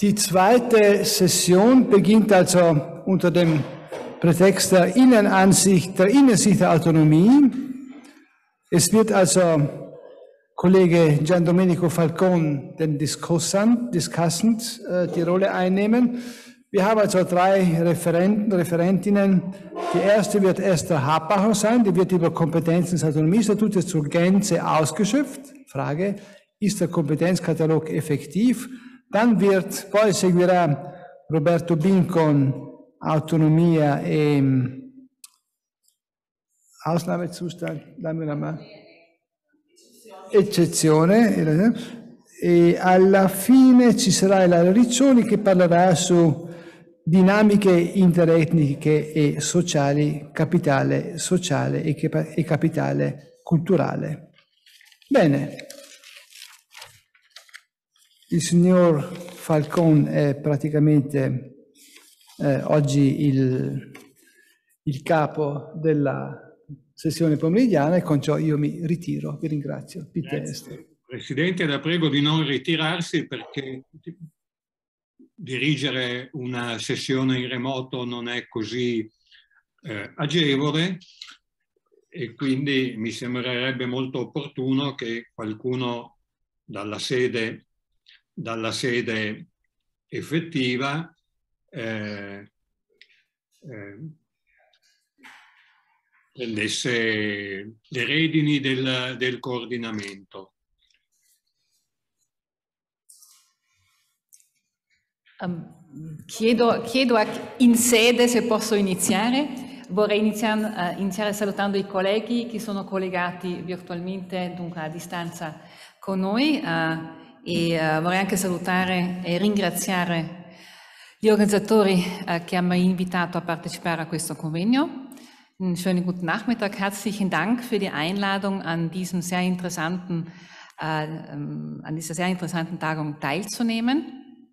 Die zweite Session beginnt also unter dem Prätext der Innenansicht, der Innensicht der Autonomie. Es wird also Kollege Gian Domenico Falcone den Diskussant, Diskussant äh, die Rolle einnehmen. Wir haben also drei Referenten, Referentinnen. Die erste wird Esther Habacher sein, die wird über Kompetenzen des Autonomiestatuts zur Gänze ausgeschöpft. Frage, ist der Kompetenzkatalog effektiv? Van Wirt, poi seguirà Roberto Bincon, Autonomia e... Mm, Ausnahmezustand, dammi una mano. Eccezione. Eh, e alla fine ci sarà Ilaria Riccioni che parlerà su dinamiche interetniche e sociali, capitale sociale e capitale culturale. Bene. Il signor Falcon è praticamente eh, oggi il, il capo della sessione pomeridiana e con ciò io mi ritiro. Vi ringrazio. Grazie, Presidente, la prego di non ritirarsi perché dirigere una sessione in remoto non è così eh, agevole e quindi mi sembrerebbe molto opportuno che qualcuno dalla sede dalla sede effettiva eh, eh, prendesse le redini del, del coordinamento. Um, chiedo, chiedo a, in sede se posso iniziare. Vorrei iniziare, uh, iniziare salutando i colleghi che sono collegati virtualmente, dunque a distanza con noi. Uh, e uh, vorrei anche salutare e ringraziare gli organizzatori uh, che hanno invitato a partecipare a questo convegno. Einen schönen guten Nachmittag, herzlichen Dank für die Einladung an diesem sehr interessanten, uh, äh, um, ähm, an dieser sehr interessanten Tagung teilzunehmen.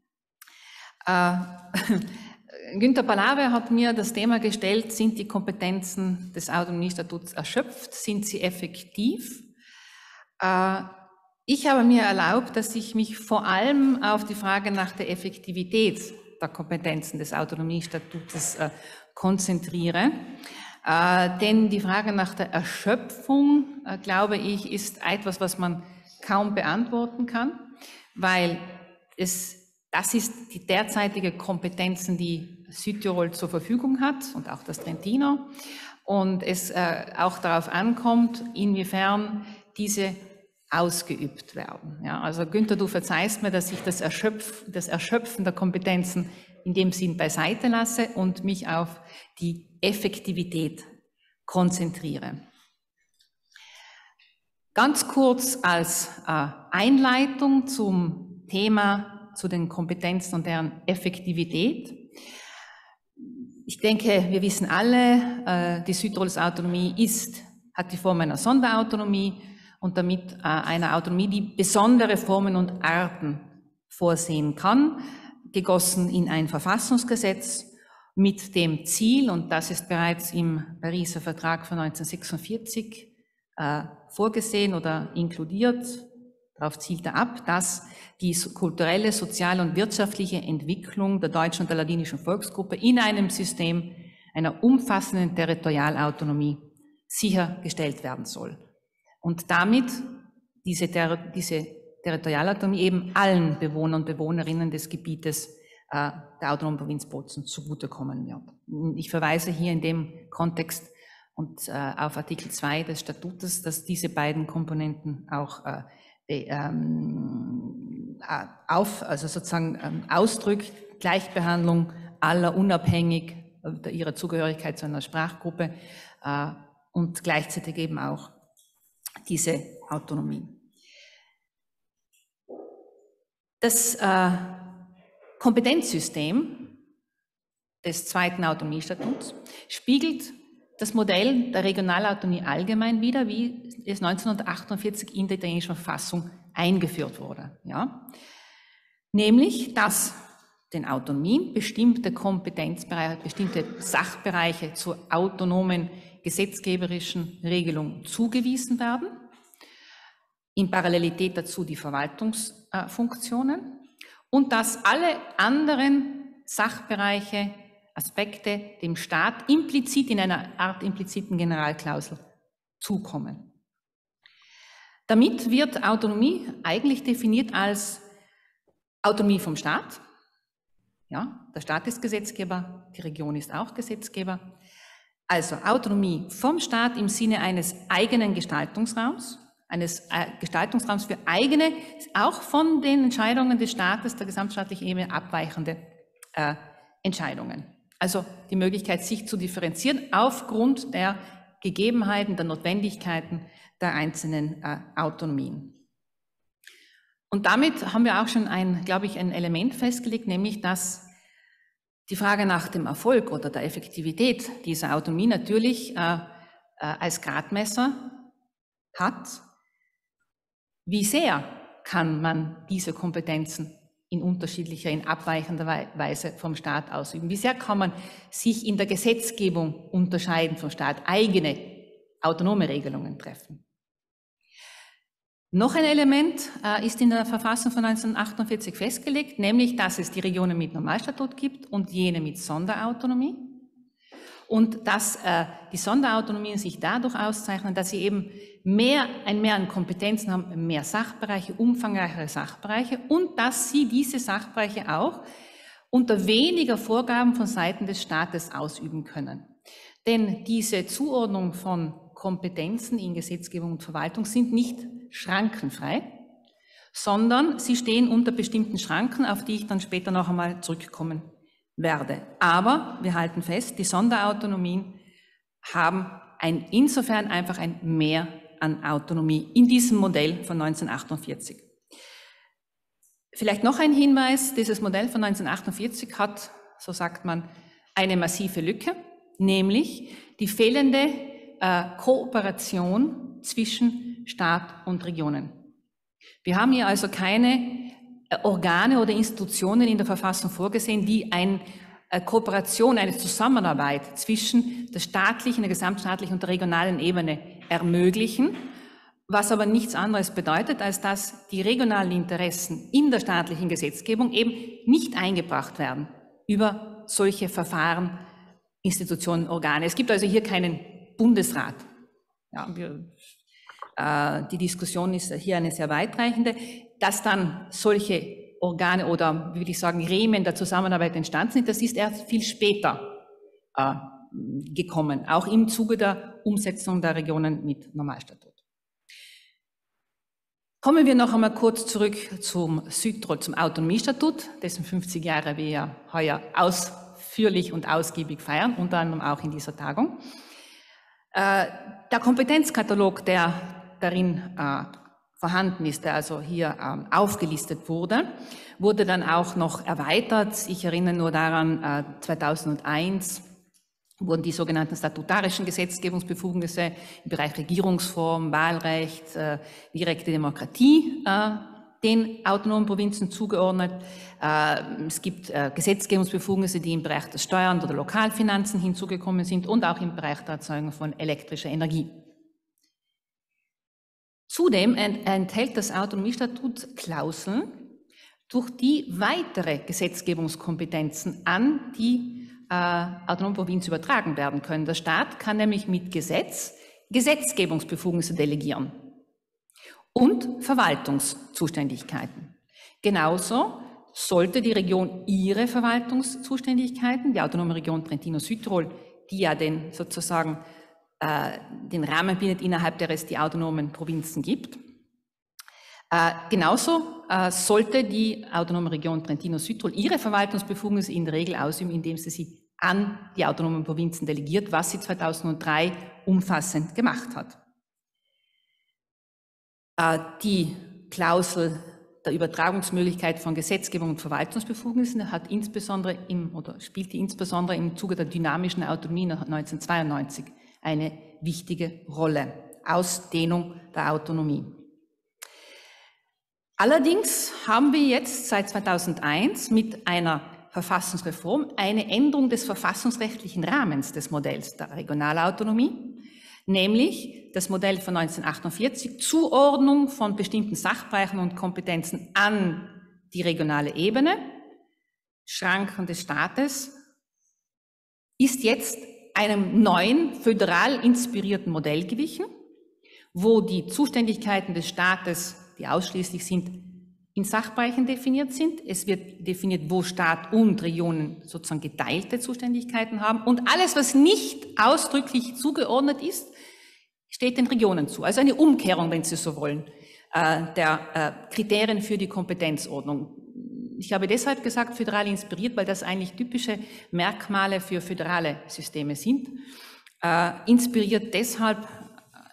Äh, Günter Palave hat mir das Thema gestellt, sind die Kompetenzen des Autonomiestatuts erschöpft, sind sie effektiv? Äh, ich habe mir erlaubt, dass ich mich vor allem auf die Frage nach der Effektivität der Kompetenzen des Autonomiestatuts äh, konzentriere. Äh, denn die Frage nach der Erschöpfung, äh, glaube ich, ist etwas, was man kaum beantworten kann, weil es, das ist die derzeitige Kompetenzen, die Südtirol zur Verfügung hat und auch das Trentino. Und es äh, auch darauf ankommt, inwiefern diese ausgeübt werden. Ja, also Günther, du verzeihst mir, dass ich das, Erschöpf, das Erschöpfen der Kompetenzen in dem Sinn beiseite lasse und mich auf die Effektivität konzentriere. Ganz kurz als äh, Einleitung zum Thema zu den Kompetenzen und deren Effektivität. Ich denke, wir wissen alle, äh, die Südtirols Autonomie ist, hat die Form einer Sonderautonomie und damit äh, einer Autonomie, die besondere Formen und Arten vorsehen kann, gegossen in ein Verfassungsgesetz mit dem Ziel, und das ist bereits im Pariser Vertrag von 1946 äh, vorgesehen oder inkludiert, darauf zielt er ab, dass die kulturelle, soziale und wirtschaftliche Entwicklung der deutschen und der ladinischen Volksgruppe in einem System einer umfassenden Territorialautonomie sichergestellt werden soll und damit diese, Ter diese Territorialautonomie eben allen Bewohnern und Bewohnerinnen des Gebietes äh, der autonomen Provinz Bozen zugutekommen wird. Ich verweise hier in dem Kontext und äh, auf Artikel 2 des Statutes, dass diese beiden Komponenten auch äh, ähm, äh, auf, also sozusagen ähm, ausdrückt, Gleichbehandlung aller unabhängig äh, ihrer Zugehörigkeit zu einer Sprachgruppe äh, und gleichzeitig eben auch diese Autonomie. Das äh, Kompetenzsystem des zweiten Autonomiestatuts spiegelt das Modell der Regionalautonomie allgemein wieder, wie es 1948 in der italienischen Verfassung eingeführt wurde. Ja? Nämlich, dass den Autonomien bestimmte Kompetenzbereiche, bestimmte Sachbereiche zur autonomen gesetzgeberischen Regelung zugewiesen werden. In Parallelität dazu die Verwaltungsfunktionen und dass alle anderen Sachbereiche, Aspekte dem Staat implizit in einer Art impliziten Generalklausel zukommen. Damit wird Autonomie eigentlich definiert als Autonomie vom Staat. Ja, der Staat ist Gesetzgeber, die Region ist auch Gesetzgeber. Also Autonomie vom Staat im Sinne eines eigenen Gestaltungsraums, eines äh, Gestaltungsraums für eigene, auch von den Entscheidungen des Staates, der gesamtstaatlichen Ebene abweichende äh, Entscheidungen. Also die Möglichkeit, sich zu differenzieren aufgrund der Gegebenheiten, der Notwendigkeiten der einzelnen äh, Autonomien. Und damit haben wir auch schon ein, glaube ich, ein Element festgelegt, nämlich dass die Frage nach dem Erfolg oder der Effektivität dieser Autonomie natürlich äh, äh, als Gradmesser hat, wie sehr kann man diese Kompetenzen in unterschiedlicher, in abweichender Weise vom Staat ausüben? Wie sehr kann man sich in der Gesetzgebung unterscheiden vom Staat, eigene autonome Regelungen treffen? Noch ein Element äh, ist in der Verfassung von 1948 festgelegt, nämlich, dass es die Regionen mit Normalstatut gibt und jene mit Sonderautonomie. Und dass äh, die Sonderautonomien sich dadurch auszeichnen, dass sie eben mehr, ein Mehr an Kompetenzen haben, mehr Sachbereiche, umfangreichere Sachbereiche und dass sie diese Sachbereiche auch unter weniger Vorgaben von Seiten des Staates ausüben können. Denn diese Zuordnung von Kompetenzen in Gesetzgebung und Verwaltung sind nicht schrankenfrei, sondern sie stehen unter bestimmten Schranken, auf die ich dann später noch einmal zurückkommen werde. Aber wir halten fest, die Sonderautonomien haben ein, insofern einfach ein Mehr an Autonomie in diesem Modell von 1948. Vielleicht noch ein Hinweis, dieses Modell von 1948 hat, so sagt man, eine massive Lücke, nämlich die fehlende äh, Kooperation zwischen Staat und Regionen. Wir haben hier also keine äh, Organe oder Institutionen in der Verfassung vorgesehen, die eine äh, Kooperation, eine Zusammenarbeit zwischen der staatlichen, der gesamtstaatlichen und der regionalen Ebene ermöglichen, was aber nichts anderes bedeutet, als dass die regionalen Interessen in der staatlichen Gesetzgebung eben nicht eingebracht werden über solche Verfahren, Institutionen, Organe. Es gibt also hier keinen Bundesrat. Ja, wir äh, die Diskussion ist hier eine sehr weitreichende, dass dann solche Organe oder, wie will ich sagen, Remen der Zusammenarbeit entstanden sind, das ist erst viel später äh, gekommen, auch im Zuge der Umsetzung der Regionen mit Normalstatut. Kommen wir noch einmal kurz zurück zum Südtirol, zum Autonomiestatut, dessen 50 Jahre wir ja heuer ausführlich und ausgiebig feiern, unter anderem auch in dieser Tagung. Äh, der Kompetenzkatalog, der darin äh, vorhanden ist, der also hier ähm, aufgelistet wurde, wurde dann auch noch erweitert. Ich erinnere nur daran, äh, 2001 wurden die sogenannten statutarischen Gesetzgebungsbefugnisse im Bereich Regierungsform, Wahlrecht, äh, direkte Demokratie äh, den autonomen Provinzen zugeordnet. Äh, es gibt äh, Gesetzgebungsbefugnisse, die im Bereich des Steuern oder Lokalfinanzen hinzugekommen sind und auch im Bereich der Erzeugung von elektrischer Energie. Zudem enthält das Autonomiestatut Klauseln, durch die weitere Gesetzgebungskompetenzen an die äh, autonomen Provinz übertragen werden können. Der Staat kann nämlich mit Gesetz Gesetzgebungsbefugnisse delegieren und Verwaltungszuständigkeiten. Genauso sollte die Region ihre Verwaltungszuständigkeiten, die autonome Region Trentino-Südtirol, die ja den sozusagen äh, den Rahmen bindet, innerhalb der es die autonomen Provinzen gibt. Äh, genauso äh, sollte die autonome Region Trentino-Südtirol ihre Verwaltungsbefugnisse in der Regel ausüben, indem sie sie an die autonomen Provinzen delegiert, was sie 2003 umfassend gemacht hat. Äh, die Klausel der Übertragungsmöglichkeit von Gesetzgebung und Verwaltungsbefugnissen hat insbesondere im, oder spielte insbesondere im Zuge der dynamischen Autonomie nach 1992 eine wichtige Rolle. Ausdehnung der Autonomie. Allerdings haben wir jetzt seit 2001 mit einer Verfassungsreform eine Änderung des verfassungsrechtlichen Rahmens des Modells der Regionalautonomie, nämlich das Modell von 1948, Zuordnung von bestimmten Sachbereichen und Kompetenzen an die regionale Ebene, Schranken des Staates, ist jetzt einem neuen, föderal inspirierten Modell gewichen, wo die Zuständigkeiten des Staates, die ausschließlich sind, in Sachbereichen definiert sind. Es wird definiert, wo Staat und Regionen sozusagen geteilte Zuständigkeiten haben. Und alles, was nicht ausdrücklich zugeordnet ist, steht den Regionen zu. Also eine Umkehrung, wenn Sie so wollen, äh, der äh, Kriterien für die Kompetenzordnung. Ich habe deshalb gesagt, föderal inspiriert, weil das eigentlich typische Merkmale für föderale Systeme sind. Äh, inspiriert deshalb, äh,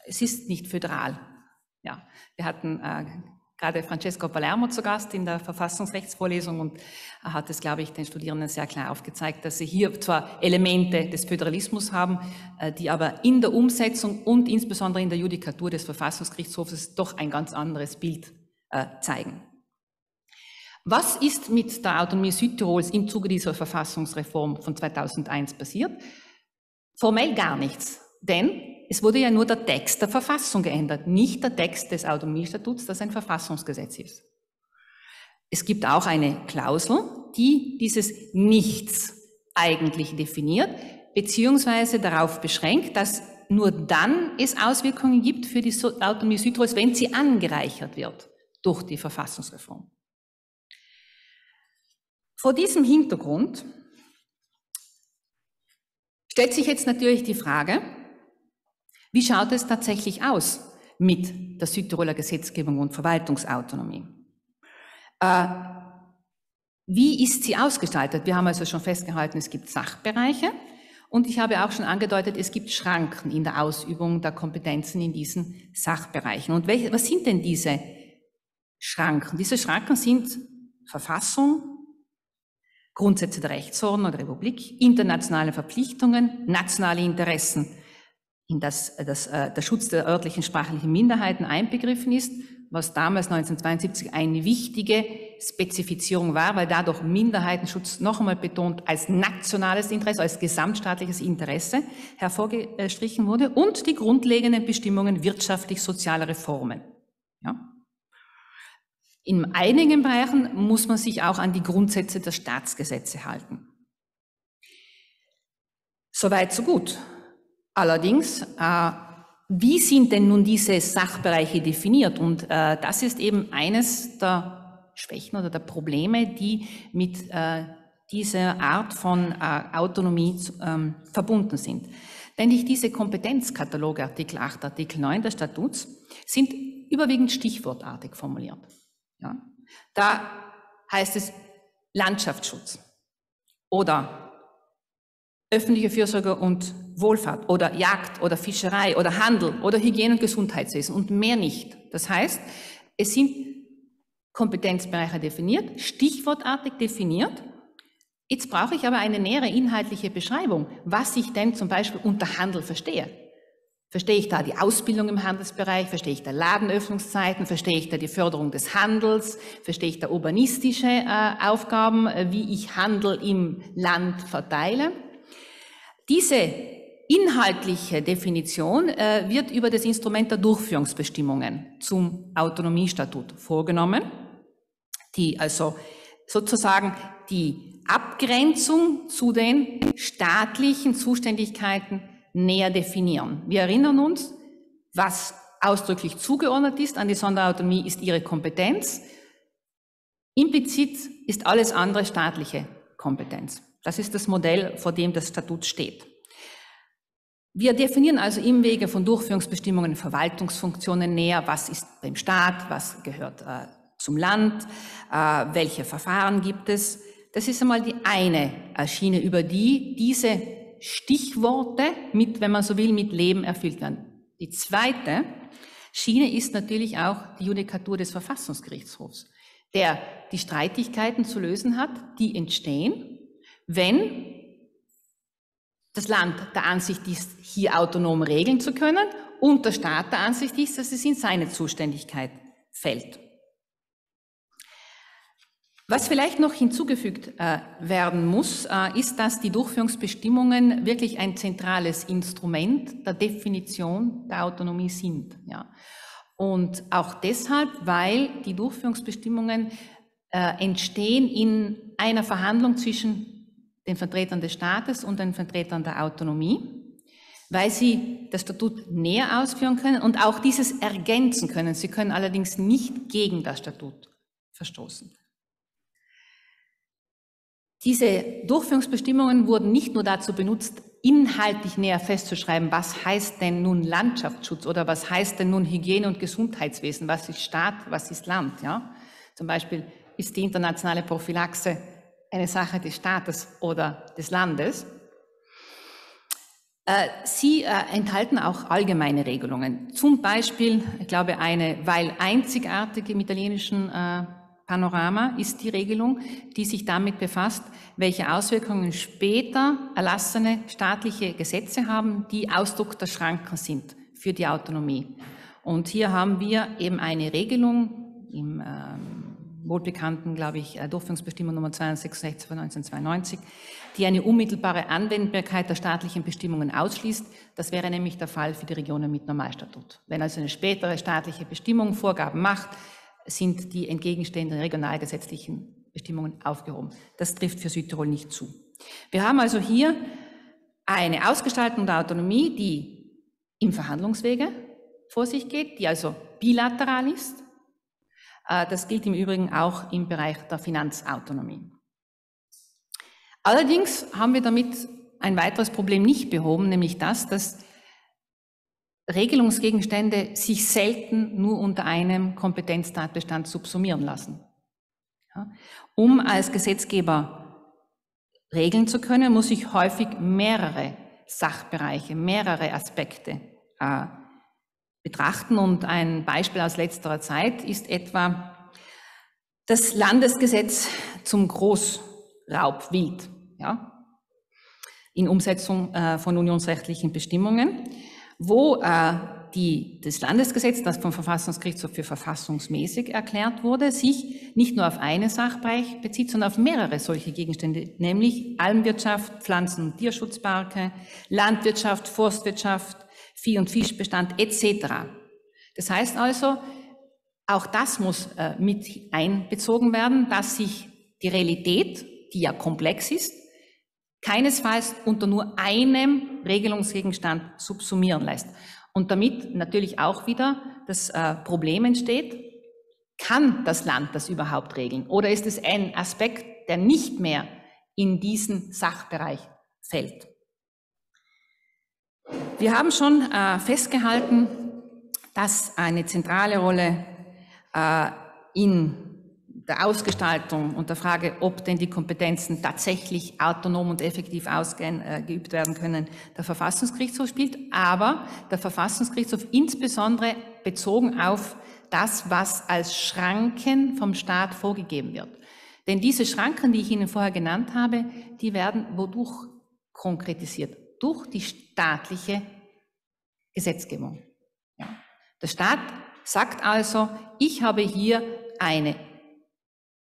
es ist nicht föderal. Ja, wir hatten äh, gerade Francesco Palermo zu Gast in der Verfassungsrechtsvorlesung und er hat es, glaube ich, den Studierenden sehr klar aufgezeigt, dass sie hier zwar Elemente des Föderalismus haben, äh, die aber in der Umsetzung und insbesondere in der Judikatur des Verfassungsgerichtshofes doch ein ganz anderes Bild äh, zeigen. Was ist mit der Autonomie Südtirols im Zuge dieser Verfassungsreform von 2001 passiert? Formell gar nichts, denn es wurde ja nur der Text der Verfassung geändert, nicht der Text des Autonomiestatuts, das ein Verfassungsgesetz ist. Es gibt auch eine Klausel, die dieses Nichts eigentlich definiert, beziehungsweise darauf beschränkt, dass nur dann es Auswirkungen gibt für die Autonomie Südtirols, wenn sie angereichert wird durch die Verfassungsreform. Vor diesem Hintergrund stellt sich jetzt natürlich die Frage, wie schaut es tatsächlich aus mit der Südtiroler Gesetzgebung und Verwaltungsautonomie? Äh, wie ist sie ausgestaltet? Wir haben also schon festgehalten, es gibt Sachbereiche und ich habe auch schon angedeutet, es gibt Schranken in der Ausübung der Kompetenzen in diesen Sachbereichen. Und welche, was sind denn diese Schranken? Diese Schranken sind Verfassung, Grundsätze der Rechtsordnung der Republik, internationale Verpflichtungen, nationale Interessen, in das, das äh, der Schutz der örtlichen sprachlichen Minderheiten einbegriffen ist, was damals 1972 eine wichtige Spezifizierung war, weil dadurch Minderheitenschutz noch einmal betont als nationales Interesse, als gesamtstaatliches Interesse hervorgestrichen wurde und die grundlegenden Bestimmungen wirtschaftlich-sozialer Reformen. Ja. In einigen Bereichen muss man sich auch an die Grundsätze der Staatsgesetze halten. Soweit, so gut. Allerdings, äh, wie sind denn nun diese Sachbereiche definiert? Und äh, das ist eben eines der Schwächen oder der Probleme, die mit äh, dieser Art von äh, Autonomie ähm, verbunden sind. Nämlich diese Kompetenzkataloge, Artikel 8, Artikel 9 des Statuts, sind überwiegend stichwortartig formuliert. Ja? Da heißt es Landschaftsschutz oder öffentliche Fürsorge und Wohlfahrt oder Jagd oder Fischerei oder Handel oder Hygiene und Gesundheitswesen und mehr nicht. Das heißt, es sind Kompetenzbereiche definiert, stichwortartig definiert. Jetzt brauche ich aber eine nähere inhaltliche Beschreibung, was ich denn zum Beispiel unter Handel verstehe. Verstehe ich da die Ausbildung im Handelsbereich? Verstehe ich da Ladenöffnungszeiten? Verstehe ich da die Förderung des Handels? Verstehe ich da urbanistische äh, Aufgaben, äh, wie ich Handel im Land verteile? Diese inhaltliche Definition äh, wird über das Instrument der Durchführungsbestimmungen zum Autonomiestatut vorgenommen, die also sozusagen die Abgrenzung zu den staatlichen Zuständigkeiten näher definieren. Wir erinnern uns, was ausdrücklich zugeordnet ist an die Sonderautonomie, ist ihre Kompetenz. Implizit ist alles andere staatliche Kompetenz. Das ist das Modell, vor dem das Statut steht. Wir definieren also im Wege von Durchführungsbestimmungen Verwaltungsfunktionen näher, was ist dem Staat, was gehört äh, zum Land, äh, welche Verfahren gibt es. Das ist einmal die eine Schiene, über die diese Stichworte mit, wenn man so will, mit Leben erfüllt werden. Die zweite Schiene ist natürlich auch die Judikatur des Verfassungsgerichtshofs, der die Streitigkeiten zu lösen hat, die entstehen, wenn das Land der Ansicht ist, hier autonom regeln zu können und der Staat der Ansicht ist, dass es in seine Zuständigkeit fällt. Was vielleicht noch hinzugefügt äh, werden muss, äh, ist, dass die Durchführungsbestimmungen wirklich ein zentrales Instrument der Definition der Autonomie sind. Ja. Und auch deshalb, weil die Durchführungsbestimmungen äh, entstehen in einer Verhandlung zwischen den Vertretern des Staates und den Vertretern der Autonomie weil sie das Statut näher ausführen können und auch dieses ergänzen können. Sie können allerdings nicht gegen das Statut verstoßen. Diese Durchführungsbestimmungen wurden nicht nur dazu benutzt, inhaltlich näher festzuschreiben, was heißt denn nun Landschaftsschutz oder was heißt denn nun Hygiene- und Gesundheitswesen, was ist Staat, was ist Land. Ja? Zum Beispiel ist die internationale Prophylaxe eine Sache des Staates oder des Landes. Äh, sie äh, enthalten auch allgemeine Regelungen. Zum Beispiel, ich glaube, eine, weil einzigartige im italienischen äh, Panorama ist die Regelung, die sich damit befasst, welche Auswirkungen später erlassene staatliche Gesetze haben, die Ausdruck der Schranken sind für die Autonomie. Und hier haben wir eben eine Regelung im ähm, wohlbekannten, glaube ich, Durchführungsbestimmung Nummer 266 von 1992, die eine unmittelbare Anwendbarkeit der staatlichen Bestimmungen ausschließt. Das wäre nämlich der Fall für die Regionen mit Normalstatut. Wenn also eine spätere staatliche Bestimmung Vorgaben macht, sind die entgegenstehenden regionalgesetzlichen Bestimmungen aufgehoben. Das trifft für Südtirol nicht zu. Wir haben also hier eine Ausgestaltung der Autonomie, die im Verhandlungswege vor sich geht, die also bilateral ist. Äh, das gilt im Übrigen auch im Bereich der Finanzautonomie. Allerdings haben wir damit ein weiteres Problem nicht behoben, nämlich das, dass Regelungsgegenstände sich selten nur unter einem Kompetenztatbestand subsumieren lassen. Ja. Um als Gesetzgeber regeln zu können, muss ich häufig mehrere Sachbereiche, mehrere Aspekte äh, betrachten. Und ein Beispiel aus letzterer Zeit ist etwa das Landesgesetz zum Großraubwild ja, in Umsetzung äh, von unionsrechtlichen Bestimmungen wo äh, die, das Landesgesetz, das vom Verfassungsgerichtshof für verfassungsmäßig erklärt wurde, sich nicht nur auf einen Sachbereich bezieht, sondern auf mehrere solche Gegenstände, nämlich Almwirtschaft, Pflanzen- und Tierschutzparke, Landwirtschaft, Forstwirtschaft, Vieh- und Fischbestand etc. Das heißt also, auch das muss äh, mit einbezogen werden, dass sich die Realität, die ja komplex ist, keinesfalls unter nur einem Regelungsgegenstand subsumieren lässt. Und damit natürlich auch wieder das äh, Problem entsteht, kann das Land das überhaupt regeln? Oder ist es ein Aspekt, der nicht mehr in diesen Sachbereich fällt? Wir haben schon äh, festgehalten, dass eine zentrale Rolle äh, in der Ausgestaltung und der Frage, ob denn die Kompetenzen tatsächlich autonom und effektiv ausgeübt äh, werden können, der Verfassungsgerichtshof spielt. Aber der Verfassungsgerichtshof insbesondere bezogen auf das, was als Schranken vom Staat vorgegeben wird. Denn diese Schranken, die ich Ihnen vorher genannt habe, die werden wodurch konkretisiert? Durch die staatliche Gesetzgebung. Ja. Der Staat sagt also, ich habe hier eine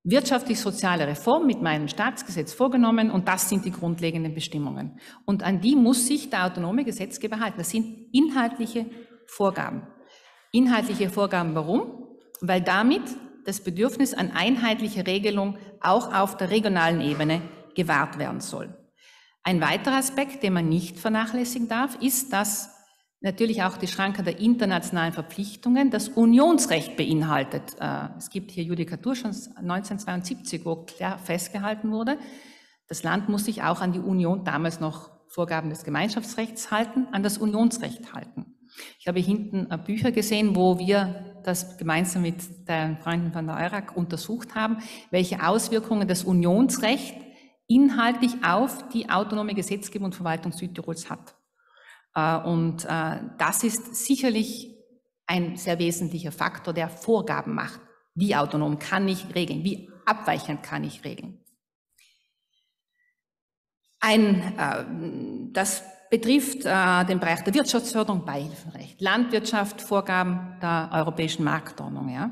wirtschaftlich-soziale Reform mit meinem Staatsgesetz vorgenommen und das sind die grundlegenden Bestimmungen. Und an die muss sich der autonome Gesetzgeber halten. Das sind inhaltliche Vorgaben. Inhaltliche Vorgaben warum? Weil damit das Bedürfnis an einheitlicher Regelung auch auf der regionalen Ebene gewahrt werden soll. Ein weiterer Aspekt, den man nicht vernachlässigen darf, ist, dass natürlich auch die Schranke der internationalen Verpflichtungen, das Unionsrecht beinhaltet. Äh, es gibt hier Judikatur schon 1972, wo klar festgehalten wurde, das Land muss sich auch an die Union, damals noch Vorgaben des Gemeinschaftsrechts halten, an das Unionsrecht halten. Ich habe hinten äh, Bücher gesehen, wo wir das gemeinsam mit den Freunden von der EURAG untersucht haben, welche Auswirkungen das Unionsrecht inhaltlich auf die autonome Gesetzgebung und Verwaltung Südtirols hat. Äh, und äh, das ist sicherlich ein sehr wesentlicher Faktor, der Vorgaben macht. Wie autonom kann ich regeln? Wie abweichend kann ich regeln? Ein, äh, das betrifft den Bereich der Wirtschaftsförderung, Beihilfenrecht, Landwirtschaft, Vorgaben der europäischen Marktordnung. Ja?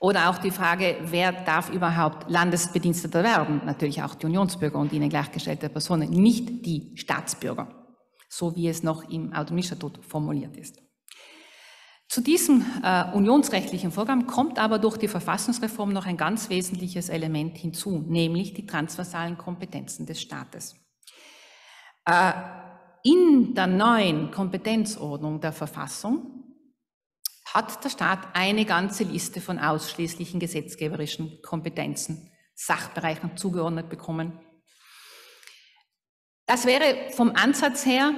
Oder auch die Frage, wer darf überhaupt Landesbediensteter werden? Natürlich auch die Unionsbürger und ihnen gleichgestellte Personen, nicht die Staatsbürger so wie es noch im Autonomiestatut formuliert ist. Zu diesem äh, unionsrechtlichen Vorgang kommt aber durch die Verfassungsreform noch ein ganz wesentliches Element hinzu, nämlich die transversalen Kompetenzen des Staates. Äh, in der neuen Kompetenzordnung der Verfassung hat der Staat eine ganze Liste von ausschließlichen gesetzgeberischen Kompetenzen, Sachbereichen zugeordnet bekommen, das wäre vom Ansatz her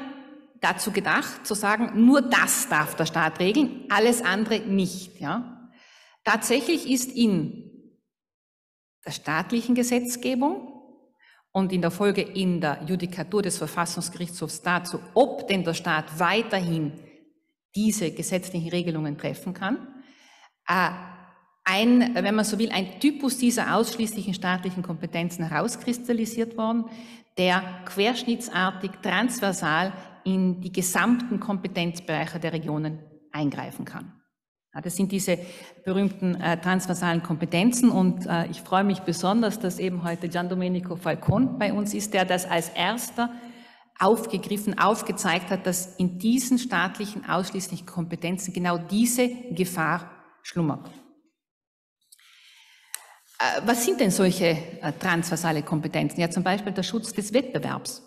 dazu gedacht, zu sagen, nur das darf der Staat regeln, alles andere nicht. Ja? Tatsächlich ist in der staatlichen Gesetzgebung und in der Folge in der Judikatur des Verfassungsgerichtshofs dazu, ob denn der Staat weiterhin diese gesetzlichen Regelungen treffen kann, äh, ein, wenn man so will, ein Typus dieser ausschließlichen staatlichen Kompetenzen herauskristallisiert worden, der querschnittsartig, transversal in die gesamten Kompetenzbereiche der Regionen eingreifen kann. Das sind diese berühmten äh, transversalen Kompetenzen und äh, ich freue mich besonders, dass eben heute Gian Domenico Falcon bei uns ist, der das als erster aufgegriffen, aufgezeigt hat, dass in diesen staatlichen ausschließlichen Kompetenzen genau diese Gefahr schlummert. Äh, was sind denn solche äh, transversale Kompetenzen? Ja, zum Beispiel der Schutz des Wettbewerbs.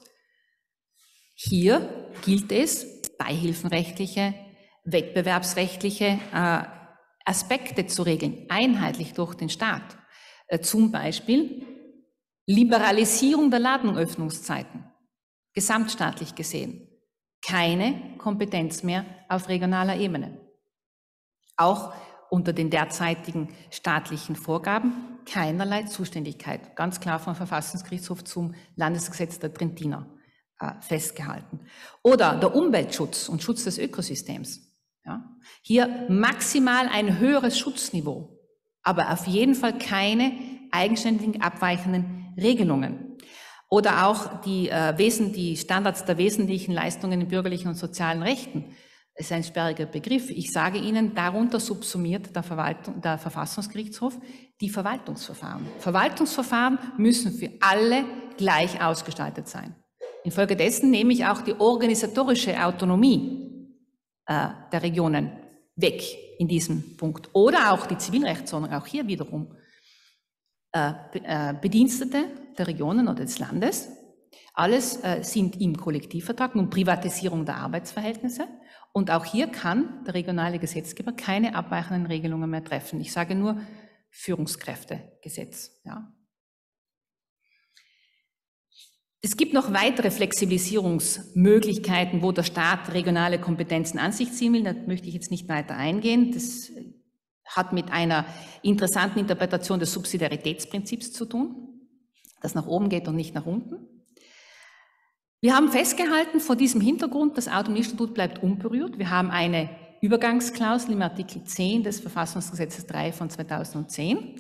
Hier gilt es, beihilfenrechtliche, wettbewerbsrechtliche äh, Aspekte zu regeln, einheitlich durch den Staat. Zum Beispiel Liberalisierung der Ladenöffnungszeiten, gesamtstaatlich gesehen. Keine Kompetenz mehr auf regionaler Ebene. Auch unter den derzeitigen staatlichen Vorgaben keinerlei Zuständigkeit, ganz klar vom Verfassungsgerichtshof zum Landesgesetz der Trentiner äh, festgehalten. Oder der Umweltschutz und Schutz des Ökosystems. Ja? Hier maximal ein höheres Schutzniveau, aber auf jeden Fall keine eigenständigen abweichenden Regelungen. Oder auch die, äh, Wesen, die Standards der wesentlichen Leistungen in bürgerlichen und sozialen Rechten ist ein sperriger Begriff. Ich sage Ihnen, darunter subsumiert der, der, Verfassungsgerichtshof die Verwaltungsverfahren. Verwaltungsverfahren müssen für alle gleich ausgestaltet sein. Infolgedessen nehme ich auch die organisatorische Autonomie äh, der Regionen weg in diesem Punkt. Oder auch die Zivilrechtsordnung, auch hier wiederum. Äh, äh, Bedienstete der Regionen oder des Landes, alles äh, sind im Kollektivvertrag, nun Privatisierung der Arbeitsverhältnisse. Und auch hier kann der regionale Gesetzgeber keine abweichenden Regelungen mehr treffen. Ich sage nur Führungskräftegesetz. Ja. Es gibt noch weitere Flexibilisierungsmöglichkeiten, wo der Staat regionale Kompetenzen an sich ziehen will. Da möchte ich jetzt nicht weiter eingehen. Das hat mit einer interessanten Interpretation des Subsidiaritätsprinzips zu tun, das nach oben geht und nicht nach unten. Wir haben festgehalten vor diesem Hintergrund, das Autonomiestatut bleibt unberührt. Wir haben eine Übergangsklausel im Artikel 10 des Verfassungsgesetzes 3 von 2010,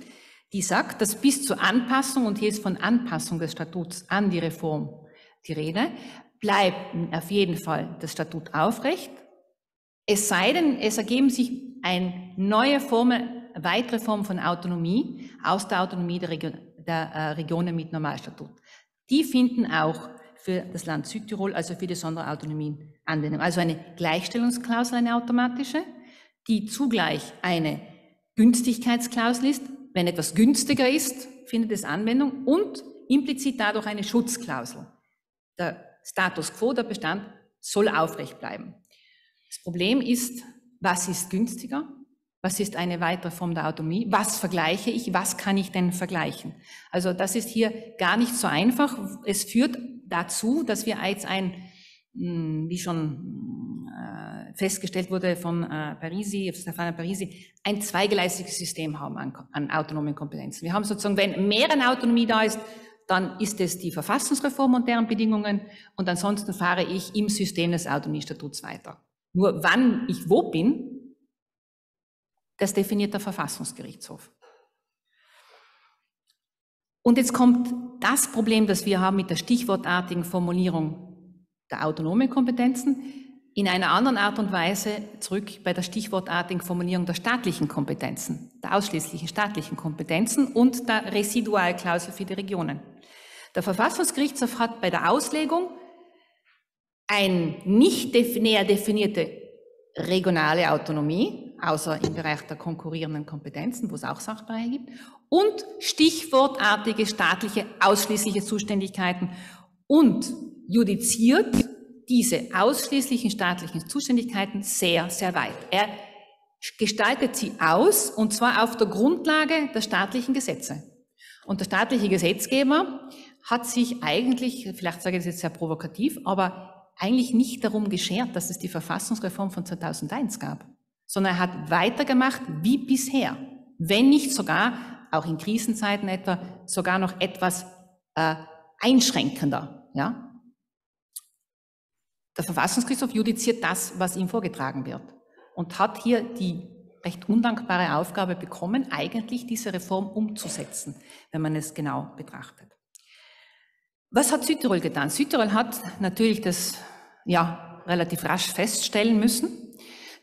die sagt, dass bis zur Anpassung, und hier ist von Anpassung des Statuts an die Reform die Rede, bleibt auf jeden Fall das Statut aufrecht, es sei denn, es ergeben sich eine neue Form, weitere Form von Autonomie aus der Autonomie der, Region, der äh, Regionen mit Normalstatut. Die finden auch für das Land Südtirol, also für die Sonderautonomien anwenden. Also eine Gleichstellungsklausel, eine automatische, die zugleich eine Günstigkeitsklausel ist. Wenn etwas günstiger ist, findet es Anwendung und implizit dadurch eine Schutzklausel. Der Status quo, der Bestand, soll aufrecht bleiben. Das Problem ist, was ist günstiger? Was ist eine weitere Form der Autonomie? Was vergleiche ich? Was kann ich denn vergleichen? Also das ist hier gar nicht so einfach. Es führt dazu, dass wir jetzt ein, hm, wie schon äh, festgestellt wurde von äh, Parisi, Stefano Parisi, ein zweigeleistiges System haben an, an autonomen Kompetenzen. Wir haben sozusagen, wenn mehr an Autonomie da ist, dann ist es die Verfassungsreform und deren Bedingungen und ansonsten fahre ich im System des Autonomiestatuts weiter. Nur wann ich wo bin, das definiert der Verfassungsgerichtshof. Und jetzt kommt das Problem, das wir haben mit der stichwortartigen Formulierung der autonomen Kompetenzen, in einer anderen Art und Weise zurück bei der stichwortartigen Formulierung der staatlichen Kompetenzen, der ausschließlichen staatlichen Kompetenzen und der Residualklausel für die Regionen. Der Verfassungsgerichtshof hat bei der Auslegung eine nicht näher definierte regionale Autonomie, außer im Bereich der konkurrierenden Kompetenzen, wo es auch Sachbereiche gibt, und stichwortartige staatliche ausschließliche Zuständigkeiten und judiziert diese ausschließlichen staatlichen Zuständigkeiten sehr, sehr weit. Er gestaltet sie aus und zwar auf der Grundlage der staatlichen Gesetze. Und der staatliche Gesetzgeber hat sich eigentlich, vielleicht sage ich das jetzt sehr provokativ, aber eigentlich nicht darum geschert, dass es die Verfassungsreform von 2001 gab, sondern er hat weitergemacht wie bisher, wenn nicht sogar auch in Krisenzeiten etwa, sogar noch etwas äh, einschränkender. Ja? Der Verfassungsgerichtshof judiziert das, was ihm vorgetragen wird und hat hier die recht undankbare Aufgabe bekommen, eigentlich diese Reform umzusetzen, wenn man es genau betrachtet. Was hat Südtirol getan? Südtirol hat natürlich das ja, relativ rasch feststellen müssen,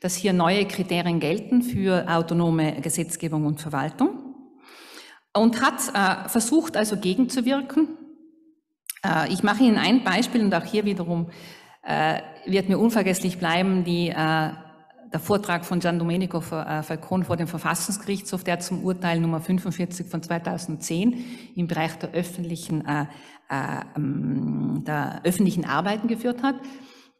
dass hier neue Kriterien gelten für autonome Gesetzgebung und Verwaltung und hat äh, versucht also gegenzuwirken. Äh, ich mache Ihnen ein Beispiel und auch hier wiederum äh, wird mir unvergesslich bleiben die, äh, der Vortrag von Gian Domenico äh, Falcone vor dem Verfassungsgerichtshof, der zum Urteil Nummer 45 von 2010 im Bereich der öffentlichen, äh, ähm, der öffentlichen Arbeiten geführt hat.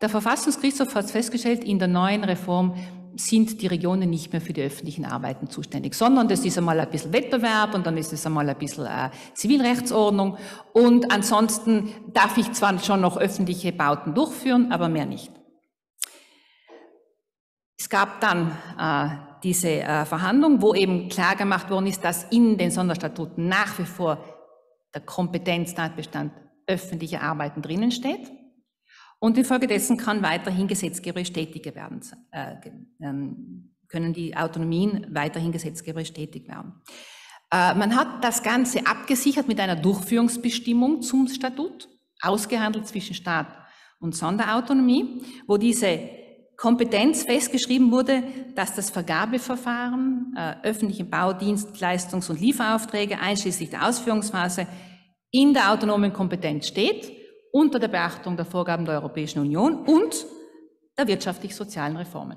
Der Verfassungsgerichtshof hat festgestellt, in der neuen Reform sind die Regionen nicht mehr für die öffentlichen Arbeiten zuständig, sondern das ist einmal ein bisschen Wettbewerb und dann ist es einmal ein bisschen äh, Zivilrechtsordnung und ansonsten darf ich zwar schon noch öffentliche Bauten durchführen, aber mehr nicht. Es gab dann äh, diese äh, Verhandlung, wo eben klar gemacht worden ist, dass in den Sonderstatuten nach wie vor der Kompetenztatbestand öffentliche Arbeiten drinnen steht. Und infolgedessen kann weiterhin gesetzgeberisch tätig werden, äh, ähm, können die Autonomien weiterhin gesetzgeberisch tätig werden. Äh, man hat das Ganze abgesichert mit einer Durchführungsbestimmung zum Statut, ausgehandelt zwischen Staat und Sonderautonomie, wo diese Kompetenz festgeschrieben wurde, dass das Vergabeverfahren äh, öffentlichen Bau, Dienstleistungs- und Lieferaufträge einschließlich der Ausführungsphase in der autonomen Kompetenz steht unter der Beachtung der Vorgaben der Europäischen Union und der wirtschaftlich-sozialen Reformen.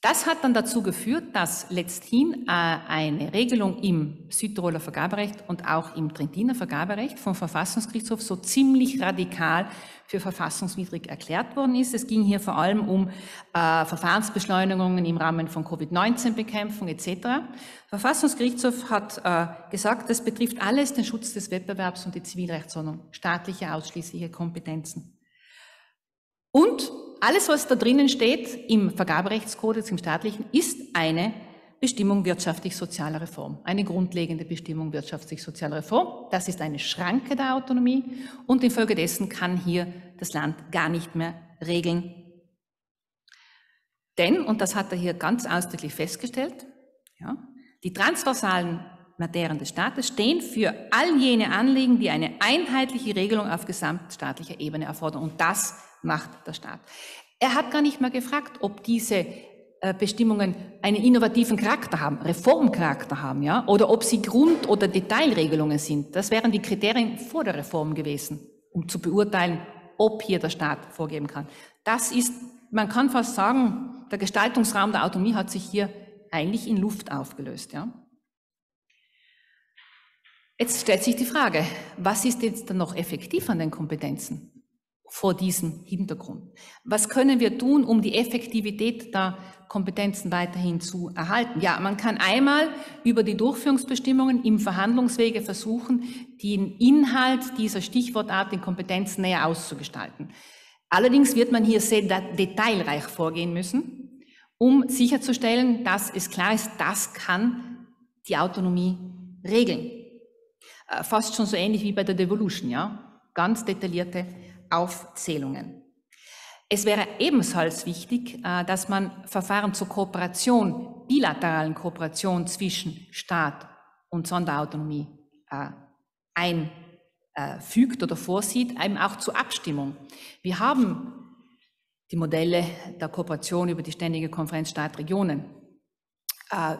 Das hat dann dazu geführt, dass letzthin äh, eine Regelung im Südtiroler Vergaberecht und auch im Trentiner Vergaberecht vom Verfassungsgerichtshof so ziemlich radikal für verfassungswidrig erklärt worden ist. Es ging hier vor allem um äh, Verfahrensbeschleunigungen im Rahmen von Covid-19-Bekämpfung etc. Der Verfassungsgerichtshof hat äh, gesagt, das betrifft alles den Schutz des Wettbewerbs und die Zivilrechtsordnung, staatliche ausschließliche Kompetenzen. Und alles, was da drinnen steht im Vergaberechtskodex, im staatlichen, ist eine Bestimmung wirtschaftlich-sozialer Reform, eine grundlegende Bestimmung wirtschaftlich-sozialer Reform. Das ist eine Schranke der Autonomie und infolgedessen kann hier das Land gar nicht mehr regeln. Denn, und das hat er hier ganz ausdrücklich festgestellt, ja, die transversalen Materien des Staates stehen für all jene Anliegen, die eine einheitliche Regelung auf gesamtstaatlicher Ebene erfordern. Und das macht der Staat. Er hat gar nicht mehr gefragt, ob diese äh, Bestimmungen einen innovativen Charakter haben, Reformcharakter haben, ja, oder ob sie Grund- oder Detailregelungen sind. Das wären die Kriterien vor der Reform gewesen, um zu beurteilen, ob hier der Staat vorgeben kann. Das ist, man kann fast sagen, der Gestaltungsraum der Autonomie hat sich hier eigentlich in Luft aufgelöst, ja. Jetzt stellt sich die Frage, was ist jetzt dann noch effektiv an den Kompetenzen? vor diesem Hintergrund. Was können wir tun, um die Effektivität der Kompetenzen weiterhin zu erhalten? Ja, man kann einmal über die Durchführungsbestimmungen im Verhandlungswege versuchen, den Inhalt dieser Stichwortart den Kompetenzen näher auszugestalten. Allerdings wird man hier sehr detailreich vorgehen müssen, um sicherzustellen, dass es klar ist, das kann die Autonomie regeln. Äh, fast schon so ähnlich wie bei der Devolution, ja. Ganz detaillierte Aufzählungen. Es wäre ebenfalls wichtig, äh, dass man Verfahren zur Kooperation, bilateralen Kooperation zwischen Staat und Sonderautonomie äh, einfügt oder vorsieht, eben auch zur Abstimmung. Wir haben die Modelle der Kooperation über die Ständige Konferenz Staat-Regionen. Äh,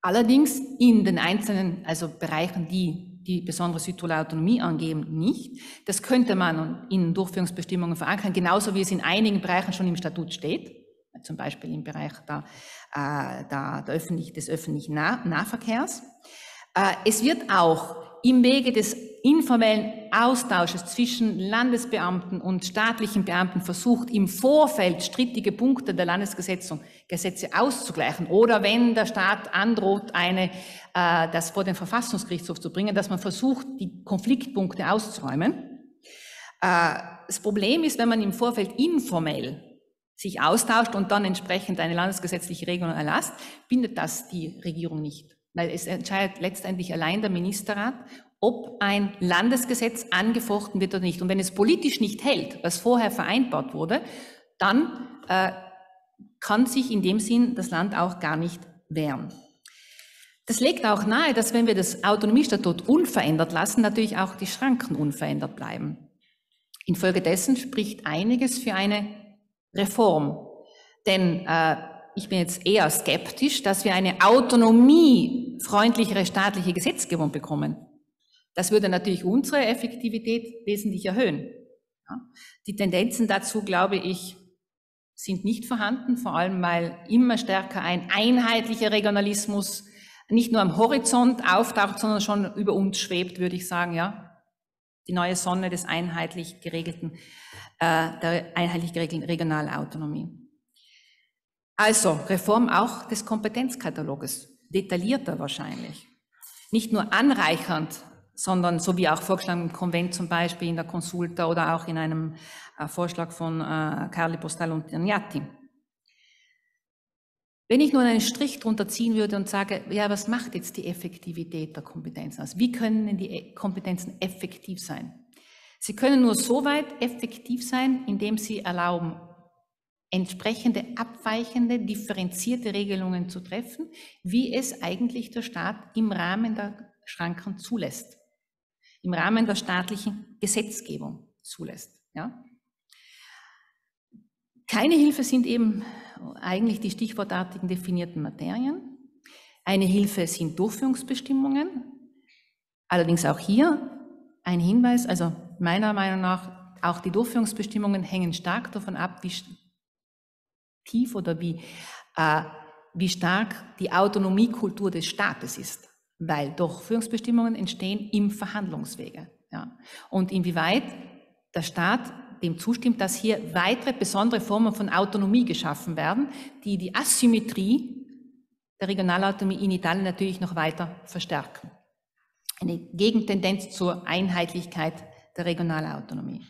allerdings in den einzelnen, also Bereichen, die die besondere Südtiroler Autonomie angeben, nicht. Das könnte man in Durchführungsbestimmungen verankern, genauso wie es in einigen Bereichen schon im Statut steht, zum Beispiel im Bereich der, äh, der, der öffentlich, des öffentlichen Nahverkehrs. Äh, es wird auch im Wege des informellen Austausches zwischen Landesbeamten und staatlichen Beamten versucht, im Vorfeld strittige Punkte der Landesgesetze auszugleichen oder wenn der Staat androht, eine, äh, das vor den Verfassungsgerichtshof zu bringen, dass man versucht, die Konfliktpunkte auszuräumen. Äh, das Problem ist, wenn man im Vorfeld informell sich austauscht und dann entsprechend eine landesgesetzliche Regelung erlasst, bindet das die Regierung nicht weil es entscheidet letztendlich allein der Ministerrat ob ein Landesgesetz angefochten wird oder nicht. Und wenn es politisch nicht hält, was vorher vereinbart wurde, dann äh, kann sich in dem Sinn das Land auch gar nicht wehren. Das legt auch nahe, dass wenn wir das Autonomiestatut unverändert lassen, natürlich auch die Schranken unverändert bleiben. Infolgedessen spricht einiges für eine Reform. Denn äh, ich bin jetzt eher skeptisch, dass wir eine autonomiefreundlichere staatliche Gesetzgebung bekommen. Das würde natürlich unsere Effektivität wesentlich erhöhen. Ja. Die Tendenzen dazu, glaube ich, sind nicht vorhanden, vor allem weil immer stärker ein einheitlicher Regionalismus nicht nur am Horizont auftaucht, sondern schon über uns schwebt, würde ich sagen, ja. Die neue Sonne des einheitlich geregelten, äh, der einheitlich geregelten Regionalautonomie. Also, Reform auch des Kompetenzkataloges, detaillierter wahrscheinlich. Nicht nur anreichernd sondern so wie auch vorgeschlagen im Konvent zum Beispiel in der Consulta oder auch in einem äh, Vorschlag von äh, Carli Postal und Agnati. Wenn ich nun einen Strich drunter ziehen würde und sage, ja, was macht jetzt die Effektivität der Kompetenzen aus? Wie können denn die äh, Kompetenzen effektiv sein? Sie können nur so weit effektiv sein, indem sie erlauben, entsprechende abweichende, differenzierte Regelungen zu treffen, wie es eigentlich der Staat im Rahmen der Schranken zulässt im Rahmen der staatlichen Gesetzgebung zulässt. Ja? Keine Hilfe sind eben eigentlich die stichwortartigen definierten Materien. Eine Hilfe sind Durchführungsbestimmungen. Allerdings auch hier ein Hinweis, also meiner Meinung nach, auch die Durchführungsbestimmungen hängen stark davon ab, wie tief oder wie, äh, wie stark die Autonomiekultur des Staates ist weil doch Führungsbestimmungen entstehen im Verhandlungswege. Ja. Und inwieweit der Staat dem zustimmt, dass hier weitere besondere Formen von Autonomie geschaffen werden, die die Asymmetrie der Regionalautonomie in Italien natürlich noch weiter verstärken. Eine Gegentendenz zur Einheitlichkeit der Regionalautonomie.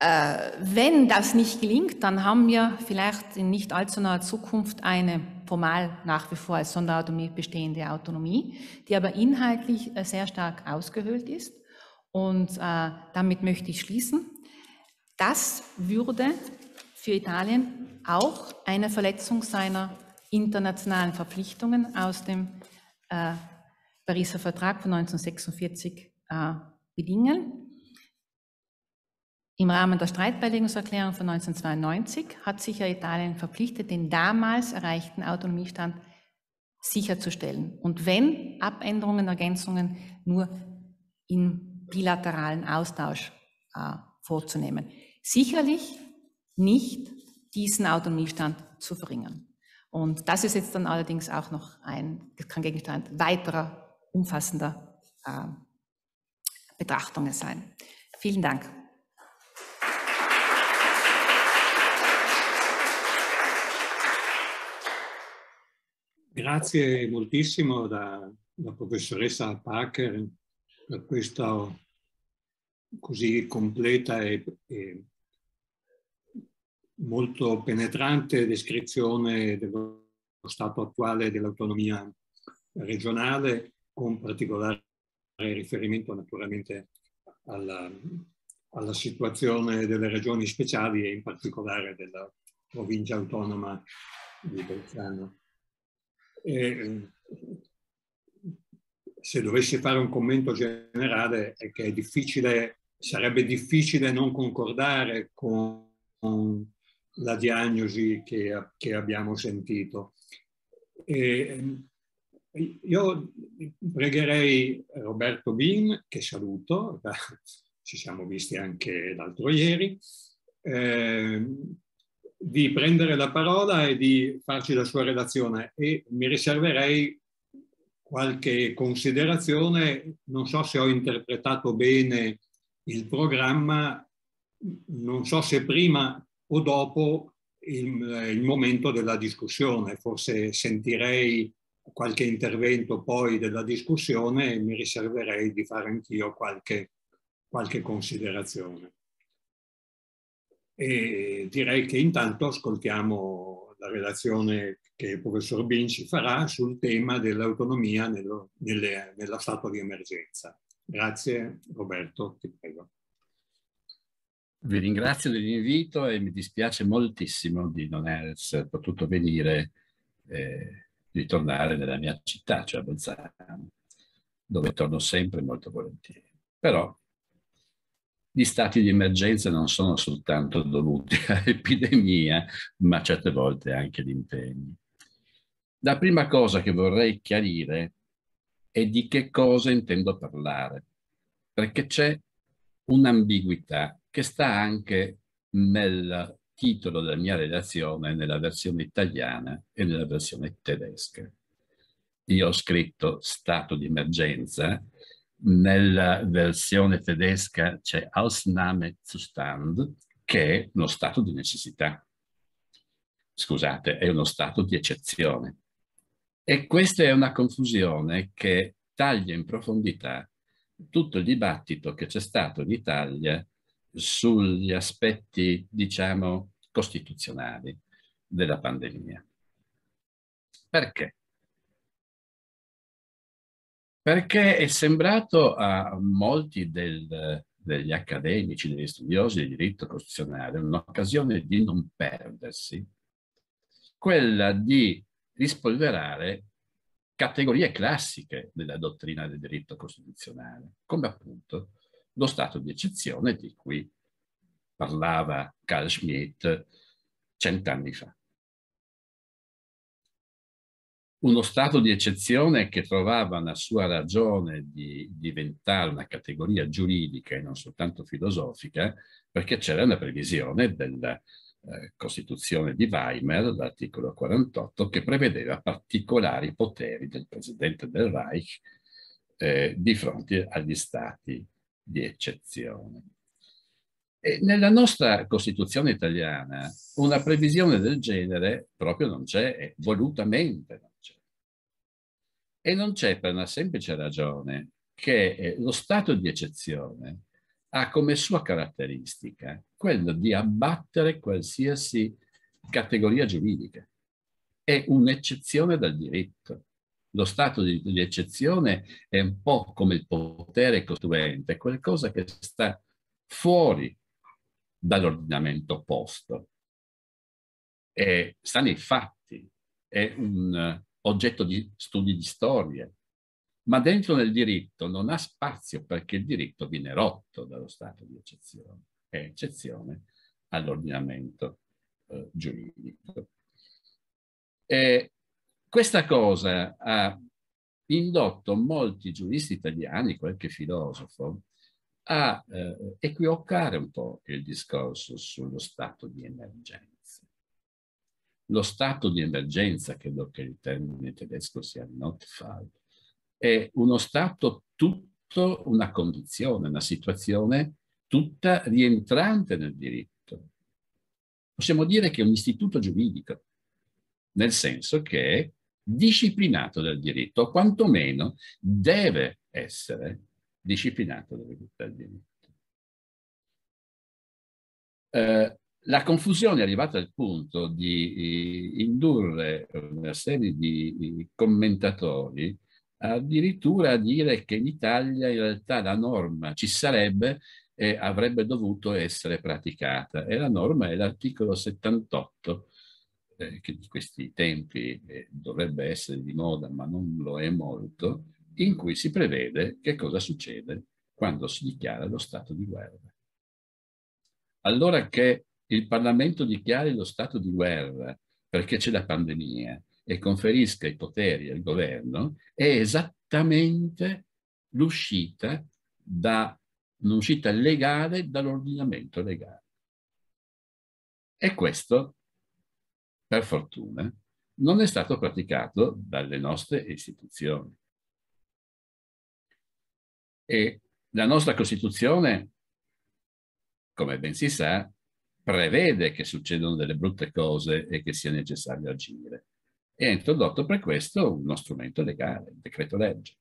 Äh, wenn das nicht gelingt, dann haben wir vielleicht in nicht allzu naher Zukunft eine formal nach wie vor als Sonderautonomie bestehende Autonomie, die aber inhaltlich äh, sehr stark ausgehöhlt ist. Und äh, damit möchte ich schließen. Das würde für Italien auch eine Verletzung seiner internationalen Verpflichtungen aus dem äh, Pariser Vertrag von 1946 äh, bedingen. Im Rahmen der Streitbeilegungserklärung von 1992 hat sich ja Italien verpflichtet, den damals erreichten Autonomiestand sicherzustellen. Und wenn Abänderungen, Ergänzungen nur im bilateralen Austausch äh, vorzunehmen. Sicherlich nicht diesen Autonomiestand zu verringern. Und das ist jetzt dann allerdings auch noch ein, kann Gegenstand weiterer umfassender äh, Betrachtungen sein. Vielen Dank. Grazie moltissimo alla professoressa Parker per questa così completa e, e, molto penetrante descrizione dello stato attuale dell'autonomia regionale con particolare riferimento naturalmente alla, alla, situazione delle regioni speciali e in particolare della provincia autonoma di Bolzano. E, se dovessi fare un commento generale è che è difficile, sarebbe difficile non concordare con la diagnosi che, che abbiamo sentito. E io pregherei Roberto Bin, che saluto, ci siamo visti anche l'altro ieri, eh, di prendere la parola e di farci la sua relazione e mi riserverei qualche considerazione, non so se ho interpretato bene il programma, non so se prima o dopo il, il momento della discussione, forse sentirei qualche intervento poi della discussione e mi riserverei di fare anch'io qualche, qualche considerazione. E direi che intanto ascoltiamo la relazione che il professor Binci farà sul tema dell'autonomia nello, nelle, nella statua di emergenza. Grazie Roberto, ti prego. Vi ringrazio dell'invito e mi dispiace moltissimo di non essere potuto venire eh, di tornare nella mia città, cioè a Bolzano, dove torno sempre molto volentieri. Però gli stati di emergenza non sono soltanto dovuti all'epidemia, ma certe volte anche ad impegni. La prima cosa che vorrei chiarire è di che cosa intendo parlare, perché c'è un'ambiguità che sta anche nel titolo della mia relazione nella versione italiana e nella versione tedesca. Io ho scritto stato di emergenza nella versione tedesca c'è Ausnahme Zustand, che è uno stato di necessità. Scusate, è uno stato di eccezione. E questa è una confusione che taglia in profondità tutto il dibattito che c'è stato in Italia sugli aspetti, diciamo, costituzionali della pandemia. Perché? perché è sembrato a molti del, degli accademici, degli studiosi di diritto costituzionale un'occasione di non perdersi, quella di rispolverare categorie classiche della dottrina del diritto costituzionale, come appunto lo stato di eccezione di cui parlava Carl Schmitt cent'anni fa uno stato di eccezione che trovava una sua ragione di diventare una categoria giuridica e non soltanto filosofica, perché c'era una previsione della eh, Costituzione di Weimar, l'articolo 48, che prevedeva particolari poteri del presidente del Reich eh, di fronte agli stati di eccezione. E nella nostra Costituzione italiana una previsione del genere proprio non c'è, è volutamente e non c'è per una semplice ragione che eh, lo stato di eccezione ha come sua caratteristica quello di abbattere qualsiasi categoria giuridica. È un'eccezione dal diritto. Lo stato di, di, eccezione è un po' come il potere costituente, qualcosa che sta fuori dall'ordinamento opposto. E sta nei fatti, è un, oggetto di studi di storia. ma dentro nel diritto non ha spazio perché il diritto viene rotto dallo stato di eccezione, è eccezione all'ordinamento eh, giuridico. E questa cosa ha indotto molti giuristi italiani, qualche filosofo, a eh, equivocare un po' il discorso sullo stato di emergenza lo stato di emergenza, credo che il termine tedesco sia Notfall, è uno stato tutto, una condizione, una situazione tutta rientrante nel diritto. Possiamo dire che è un istituto giuridico, nel senso che è disciplinato dal diritto, o quantomeno deve essere disciplinato dal diritto. Eh, la confusione è arrivata al punto di eh, indurre una serie di eh, commentatori addirittura a dire che in Italia in realtà la norma ci sarebbe e avrebbe dovuto essere praticata. E la norma è l'articolo 78, eh, che in questi tempi eh, dovrebbe essere di moda, ma non lo è molto, in cui si prevede che cosa succede quando si dichiara lo stato di guerra. Allora che il Parlamento dichiari lo stato di guerra perché c'è la pandemia e conferisca i poteri al governo è esattamente l'uscita da un'uscita legale dall'ordinamento legale. E questo, per fortuna, non è stato praticato dalle nostre istituzioni. E la nostra Costituzione, come ben si sa, prevede che succedano delle brutte cose e che sia necessario agire. E ha introdotto per questo uno strumento legale, il decreto legge,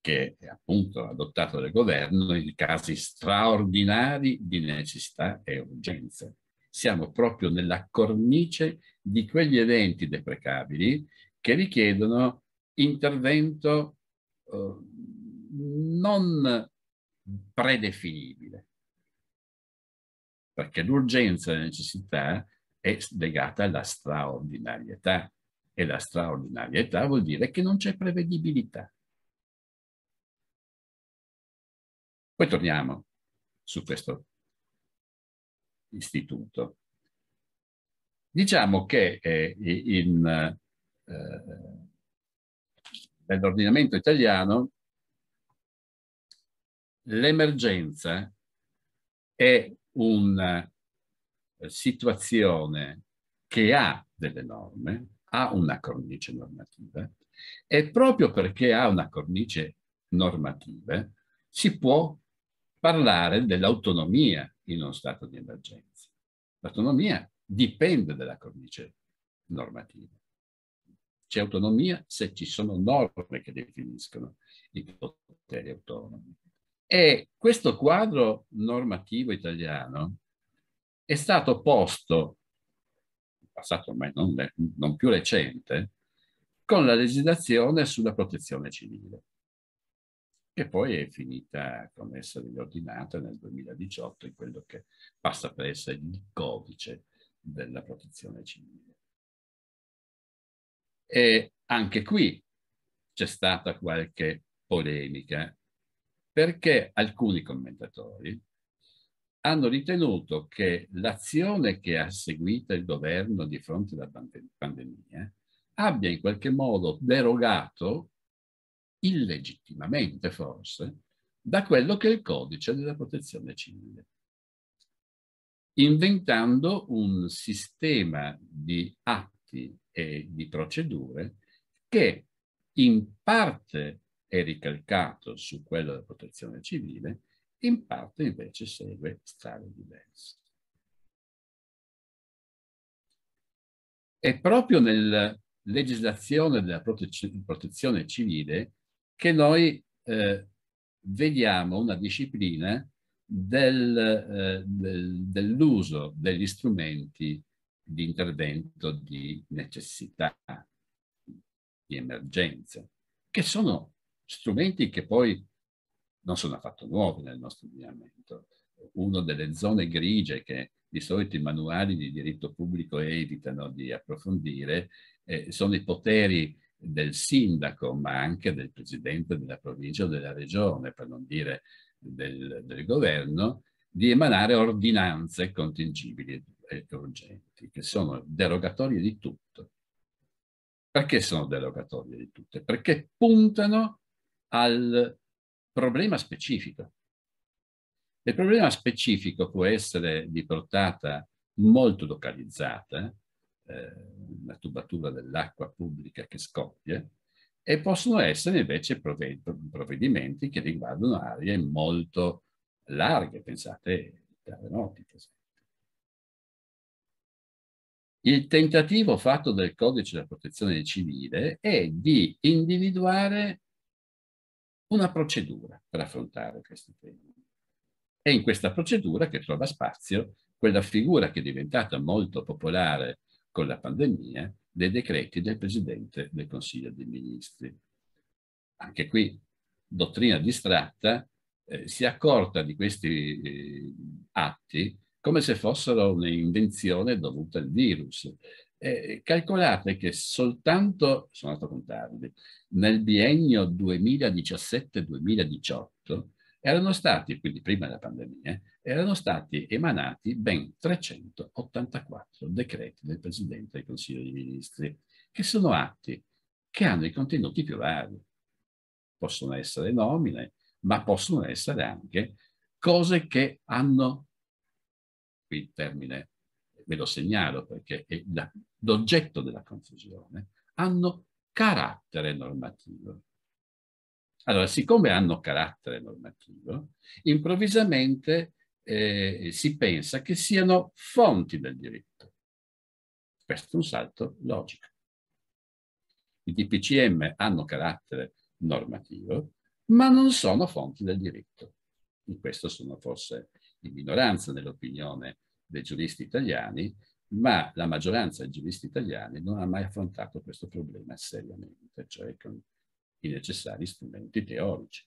che è appunto adottato dal governo in casi straordinari di necessità e urgenza. Siamo proprio nella cornice di quegli eventi deprecabili che richiedono intervento eh, non predefinibile, perché l'urgenza e la necessità è legata alla straordinarietà e la straordinarietà vuol dire che non c'è prevedibilità. Poi torniamo su questo istituto. Diciamo che eh, in, eh, nell'ordinamento italiano l'emergenza è una eh, situazione che ha delle norme, ha una cornice normativa e proprio perché ha una cornice normativa si può parlare dell'autonomia in uno stato di emergenza. L'autonomia dipende dalla cornice normativa. C'è autonomia se ci sono norme che definiscono i poteri autonomi. E questo quadro normativo italiano è stato posto, passato ormai non, non più recente, con la legislazione sulla protezione civile, che poi è finita con essere riordinata nel 2018 in quello che passa per essere il codice della protezione civile. E anche qui c'è stata qualche polemica perché alcuni commentatori hanno ritenuto che l'azione che ha seguito il governo di fronte alla pandemia abbia in qualche modo derogato, illegittimamente forse, da quello che è il codice della protezione civile, inventando un sistema di atti e di procedure che in parte è ricalcato su quello della protezione civile, in parte invece segue strade diverse. È proprio nella legislazione della prote protezione civile che noi eh, vediamo una disciplina del, eh, del, dell'uso degli strumenti di intervento di necessità, di emergenza, che sono strumenti che poi non sono affatto nuovi nel nostro ordinamento. Una delle zone grigie che di solito i manuali di diritto pubblico evitano di approfondire eh, sono i poteri del sindaco, ma anche del presidente della provincia o della regione, per non dire del, del governo, di emanare ordinanze contingibili e urgenti, che sono derogatorie di tutto. Perché sono derogatorie di tutto? Perché puntano al problema specifico. Il problema specifico può essere di portata molto localizzata, eh, la tubatura dell'acqua pubblica che scoppia, e possono essere invece provvedimenti che riguardano aree molto larghe, pensate ai terremoti. Il tentativo fatto del codice della protezione civile è di individuare una procedura per affrontare questi temi. È in questa procedura che trova spazio quella figura che è diventata molto popolare con la pandemia dei decreti del Presidente del Consiglio dei Ministri. Anche qui, dottrina distratta, eh, si accorta di questi eh, atti come se fossero un'invenzione dovuta al virus eh, calcolate che soltanto, sono andato a contarvi, nel biennio 2017-2018 erano stati, quindi prima della pandemia, eh, erano stati emanati ben 384 decreti del Presidente del Consiglio dei Ministri, che sono atti che hanno i contenuti più vari. Possono essere nomine, ma possono essere anche cose che hanno, qui il termine ve lo segnalo perché è l'oggetto della confusione, hanno carattere normativo. Allora, siccome hanno carattere normativo, improvvisamente eh, si pensa che siano fonti del diritto. Questo è un salto logico. I DPCM hanno carattere normativo, ma non sono fonti del diritto. In questo sono forse in minoranza nell'opinione dei giuristi italiani, ma la maggioranza dei giuristi italiani non ha mai affrontato questo problema seriamente, cioè con i necessari strumenti teorici.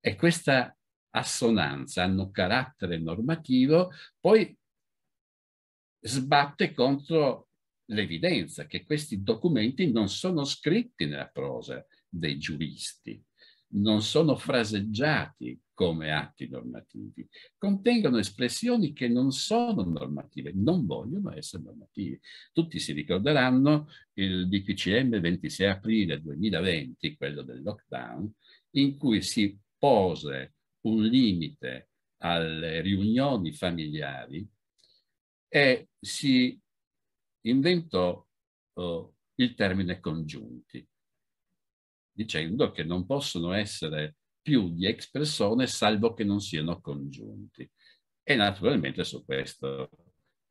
E questa assonanza hanno carattere normativo, poi sbatte contro l'evidenza che questi documenti non sono scritti nella prosa dei giuristi, non sono fraseggiati come atti normativi, contengono espressioni che non sono normative, non vogliono essere normative. Tutti si ricorderanno il DPCM 26 aprile 2020, quello del lockdown, in cui si pose un limite alle riunioni familiari e si inventò oh, il termine congiunti dicendo che non possono essere più di ex persone salvo che non siano congiunti. E naturalmente su questo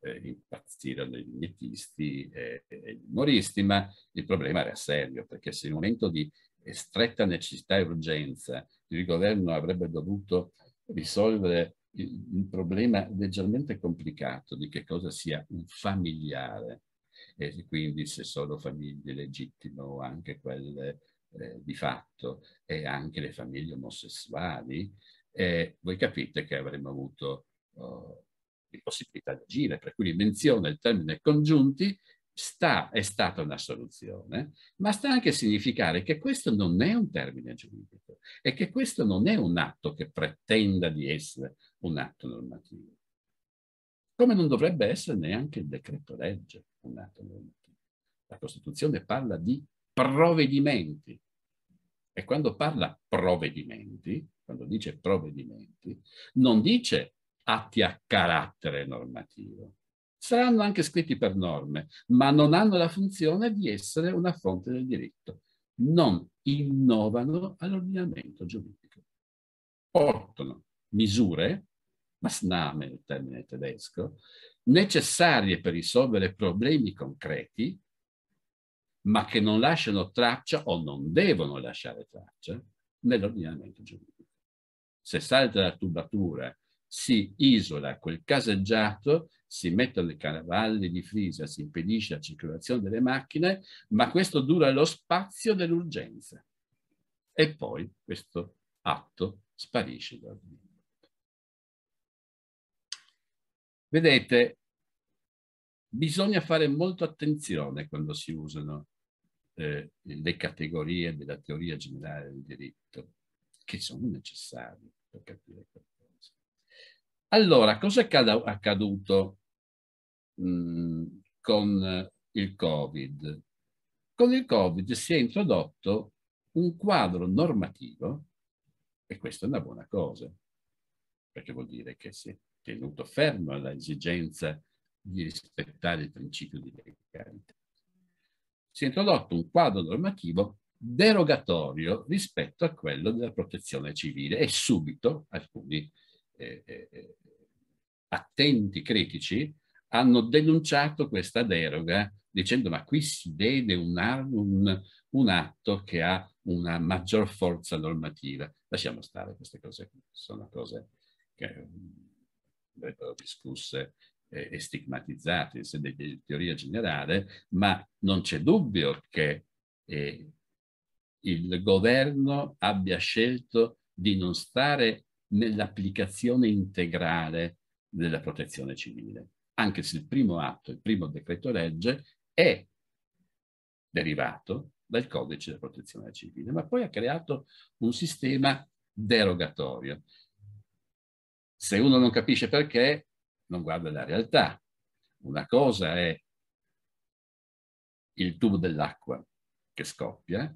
eh, impazzirono i vignetisti e, e gli umoristi, ma il problema era serio, perché se in un momento di stretta necessità e urgenza il governo avrebbe dovuto risolvere il problema leggermente complicato di che cosa sia un familiare e quindi se sono famiglie legittime o anche quelle eh, di fatto e anche le famiglie omosessuali, eh, voi capite che avremmo avuto oh, possibilità di agire, per cui l'invenzione del termine congiunti sta, è stata una soluzione, ma sta anche a significare che questo non è un termine giuridico e che questo non è un atto che pretenda di essere un atto normativo. Come non dovrebbe essere neanche il decreto legge un atto normativo. La Costituzione parla di provvedimenti. E quando parla provvedimenti, quando dice provvedimenti, non dice atti a carattere normativo. Saranno anche scritti per norme, ma non hanno la funzione di essere una fonte del diritto. Non innovano all'ordinamento giuridico. Portano misure, masname il termine tedesco, necessarie per risolvere problemi concreti ma che non lasciano traccia o non devono lasciare traccia nell'ordinamento giuridico. Se salta la tubatura, si isola quel caseggiato, si mettono i cavalli di frisa, si impedisce la circolazione delle macchine, ma questo dura lo spazio dell'urgenza. E poi questo atto sparisce dall'ordinamento. Vedete, Bisogna fare molta attenzione quando si usano eh, le categorie della teoria generale del diritto, che sono necessarie per capire qualcosa. Allora, cosa è accaduto mh, mm, con il Covid? Con il Covid si è introdotto un quadro normativo, e questa è una buona cosa, perché vuol dire che si è tenuto fermo all'esigenza di rispettare il principio di legalità. Si è introdotto un quadro normativo derogatorio rispetto a quello della protezione civile e subito alcuni eh, eh, eh attenti critici hanno denunciato questa deroga dicendo ma qui si vede un, un, un atto che ha una maggior forza normativa. Lasciamo stare queste cose, sono cose che eh, vengono discusse eh, e stigmatizzati in sede di teoria generale, ma non c'è dubbio che eh, il governo abbia scelto di non stare nell'applicazione integrale della protezione civile, anche se il primo atto, il primo decreto legge è derivato dal codice della protezione civile, ma poi ha creato un sistema derogatorio. Se uno non capisce perché, non guarda la realtà. Una cosa è il tubo dell'acqua che scoppia,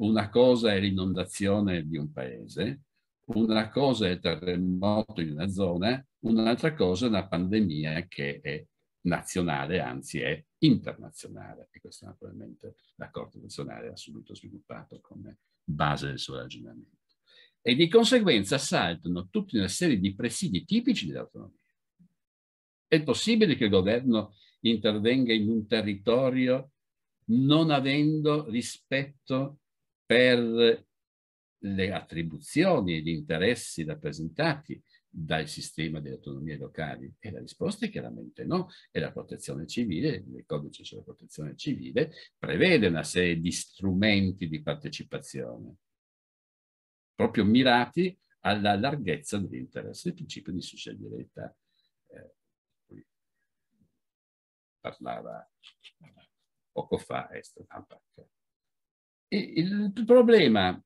una cosa è l'inondazione di un paese, una cosa è il terremoto in una zona, un'altra cosa è una pandemia che è nazionale, anzi è internazionale, e questo naturalmente l'accordo nazionale ha subito sviluppato come base del suo ragionamento. E di conseguenza saltano tutta una serie di presidi tipici dell'autonomia. È possibile che il governo intervenga in un territorio non avendo rispetto per le attribuzioni e gli interessi rappresentati dal sistema delle autonomie locali? E la risposta è chiaramente no. E la protezione civile, il codice sulla protezione civile, prevede una serie di strumenti di partecipazione, proprio mirati alla larghezza degli interessi, il principio di sussidiarietà. parlava eh, poco fa Esther Ampac. Il problema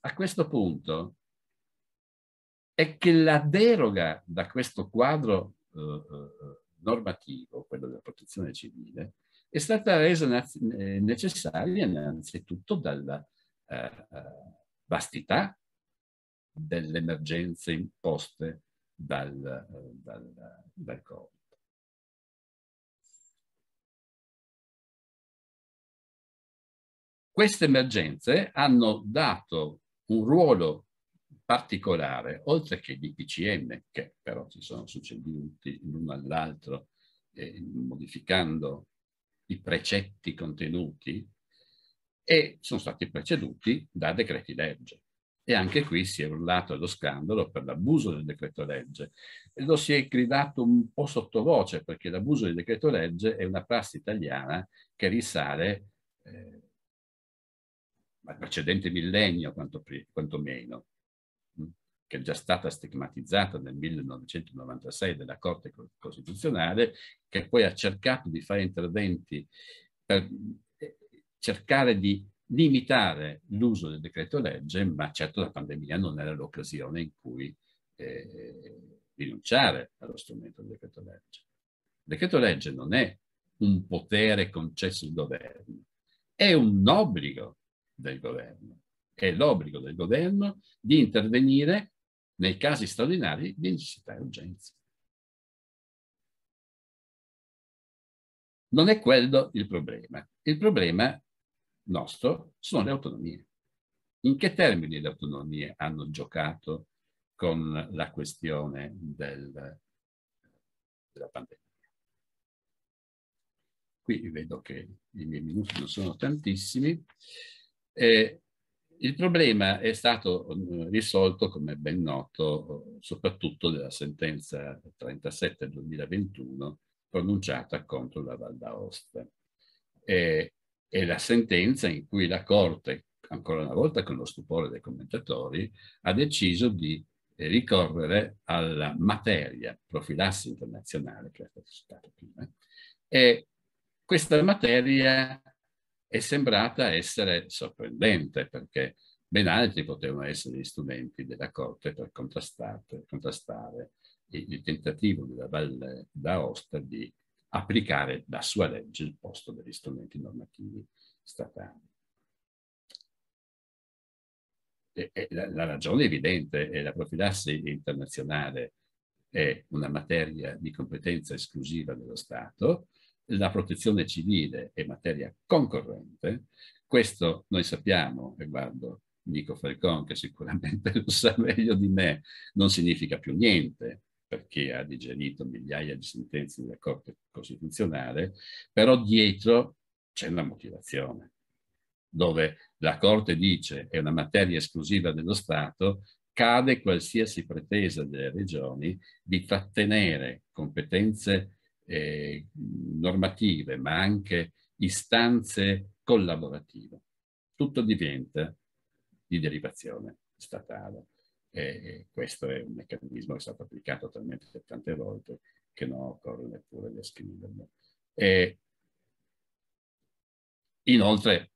a questo punto è che la deroga da questo quadro eh, eh normativo, quello della protezione civile, è stata resa eh, necessaria innanzitutto dalla eh, vastità delle emergenze imposte dal, dal, dal Covid. Queste emergenze hanno dato un ruolo particolare, oltre che di PCM, che però si sono succeduti l'uno all'altro eh, modificando i precetti contenuti, e sono stati preceduti da decreti legge. E anche qui si è urlato allo scandalo per l'abuso del decreto legge. E lo si è gridato un po' sottovoce perché l'abuso del decreto legge è una prassi italiana che risale eh, ma precedente millennio quanto, quantomeno, mm, che è già stata stigmatizzata nel 1996 dalla Corte Costituzionale, che poi ha cercato di fare interventi per eh, cercare di limitare l'uso del decreto legge, ma certo la pandemia non era l'occasione in cui eh, rinunciare allo strumento del decreto legge. Il decreto legge non è un potere concesso al governo, è un obbligo del governo. È l'obbligo del governo di intervenire nei casi straordinari di necessità e urgenza. Non è quello il problema. Il problema nostro sono le autonomie. In che termini le autonomie hanno giocato con la questione del, della pandemia? Qui vedo che i miei minuti non sono tantissimi. Eh, il problema è stato mm, risolto, come ben noto, soprattutto della sentenza 37 2021 pronunciata contro la Val d'Aosta. è la sentenza in cui la Corte, ancora una volta con lo stupore dei commentatori, ha deciso di ricorrere alla materia profilassi internazionale, che è stata citata prima, e questa materia è sembrata essere sorprendente perché ben altri potevano essere gli strumenti della Corte per contrastare il tentativo della Valle d'Aosta di applicare la sua legge il posto degli strumenti normativi statali. E, e la, la, ragione è evidente, è la profilassi internazionale è una materia di competenza esclusiva dello Stato, la protezione civile è materia concorrente, questo noi sappiamo, e guardo Nico Falcon che sicuramente lo sa meglio di me, non significa più niente perché ha digerito migliaia di sentenze della Corte Costituzionale, però dietro c'è una motivazione, dove la Corte dice è una materia esclusiva dello Stato, cade qualsiasi pretesa delle regioni di trattenere competenze eh, normative, ma anche istanze collaborative. Tutto diventa di derivazione statale. E questo è un meccanismo che è stato applicato talmente tante volte che non occorre neppure descriverlo. E inoltre,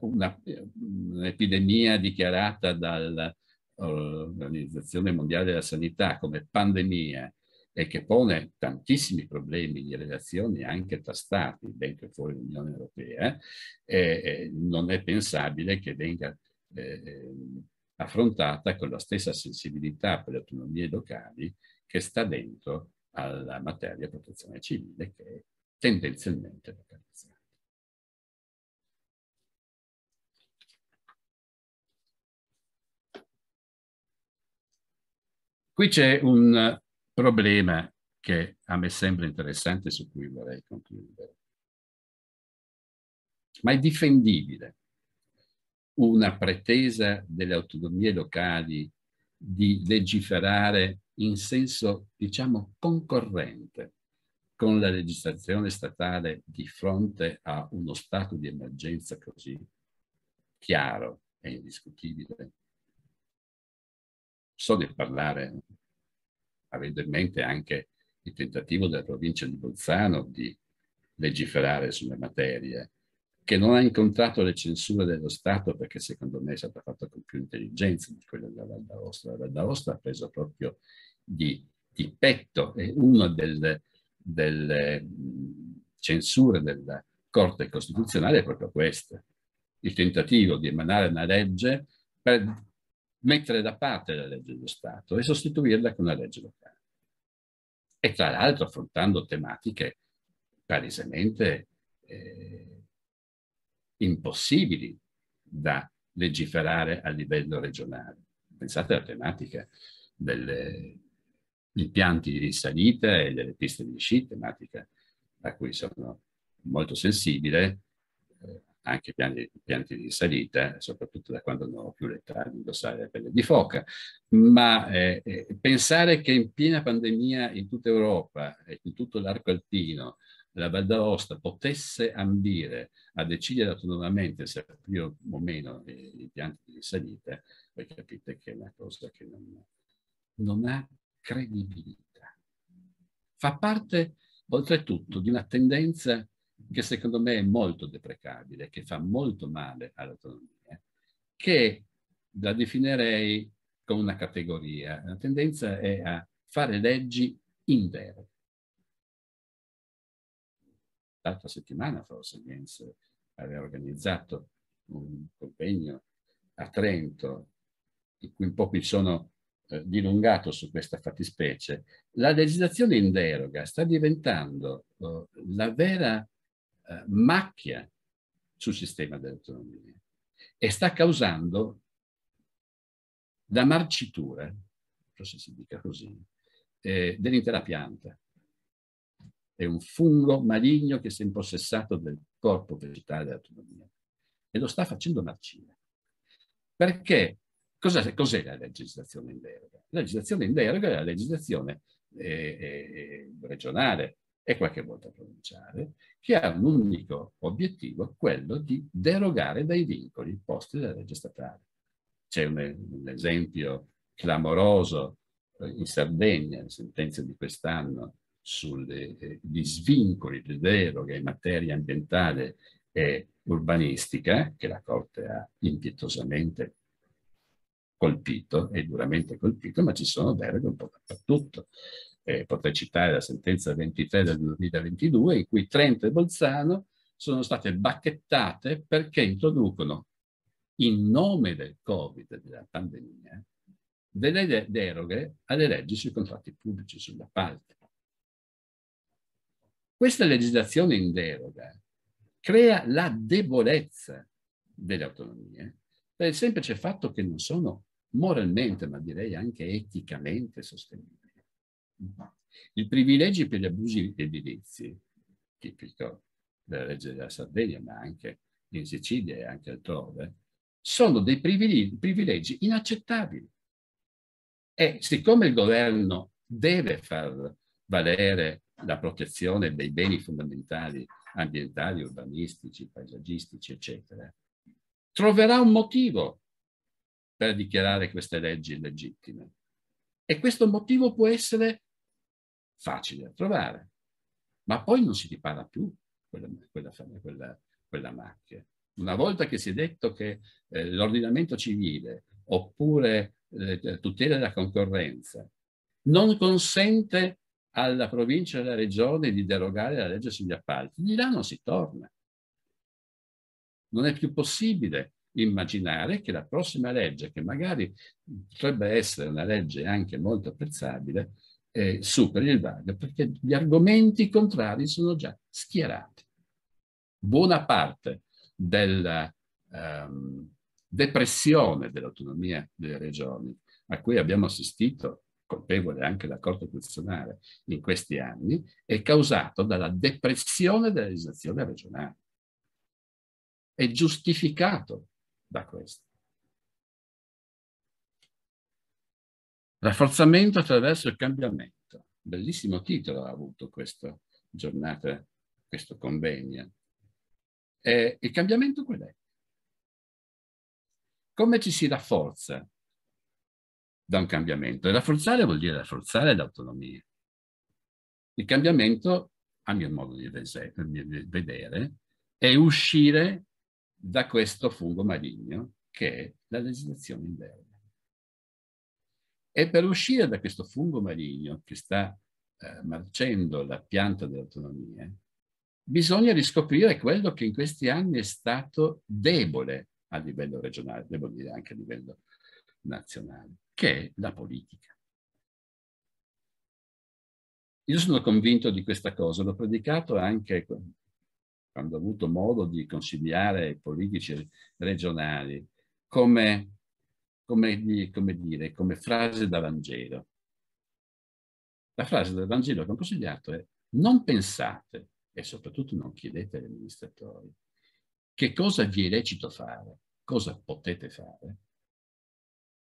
un'epidemia dichiarata dall'Organizzazione Mondiale della Sanità come pandemia e che pone tantissimi problemi di relazioni anche tra stati dentro e fuori l'Unione Europea, eh, eh, non è pensabile che venga eh, eh, affrontata con la stessa sensibilità per le autonomie locali che sta dentro alla materia protezione civile che è tendenzialmente localizzata. Qui c'è un problema che a me sembra interessante su cui vorrei concludere. Ma è difendibile una pretesa delle autonomie locali di legiferare in senso, diciamo, concorrente con la legislazione statale di fronte a uno stato di emergenza così chiaro e indiscutibile? So di parlare avendo in mente anche il tentativo della provincia di Bolzano di legiferare sulle materie, che non ha incontrato le censure dello Stato perché secondo me è stata fatta con più intelligenza di quella della Val d'Aosta. La Val d'Aosta ha preso proprio di, di petto e una delle, delle censure della Corte Costituzionale è proprio questa, il tentativo di emanare una legge per mettere da parte la legge dello Stato e sostituirla con la legge locale e tra l'altro affrontando tematiche palesemente eh, impossibili da legiferare a livello regionale. Pensate alla tematica degli impianti di salita e delle piste di sci, tematica a cui sono molto sensibile, eh, anche pianti, pianti di salita, soprattutto da quando non ho più l'età di indossare la pelle di foca, ma eh, eh pensare che in piena pandemia in tutta Europa e in tutto l'arco alpino la Val d'Aosta potesse ambire a decidere autonomamente se aprire o meno eh, i pianti di salita, voi capite che è una cosa che non, non ha credibilità. Fa parte, oltretutto, di una tendenza che secondo me è molto deprecabile, che fa molto male all'autonomia, che la definirei come una categoria. La tendenza è a fare leggi in intere. L'altra settimana forse Jens aveva organizzato un convegno a Trento in cui un po' mi sono eh, dilungato su questa fattispecie. La legislazione in deroga sta diventando eh, la vera eh, macchia sul sistema dell'autonomia e sta causando la marcitura, non so se si dica così, eh, dell'intera pianta. È un fungo maligno che si è impossessato del corpo vegetale dell'autonomia e lo sta facendo marcire. Perché cos'è, cos la legislazione in deroga? La legislazione in deroga è la legislazione eh, eh, eh regionale, e qualche volta provinciale, che ha un unico obiettivo, quello di derogare dai vincoli posti dalla legge statale. C'è un, un esempio clamoroso eh, in Sardegna, la sentenza di quest'anno sugli eh, svincoli, le deroghe in materia ambientale e urbanistica, che la Corte ha impietosamente colpito e duramente colpito, ma ci sono deroghe un po' dappertutto eh, potrei citare la sentenza 23 del 2022, in cui Trento e Bolzano sono state bacchettate perché introducono, in nome del Covid, della pandemia, delle deroghe alle leggi sui contratti pubblici, sulla parte. Questa legislazione in deroga crea la debolezza delle autonomie per il semplice fatto che non sono moralmente, ma direi anche eticamente sostenibili. I privilegi per gli abusi edilizi, tipico della legge della Sardegna, ma anche in Sicilia e anche altrove, sono dei privilegi, privilegi inaccettabili. E siccome il governo deve far valere la protezione dei beni fondamentali ambientali, urbanistici, paesaggistici, eccetera, troverà un motivo per dichiarare queste leggi illegittime. E questo motivo può essere facile da trovare, ma poi non si ripara più quella, quella, quella, quella macchia. Una volta che si è detto che eh, l'ordinamento civile oppure eh, tutela della concorrenza non consente alla provincia e alla regione di derogare la legge sugli appalti, di là non si torna. Non è più possibile immaginare che la prossima legge, che magari potrebbe essere una legge anche molto apprezzabile, eh, superi il vaglio, perché gli argomenti contrari sono già schierati. Buona parte della ehm, depressione dell'autonomia delle regioni, a cui abbiamo assistito colpevole anche la Corte Costituzionale in questi anni, è causato dalla depressione della legislazione regionale. È giustificato da questo. Rafforzamento attraverso il cambiamento. Bellissimo titolo ha avuto questa giornata, questo convegno. E il cambiamento qual è? Come ci si rafforza da un cambiamento? E rafforzare vuol dire rafforzare l'autonomia. Il cambiamento, a mio modo di vedere, è uscire da questo fungo maligno che è la legislazione in verde. E per uscire da questo fungo maligno che sta eh, marcendo la pianta dell'autonomia, bisogna riscoprire quello che in questi anni è stato debole a livello regionale, devo dire anche a livello nazionale, che è la politica. Io sono convinto di questa cosa, l'ho predicato anche quando ho avuto modo di consigliare ai politici regionali, come, come, come dire, come frase da Vangelo. La frase del Vangelo che ho consigliato è non pensate e soprattutto non chiedete agli amministratori che cosa vi è lecito fare, cosa potete fare,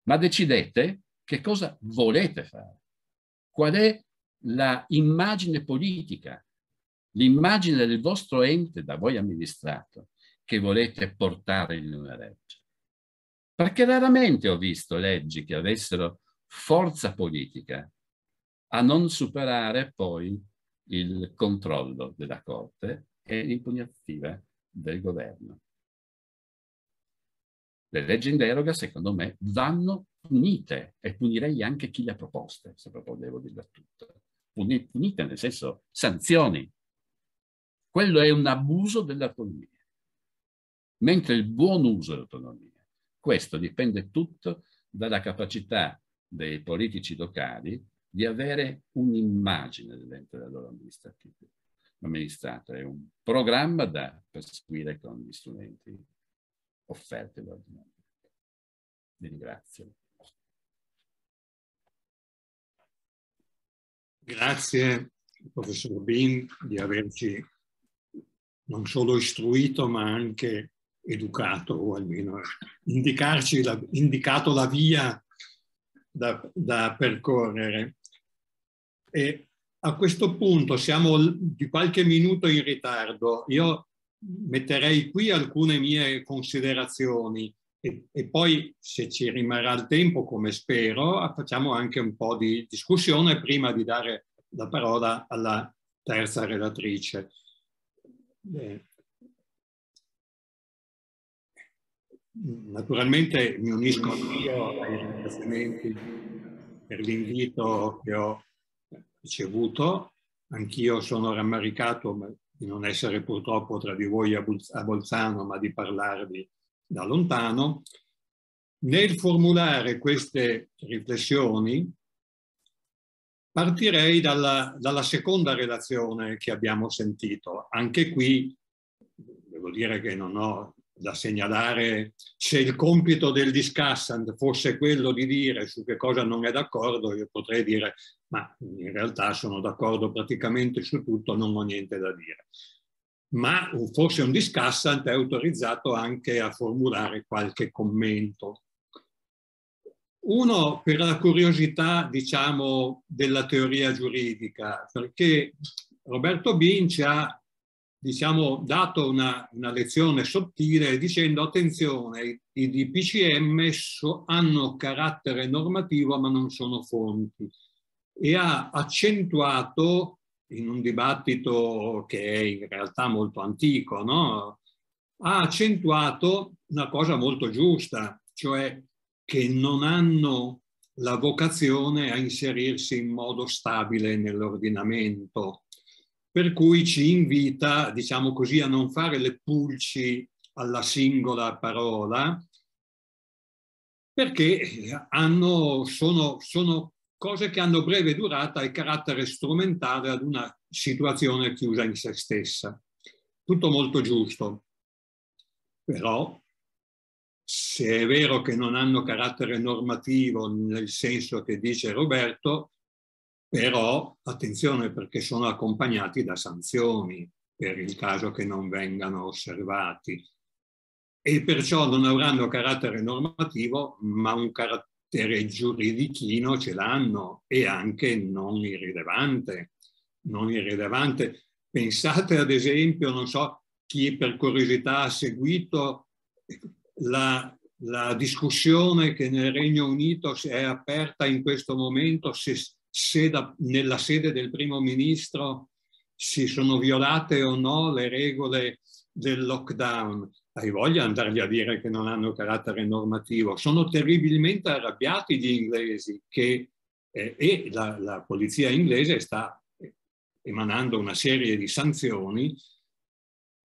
ma decidete che cosa volete fare, qual è la immagine politica l'immagine del vostro ente da voi amministrato che volete portare in una legge. Perché raramente ho visto leggi che avessero forza politica a non superare poi il controllo della Corte e l'impugnativa del governo. Le leggi in deroga, secondo me, vanno punite e punirei anche chi le ha proposte, se proprio devo dirla tutta. Punite nel senso sanzioni, quello è un abuso dell'autonomia, mentre il buon uso dell'autonomia. Questo dipende tutto dalla capacità dei politici locali di avere un'immagine dell'ente della loro L'amministrato è un programma da perseguire con gli strumenti offerti dall'ordinamento. Vi ringrazio. Grazie, professor Bin, di averci non solo istruito ma anche educato o almeno indicarci la, indicato la via da, da percorrere. E a questo punto siamo di qualche minuto in ritardo. Io metterei qui alcune mie considerazioni e, e, poi se ci rimarrà il tempo, come spero, facciamo anche un po' di discussione prima di dare la parola alla terza relatrice. Beh, naturalmente mi unisco anch'io ai ringraziamenti per l'invito che ho ricevuto. Anch'io sono rammaricato di non essere purtroppo tra di voi a Bolzano, ma di parlarvi da lontano. Nel formulare queste riflessioni, Partirei dalla, dalla, seconda relazione che abbiamo sentito. Anche qui devo dire che non ho da segnalare se il compito del discussant fosse quello di dire su che cosa non è d'accordo, io potrei dire ma in realtà sono d'accordo praticamente su tutto, non ho niente da dire. Ma forse un discussant è autorizzato anche a formulare qualche commento uno per la curiosità, diciamo, della teoria giuridica, perché Roberto Binci ha, diciamo, dato una, una, lezione sottile dicendo attenzione, i DPCM so, hanno carattere normativo ma non sono fonti e ha accentuato in un dibattito che è in realtà molto antico, no? ha accentuato una cosa molto giusta, cioè che non hanno la vocazione a inserirsi in modo stabile nell'ordinamento, per cui ci invita, diciamo così, a non fare le pulci alla singola parola, perché hanno, sono, sono cose che hanno breve durata e carattere strumentale ad una situazione chiusa in se stessa. Tutto molto giusto, però se è vero che non hanno carattere normativo nel senso che dice Roberto, però attenzione perché sono accompagnati da sanzioni per il caso che non vengano osservati e perciò non avranno carattere normativo ma un carattere giuridichino ce l'hanno e anche non irrilevante. Non irrilevante. Pensate ad esempio, non so chi per curiosità ha seguito la, la discussione che nel Regno Unito è aperta in questo momento se, se da, nella sede del primo ministro si sono violate o no le regole del lockdown. Hai voglia andargli a dire che non hanno carattere normativo. Sono terribilmente arrabbiati gli inglesi che, eh, e la, la polizia inglese sta emanando una serie di sanzioni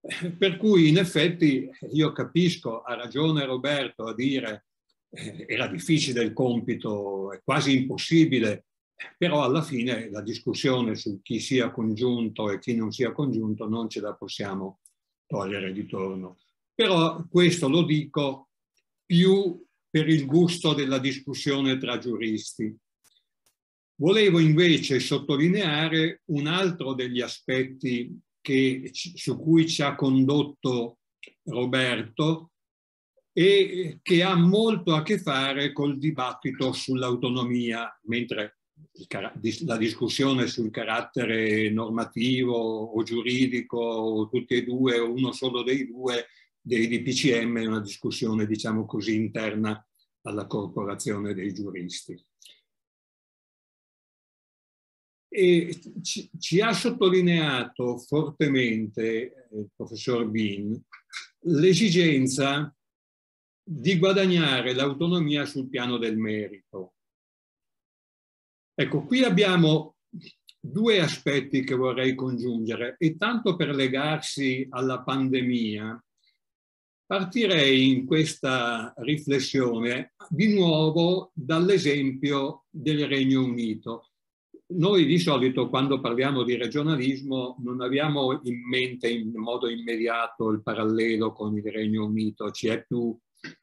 Per cui in effetti io capisco, ha ragione Roberto a dire eh, era difficile il compito, è quasi impossibile, però alla fine la discussione su chi sia congiunto e chi non sia congiunto non ce la possiamo togliere di torno. Però questo lo dico più per il gusto della discussione tra giuristi. Volevo invece sottolineare un altro degli aspetti che, su cui ci ha condotto Roberto e che ha molto a che fare col dibattito sull'autonomia, mentre la discussione sul carattere normativo o giuridico o tutti e due o uno solo dei due dei DPCM è una discussione, diciamo così, interna alla corporazione dei giuristi. E ci, ci ha sottolineato fortemente eh, il professor Bin l'esigenza di guadagnare l'autonomia sul piano del merito. Ecco, qui abbiamo due aspetti che vorrei congiungere e tanto per legarsi alla pandemia, partirei in questa riflessione di nuovo dall'esempio del Regno Unito noi di solito quando parliamo di regionalismo non abbiamo in mente in modo immediato il parallelo con il Regno Unito, ci è più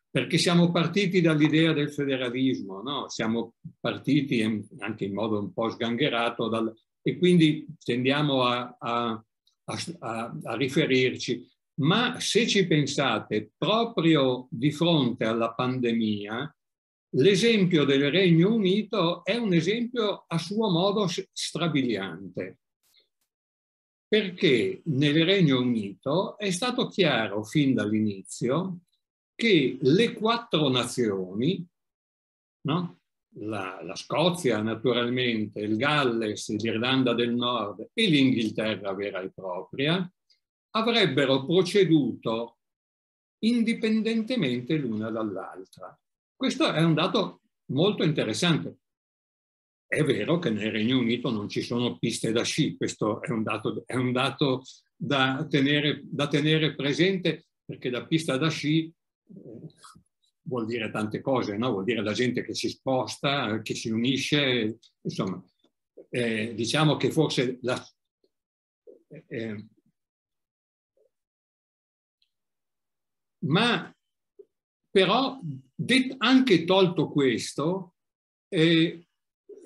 perché siamo partiti dall'idea del federalismo, no? siamo partiti anche in modo un po' sgangherato dal, e quindi tendiamo a, a, a, a riferirci. Ma se ci pensate, proprio di fronte alla pandemia, L'esempio del Regno Unito è un esempio a suo modo strabiliante, perché nel Regno Unito è stato chiaro fin dall'inizio che le quattro nazioni, no? la, la Scozia naturalmente, il Galles, l'Irlanda del Nord e l'Inghilterra vera e propria, avrebbero proceduto indipendentemente l'una dall'altra. Questo è un dato molto interessante. È vero che nel Regno Unito non ci sono piste da sci, questo è un dato, è un dato da, tenere, da, tenere, presente perché la pista da sci eh, vuol dire tante cose, no? vuol dire la gente che si sposta, che si unisce, insomma, eh, diciamo che forse la, eh, eh ma però anche tolto questo, eh,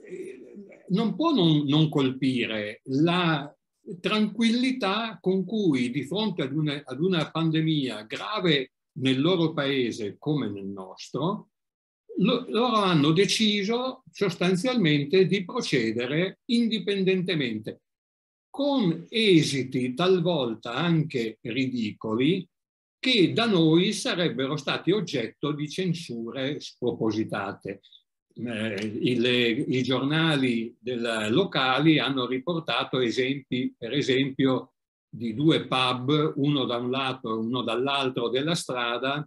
eh, non può non, non, colpire la tranquillità con cui di fronte ad una, ad una pandemia grave nel loro paese come nel nostro, loro hanno deciso sostanzialmente di procedere indipendentemente, con esiti talvolta anche ridicoli, che da noi sarebbero stati oggetto di censure spropositate. Eh, il, I giornali del, locali hanno riportato esempi, per esempio, di due pub, uno da un lato e uno dall'altro della strada,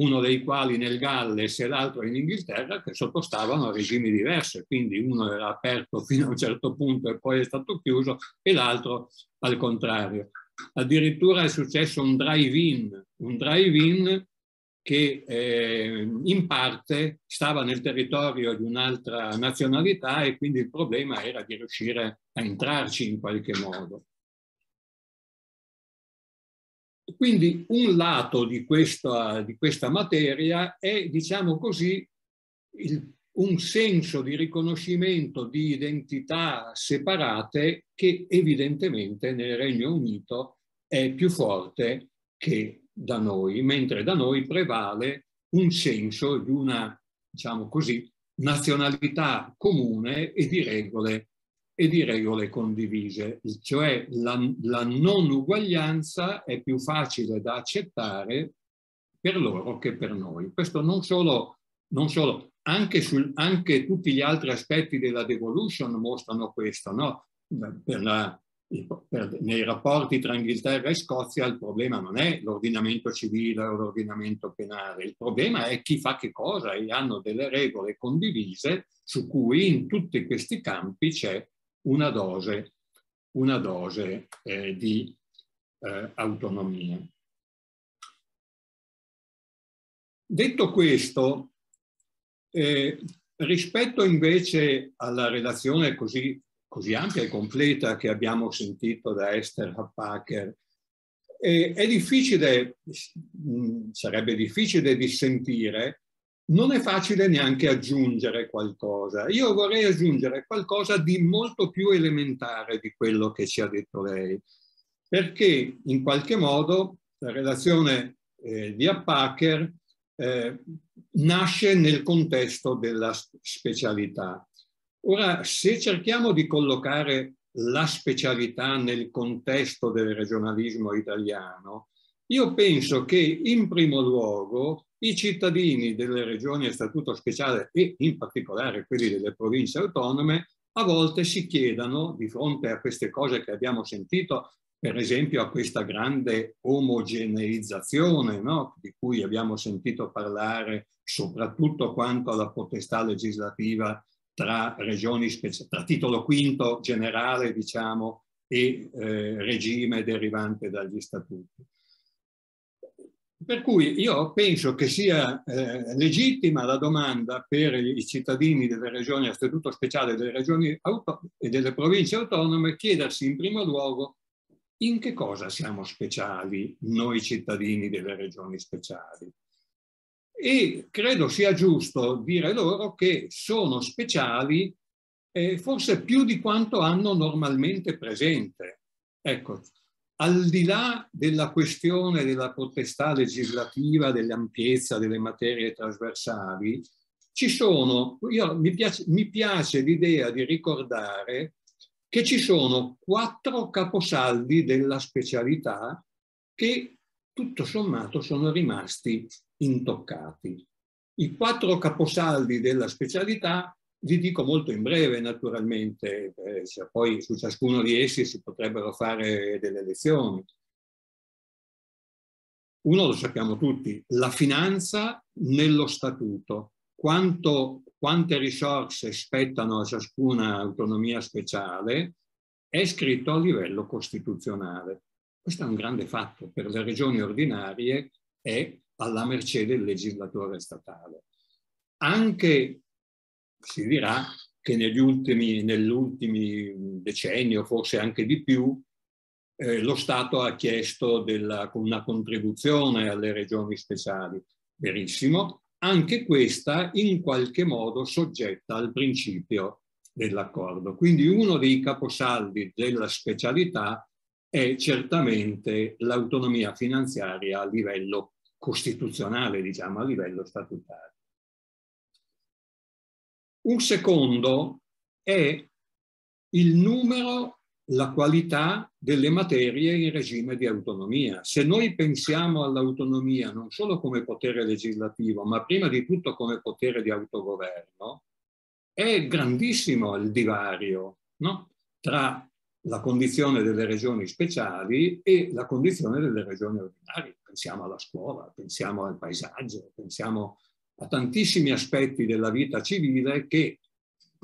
uno dei quali nel Galles e l'altro in Inghilterra, che sottostavano a regimi diversi, quindi uno era aperto fino a un certo punto e poi è stato chiuso e l'altro al contrario. Addirittura è successo un drive-in, un drive-in che eh, in parte stava nel territorio di un'altra nazionalità e quindi il problema era di riuscire a entrarci in qualche modo. Quindi un lato di questa, di questa materia è, diciamo così, il un senso di riconoscimento di identità separate che evidentemente nel Regno Unito è più forte che da noi, mentre da noi prevale un senso di una, diciamo così, nazionalità comune e di regole, e di regole condivise. Cioè la, la non uguaglianza è più facile da accettare per loro che per noi. Questo non solo, non solo anche, sul, anche, tutti gli altri aspetti della devolution mostrano questo, no? per la, per, nei rapporti tra Inghilterra e Scozia il problema non è l'ordinamento civile o l'ordinamento penale, il problema è chi fa che cosa e hanno delle regole condivise su cui in tutti questi campi c'è una dose, una dose eh, di eh, autonomia. Detto questo, eh, rispetto invece alla relazione così, così, ampia e completa che abbiamo sentito da Esther Happacher, eh, è difficile, mm, sarebbe difficile dissentire, non è facile neanche aggiungere qualcosa. Io vorrei aggiungere qualcosa di molto più elementare di quello che ci ha detto lei, perché in qualche modo la relazione eh, di Happacher eh, nasce nel contesto della specialità. Ora, se cerchiamo di collocare la specialità nel contesto del regionalismo italiano, io penso che in primo luogo i cittadini delle regioni a statuto speciale e in particolare quelli delle province autonome a volte si chiedano di fronte a queste cose che abbiamo sentito per esempio a questa grande omogeneizzazione no? di cui abbiamo sentito parlare soprattutto quanto alla potestà legislativa tra regioni speciali, tra titolo quinto generale diciamo e eh, regime derivante dagli statuti. Per cui io penso che sia eh, legittima la domanda per i cittadini delle regioni a statuto speciale delle regioni e delle province autonome chiedersi in primo luogo in che cosa siamo speciali noi cittadini delle regioni speciali? E credo sia giusto dire loro che sono speciali eh, forse più di quanto hanno normalmente presente. Ecco, al di là della questione della potestà legislativa, dell'ampiezza delle materie trasversali, ci sono, io, mi, piace, mi piace l'idea di ricordare che ci sono quattro caposaldi della specialità che tutto sommato sono rimasti intoccati. I quattro caposaldi della specialità vi dico molto in breve naturalmente, eh, cioè poi su ciascuno di essi si potrebbero fare delle lezioni. Uno lo sappiamo tutti, la finanza nello statuto, quanto quante risorse spettano a ciascuna autonomia speciale è scritto a livello costituzionale. Questo è un grande fatto, per le regioni ordinarie è alla mercé del legislatore statale. Anche si dirà che negli ultimi, ultimi decenni o forse anche di più eh, lo Stato ha chiesto della, una contribuzione alle regioni speciali. Verissimo, anche questa in qualche modo soggetta al principio dell'accordo. Quindi uno dei caposaldi della specialità è certamente l'autonomia finanziaria a livello costituzionale, diciamo, a livello statutario. Un secondo è il numero la qualità delle materie in regime di autonomia. Se noi pensiamo all'autonomia non solo come potere legislativo, ma prima di tutto come potere di autogoverno, è grandissimo il divario no? tra la condizione delle regioni speciali e la condizione delle regioni ordinarie. Pensiamo alla scuola, pensiamo al paesaggio, pensiamo a tantissimi aspetti della vita civile che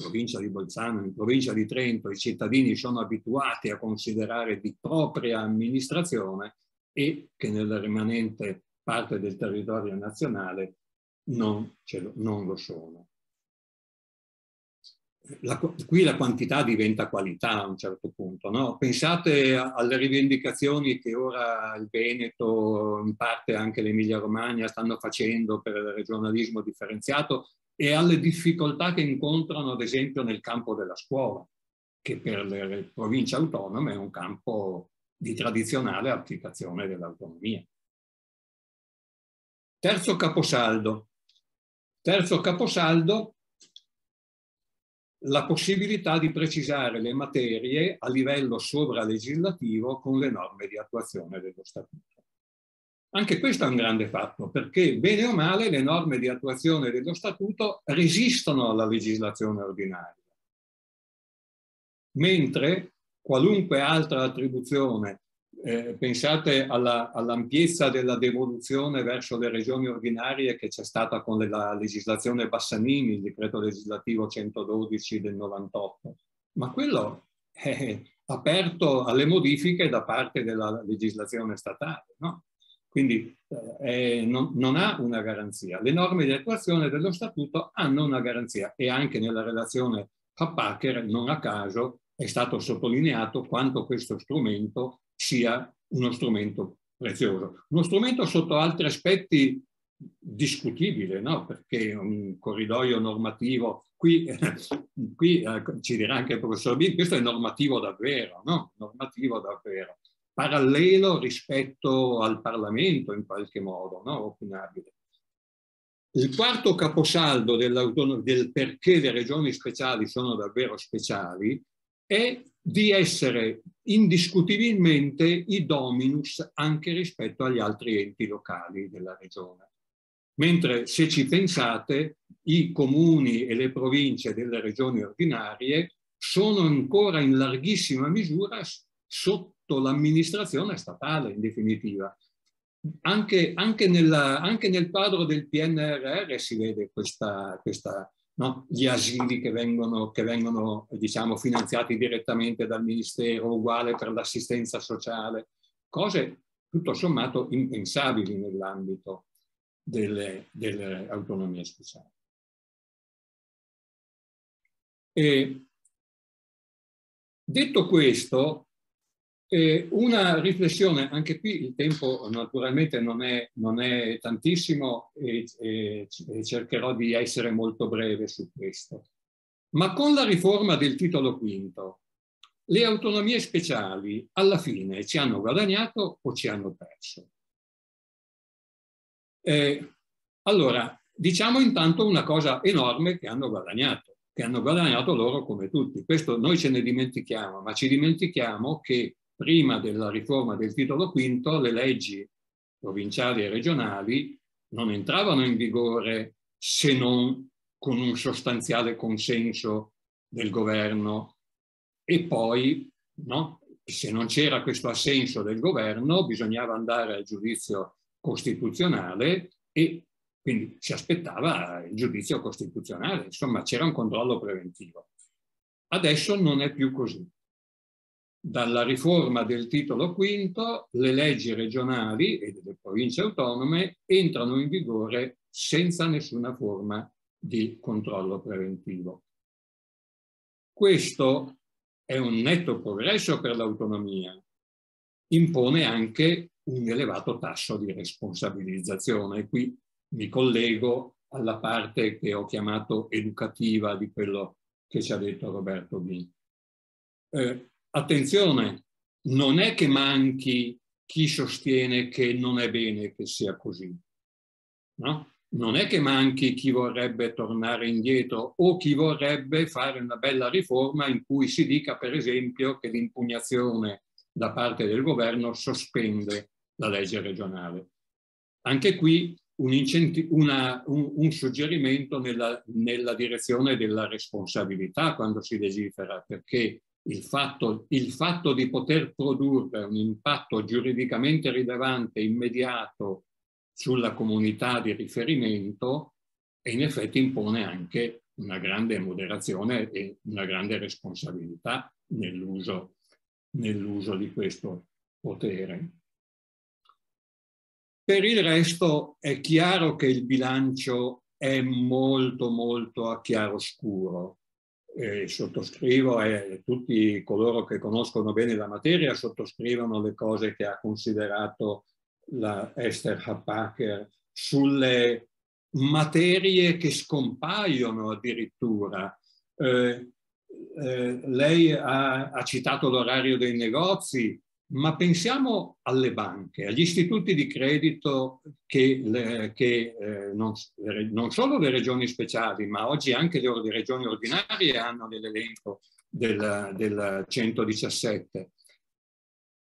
provincia di Bolzano, in provincia di Trento, i cittadini sono abituati a considerare di propria amministrazione e che nella rimanente parte del territorio nazionale non, lo, non lo sono. La, qui la quantità diventa qualità a un certo punto. No? Pensate alle rivendicazioni che ora il Veneto, in parte anche l'Emilia Romagna, stanno facendo per il regionalismo differenziato e alle difficoltà che incontrano ad esempio nel campo della scuola, che per le province autonome è un campo di tradizionale applicazione dell'autonomia. Terzo caposaldo. Terzo caposaldo, la possibilità di precisare le materie a livello sovralegislativo con le norme di attuazione dello Statuto. Anche questo è un grande fatto, perché bene o male le norme di attuazione dello statuto resistono alla legislazione ordinaria, mentre qualunque altra attribuzione, eh, pensate alla, all'ampiezza della devoluzione verso le regioni ordinarie che c'è stata con la legislazione Bassanini, il decreto legislativo 112 del 98, ma quello è aperto alle modifiche da parte della legislazione statale, no? Quindi eh, non, non, ha una garanzia. Le norme di attuazione dello statuto hanno una garanzia e anche nella relazione a Packer, non a caso, è stato sottolineato quanto questo strumento sia uno strumento prezioso. Uno strumento sotto altri aspetti discutibile, no? perché un corridoio normativo, qui, qui eh, ci dirà anche il professor Bin, questo è normativo davvero, no? normativo davvero parallelo rispetto al Parlamento in qualche modo, no? opinabile. Il quarto caposaldo del perché le regioni speciali sono davvero speciali è di essere indiscutibilmente i dominus anche rispetto agli altri enti locali della regione. Mentre se ci pensate, i comuni e le province delle regioni ordinarie sono ancora in larghissima misura sotto sotto l'amministrazione statale in definitiva. Anche, anche, nella, anche, nel quadro del PNRR si vede questa, questa no? gli asili che vengono, che vengono diciamo, finanziati direttamente dal Ministero, uguale per l'assistenza sociale, cose tutto sommato impensabili nell'ambito delle, delle, autonomie speciali. E detto questo, e una riflessione, anche qui il tempo naturalmente non è, non è tantissimo e, e, e, cercherò di essere molto breve su questo. Ma con la riforma del titolo quinto, le autonomie speciali alla fine ci hanno guadagnato o ci hanno perso? Eh, allora, diciamo intanto una cosa enorme che hanno guadagnato, che hanno guadagnato loro come tutti. Questo noi ce ne dimentichiamo, ma ci dimentichiamo che prima della riforma del titolo V, le leggi provinciali e regionali non entravano in vigore se non con un sostanziale consenso del governo e poi no, se non c'era questo assenso del governo bisognava andare al giudizio costituzionale e quindi si aspettava il giudizio costituzionale, insomma c'era un controllo preventivo. Adesso non è più così dalla riforma del titolo V le leggi regionali e delle province autonome entrano in vigore senza nessuna forma di controllo preventivo. Questo è un netto progresso per l'autonomia, impone anche un elevato tasso di responsabilizzazione. Qui mi collego alla parte che ho chiamato educativa di quello che ci ha detto Roberto B. Eh, attenzione, non è che manchi chi sostiene che non è bene che sia così. No? Non è che manchi chi vorrebbe tornare indietro o chi vorrebbe fare una bella riforma in cui si dica, per esempio, che l'impugnazione da parte del governo sospende la legge regionale. Anche qui un, una, un, un suggerimento nella, nella direzione della responsabilità quando si legifera, perché il fatto, il fatto di poter produrre un impatto giuridicamente rilevante, immediato, sulla comunità di riferimento e in effetti impone anche una grande moderazione e una grande responsabilità nell'uso, nell di questo potere. Per il resto è chiaro che il bilancio è molto molto a chiaroscuro eh, sottoscrivo e tutti coloro che conoscono bene la materia sottoscrivono le cose che ha considerato la Esther Hapacher sulle materie che scompaiono addirittura. Eh, eh, lei ha, ha citato l'orario dei negozi, ma pensiamo alle banche, agli istituti di credito che, le, che eh, non, non, solo le regioni speciali, ma oggi anche le, le regioni ordinarie hanno nell'elenco del, del 117.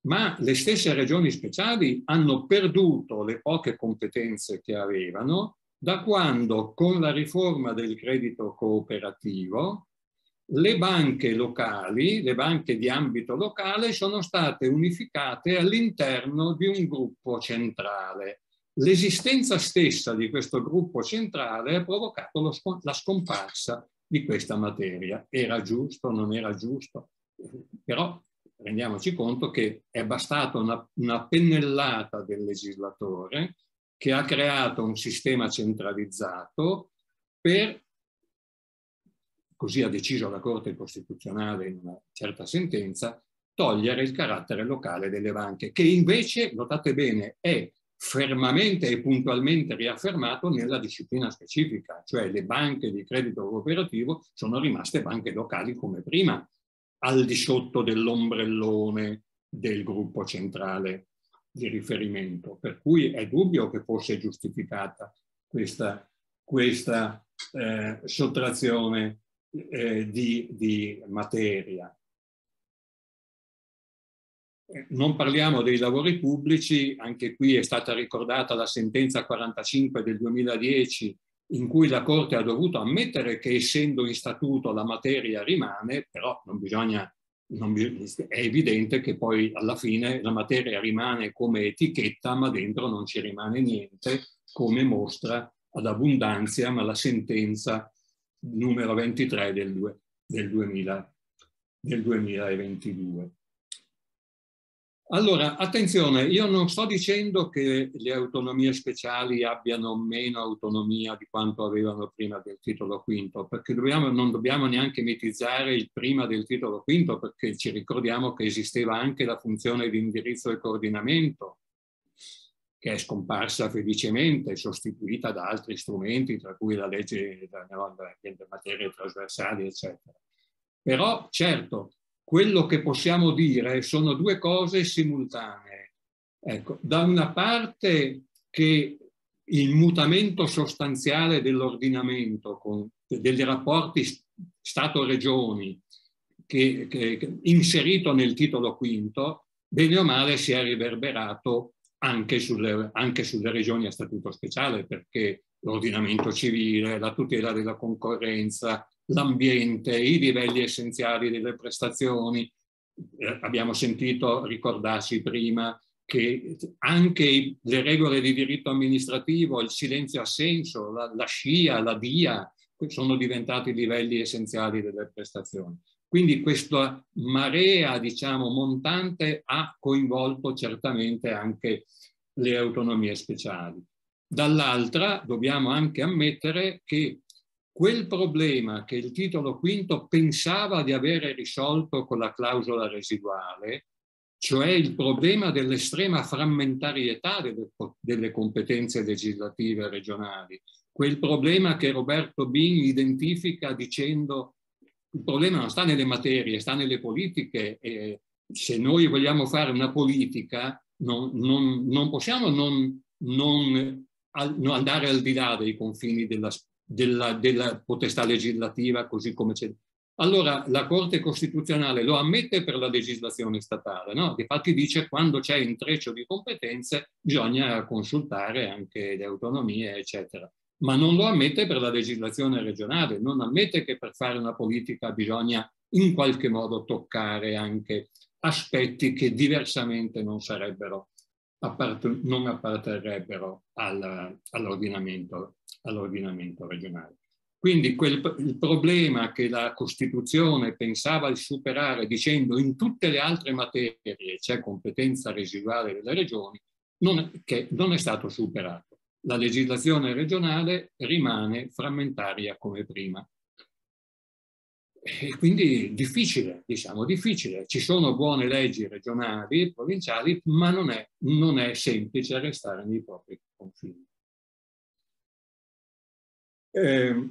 Ma le stesse regioni speciali hanno perduto le poche competenze che avevano da quando con la riforma del credito cooperativo le banche locali, le banche di ambito locale, sono state unificate all'interno di un gruppo centrale. L'esistenza stessa di questo gruppo centrale ha provocato lo, la scomparsa di questa materia. Era giusto, non era giusto, però rendiamoci conto che è bastata una, una pennellata del legislatore che ha creato un sistema centralizzato per così ha deciso la Corte Costituzionale in una certa sentenza, togliere il carattere locale delle banche, che invece, notate bene, è fermamente e puntualmente riaffermato nella disciplina specifica, cioè le banche di credito cooperativo sono rimaste banche locali come prima, al di sotto dell'ombrellone del gruppo centrale di riferimento, per cui è dubbio che fosse giustificata questa, questa eh, sottrazione eh, di, di materia. Eh, non parliamo dei lavori pubblici, anche qui è stata ricordata la sentenza 45 del 2010 in cui la Corte ha dovuto ammettere che essendo in statuto la materia rimane, però non bisogna, non bisogna, è evidente che poi alla fine la materia rimane come etichetta, ma dentro non ci rimane niente, come mostra ad abbondanza, ma la sentenza numero 23 del, due, del, 2000, del 2022. Allora, attenzione, io non sto dicendo che le autonomie speciali abbiano meno autonomia di quanto avevano prima del titolo quinto, perché dobbiamo, non dobbiamo neanche mitizzare il prima del titolo quinto, perché ci ricordiamo che esisteva anche la funzione di indirizzo e coordinamento che è scomparsa felicemente, sostituita da altri strumenti, tra cui la legge no, delle materie trasversali, eccetera. Però, certo, quello che possiamo dire sono due cose simultanee. Ecco, da una parte che il mutamento sostanziale dell'ordinamento, dei rapporti Stato-Regioni, che, che, inserito nel titolo quinto, bene o male si è riverberato anche sulle, anche sulle regioni a statuto speciale perché l'ordinamento civile, la tutela della concorrenza, l'ambiente, i livelli essenziali delle prestazioni. Eh, abbiamo sentito ricordarsi prima che anche le regole di diritto amministrativo, il silenzio assenso, la, la scia, la via, sono diventati livelli essenziali delle prestazioni. Quindi questa marea, diciamo, montante ha coinvolto certamente anche le autonomie speciali. Dall'altra dobbiamo anche ammettere che quel problema che il titolo V pensava di avere risolto con la clausola residuale, cioè il problema dell'estrema frammentarietà delle, delle, competenze legislative regionali, quel problema che Roberto Bin identifica dicendo il problema non sta nelle materie, sta nelle politiche. E se noi vogliamo fare una politica, non, non, non possiamo non, non, andare al di là dei confini della, della, della potestà legislativa, così come c'è. Allora la Corte Costituzionale lo ammette per la legislazione statale, no? Difatti dice che quando c'è intreccio di competenze bisogna consultare anche le autonomie, eccetera ma non lo ammette per la legislazione regionale, non ammette che per fare una politica bisogna in qualche modo toccare anche aspetti che diversamente non sarebbero non apparterebbero all'ordinamento, all'ordinamento regionale. Quindi quel, il problema che la Costituzione pensava di superare dicendo in tutte le altre materie c'è competenza residuale delle regioni, non, che non è stato superato la legislazione regionale rimane frammentaria come prima. E quindi difficile, diciamo, difficile. Ci sono buone leggi regionali, e provinciali, ma non è, non è semplice restare nei propri confini. Eh,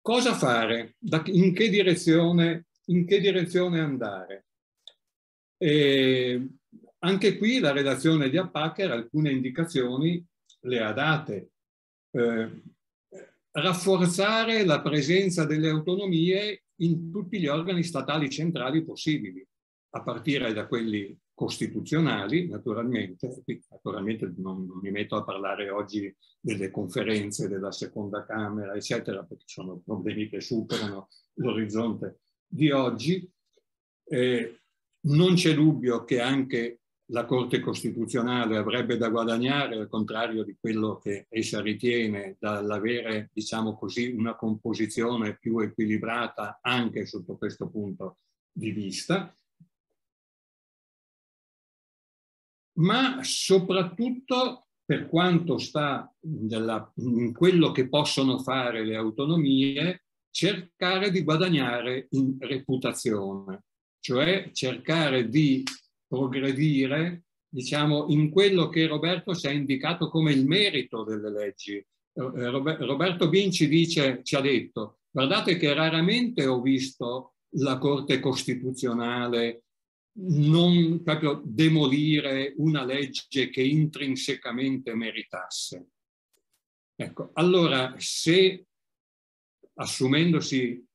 cosa fare? Da, in, che direzione, in che direzione andare? Eh, anche qui la redazione di Appacher alcune indicazioni le ha date. Eh, rafforzare la presenza delle autonomie in tutti gli organi statali centrali possibili, a partire da quelli costituzionali, naturalmente, naturalmente non, non, mi metto a parlare oggi delle conferenze della seconda Camera, eccetera, perché sono problemi che superano l'orizzonte di oggi. Eh, non c'è dubbio che anche la Corte Costituzionale avrebbe da guadagnare, al contrario di quello che essa ritiene, dall'avere, diciamo così, una composizione più equilibrata anche sotto questo punto di vista, ma soprattutto per quanto sta della, in quello che possono fare le autonomie, cercare di guadagnare in reputazione, cioè cercare di progredire diciamo, in quello che Roberto ci ha indicato come il merito delle leggi. Eh, eh, Roberto Vinci dice, ci ha detto, guardate che raramente ho visto la Corte Costituzionale non proprio demolire una legge che intrinsecamente meritasse. Ecco, allora se assumendosi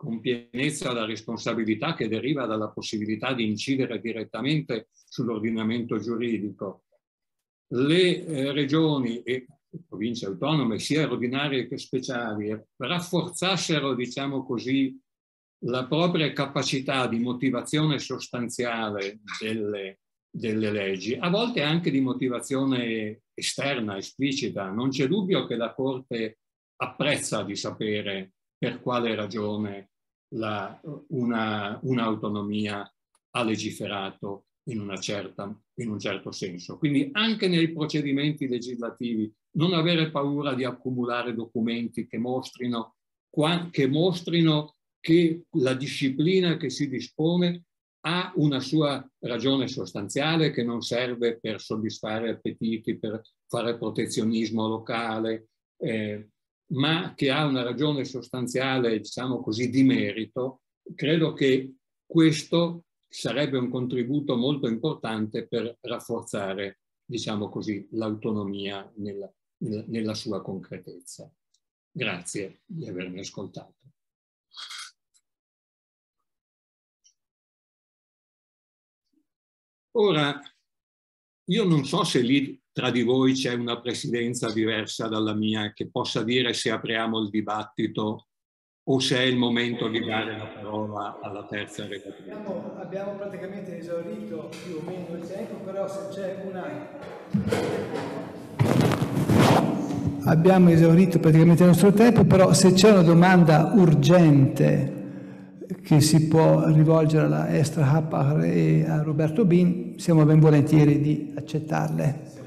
con pienezza la responsabilità che deriva dalla possibilità di incidere direttamente sull'ordinamento giuridico. Le eh, regioni e province autonome, sia ordinarie che speciali, rafforzassero, diciamo così, la propria capacità di motivazione sostanziale delle, delle leggi, a volte anche di motivazione esterna, esplicita. Non c'è dubbio che la Corte apprezza di sapere per quale ragione un'autonomia ha legiferato in, certa, in un certo senso. Quindi anche nei procedimenti legislativi non avere paura di accumulare documenti che mostrino che, mostrino che la disciplina che si dispone ha una sua ragione sostanziale che non serve per soddisfare appetiti, per fare protezionismo locale, eh, ma che ha una ragione sostanziale, diciamo così, di merito, credo che questo sarebbe un contributo molto importante per rafforzare, diciamo così, l'autonomia nella, nella sua concretezza. Grazie di avermi ascoltato. Ora, io non so se lì tra di voi c'è una presidenza diversa dalla mia che possa dire se apriamo il dibattito o se è il momento di dare la parola alla terza relatrice. Abbiamo, abbiamo, praticamente esaurito più o meno il tempo, però se c'è una... Abbiamo esaurito praticamente il nostro tempo, però se c'è una domanda urgente che si può rivolgere alla Estra Happar e a Roberto Bin, siamo ben volentieri di accettarle.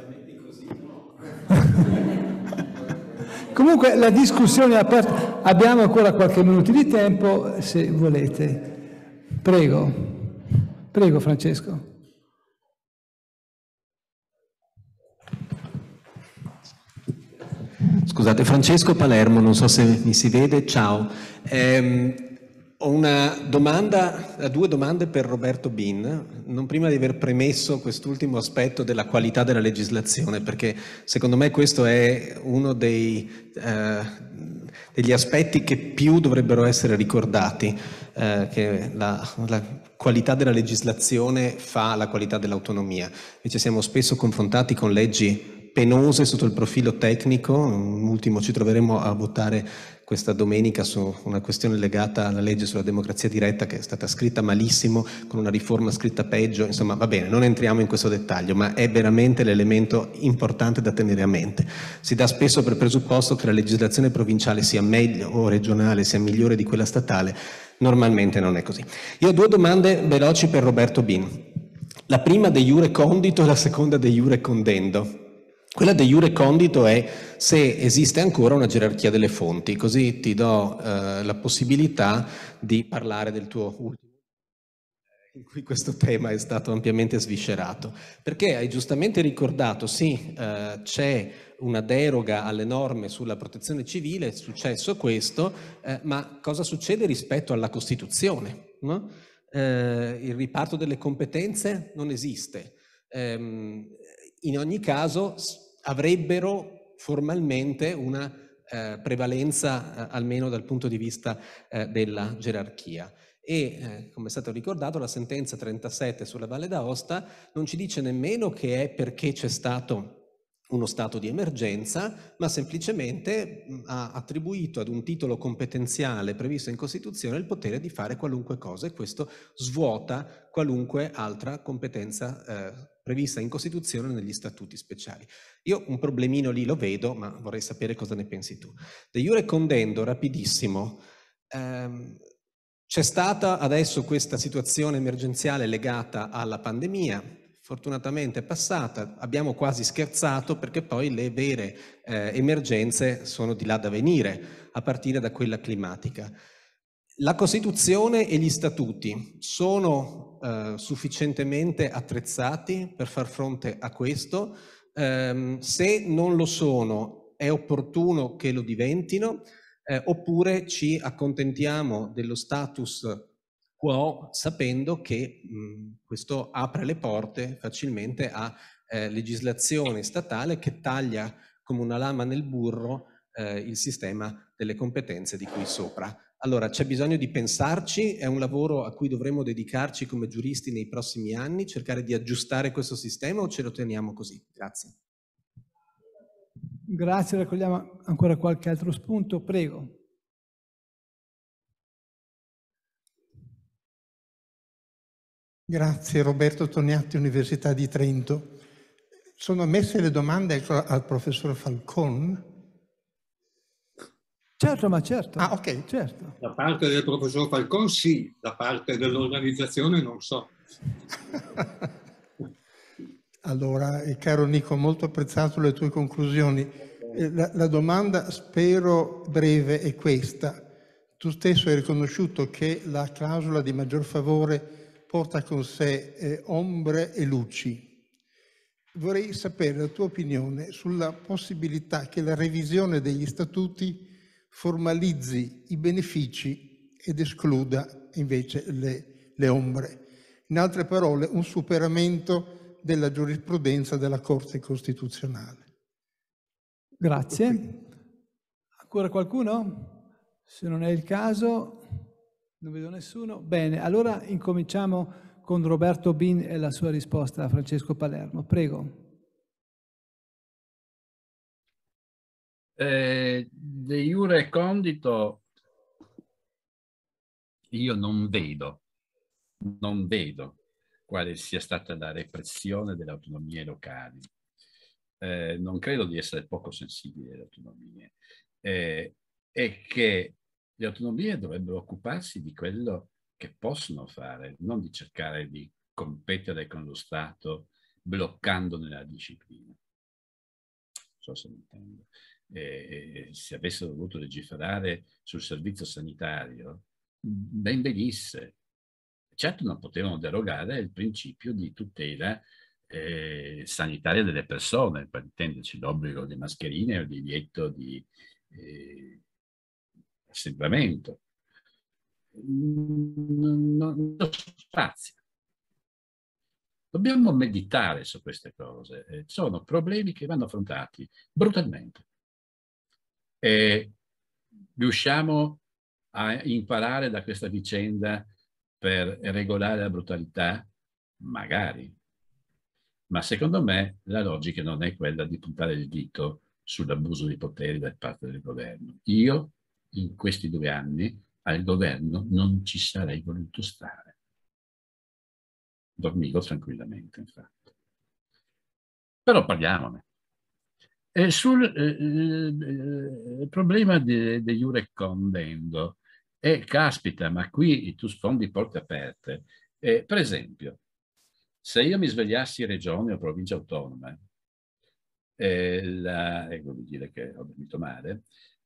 Comunque la discussione è aperta, abbiamo ancora qualche minuto di tempo se volete. Prego, prego Francesco. Scusate, Francesco Palermo, non so se mi si vede, ciao. Ehm, ho una domanda, eh, due domande per Roberto Bin, non prima di aver premesso quest'ultimo aspetto della qualità della legislazione, perché secondo me questo è uno dei, eh, degli aspetti che più dovrebbero essere ricordati, eh, che la, la qualità della legislazione fa la qualità dell'autonomia. Invece siamo spesso confrontati con leggi penose sotto il profilo tecnico, in ultimo ci troveremo a votare questa domenica su una questione legata alla legge sulla democrazia diretta che è stata scritta malissimo, con una riforma scritta peggio, insomma va bene, non entriamo in questo dettaglio, ma è veramente l'elemento importante da tenere a mente. Si dà spesso per presupposto che la legislazione provinciale sia meglio o regionale, sia migliore di quella statale, normalmente non è così. Io ho due domande veloci per Roberto Bin. La prima de jure condito e la seconda de jure condendo. Quella de jure condito è se esiste ancora una gerarchia delle fonti, così ti do eh, la possibilità di parlare del tuo ultimo in cui questo tema è stato ampiamente sviscerato. Perché hai giustamente ricordato, sì, eh, c'è una deroga alle norme sulla protezione civile, è successo questo, eh, ma cosa succede rispetto alla Costituzione? No? Eh, il riparto delle competenze non esiste. Ehm, in ogni caso avrebbero formalmente una eh, prevalenza, eh, almeno dal punto di vista eh, della gerarchia. E, eh, come è stato ricordato, la sentenza 37 sulla Valle d'Aosta non ci dice nemmeno che è perché c'è stato uno stato di emergenza, ma semplicemente mm, ha attribuito ad un titolo competenziale previsto in Costituzione il potere di fare qualunque cosa e questo svuota qualunque altra competenza eh, prevista in Costituzione negli statuti speciali. Io un problemino lì lo vedo, ma vorrei sapere cosa ne pensi tu. De Jure Condendo, rapidissimo, ehm, c'è stata adesso questa situazione emergenziale legata alla pandemia, fortunatamente è passata, abbiamo quasi scherzato perché poi le vere eh, emergenze sono di là da venire, a partire da quella climatica. La Costituzione e gli statuti sono eh, sufficientemente attrezzati per far fronte a questo. Eh, se non lo sono, è opportuno che lo diventino, eh, oppure ci accontentiamo dello status quo sapendo che mh, mm, questo apre le porte facilmente a eh, legislazione statale che taglia come una lama nel burro eh, il sistema delle competenze di cui sopra allora, c'è bisogno di pensarci, è un lavoro a cui dovremo dedicarci come giuristi nei prossimi anni, cercare di aggiustare questo sistema o ce lo teniamo così? Grazie. Grazie, raccogliamo ancora qualche altro spunto, prego. Grazie Roberto Toniatti, Università di Trento. Sono messe le domande al professor Falcon Certo, ma certo. Ah, ok. Certo. Da parte del professor Falcon sì, da parte dell'organizzazione non so. allora, eh, caro Nico, molto apprezzato le tue conclusioni. Eh, la, la domanda, spero breve, è questa. Tu stesso hai riconosciuto che la clausola di maggior favore porta con sé eh, ombre e luci. Vorrei sapere la tua opinione sulla possibilità che la revisione degli statuti formalizzi i benefici ed escluda invece le, le ombre. In altre parole, un superamento della giurisprudenza della Corte Costituzionale. Grazie. Ancora qualcuno? Se non è il caso, non vedo nessuno. Bene, allora incominciamo con Roberto Bin e la sua risposta a Francesco Palermo. Prego. eh, de Iure Condito io non vedo, non vedo quale sia stata la repressione delle autonomie locali. Eh, non credo di essere poco sensibile alle autonomie eh, e che le autonomie dovrebbero occuparsi di quello che possono fare, non di cercare di competere con lo Stato bloccandone la disciplina. Non so se mi intendo eh, se avessero voluto legiferare sul servizio sanitario, ben venisse. Certo non potevano derogare il principio di tutela eh, sanitaria delle persone, per intenderci l'obbligo di mascherine o il divieto di eh, assembramento. Non, non spazio. Dobbiamo meditare su queste cose. Eh, sono problemi che vanno affrontati brutalmente. E riusciamo a imparare da questa vicenda per regolare la brutalità? Magari. Ma secondo me la logica non è quella di puntare il dito sull'abuso di poteri da parte del governo. Io in questi due anni al governo non ci sarei voluto stare. Dormivo tranquillamente, infatti. Però parliamone. E sul eh, eh, problema degli di Condendo, e caspita, ma qui tu sfondi porte aperte. Eh, per esempio, se io mi svegliassi in regione o provincia autonoma, eh, la, dire che ho dormito male,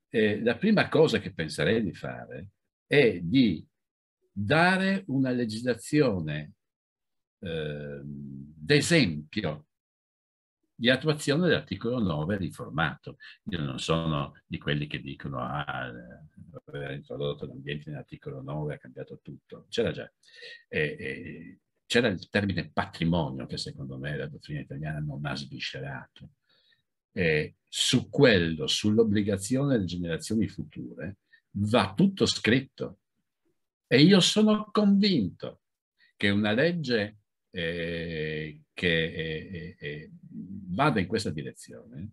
eh, la prima cosa che penserei di fare è di dare una legislazione ehm, d'esempio di attuazione dell'articolo 9 riformato. Io non sono di quelli che dicono ah, eh, aver introdotto l'ambiente nell'articolo 9 ha cambiato tutto, c'era già. E, e, c'era il termine patrimonio che secondo me la dottrina italiana non ha sviscerato. E su quello, sull'obbligazione delle generazioni future, va tutto scritto. E io sono convinto che una legge eh, che è, è, è, vada in questa direzione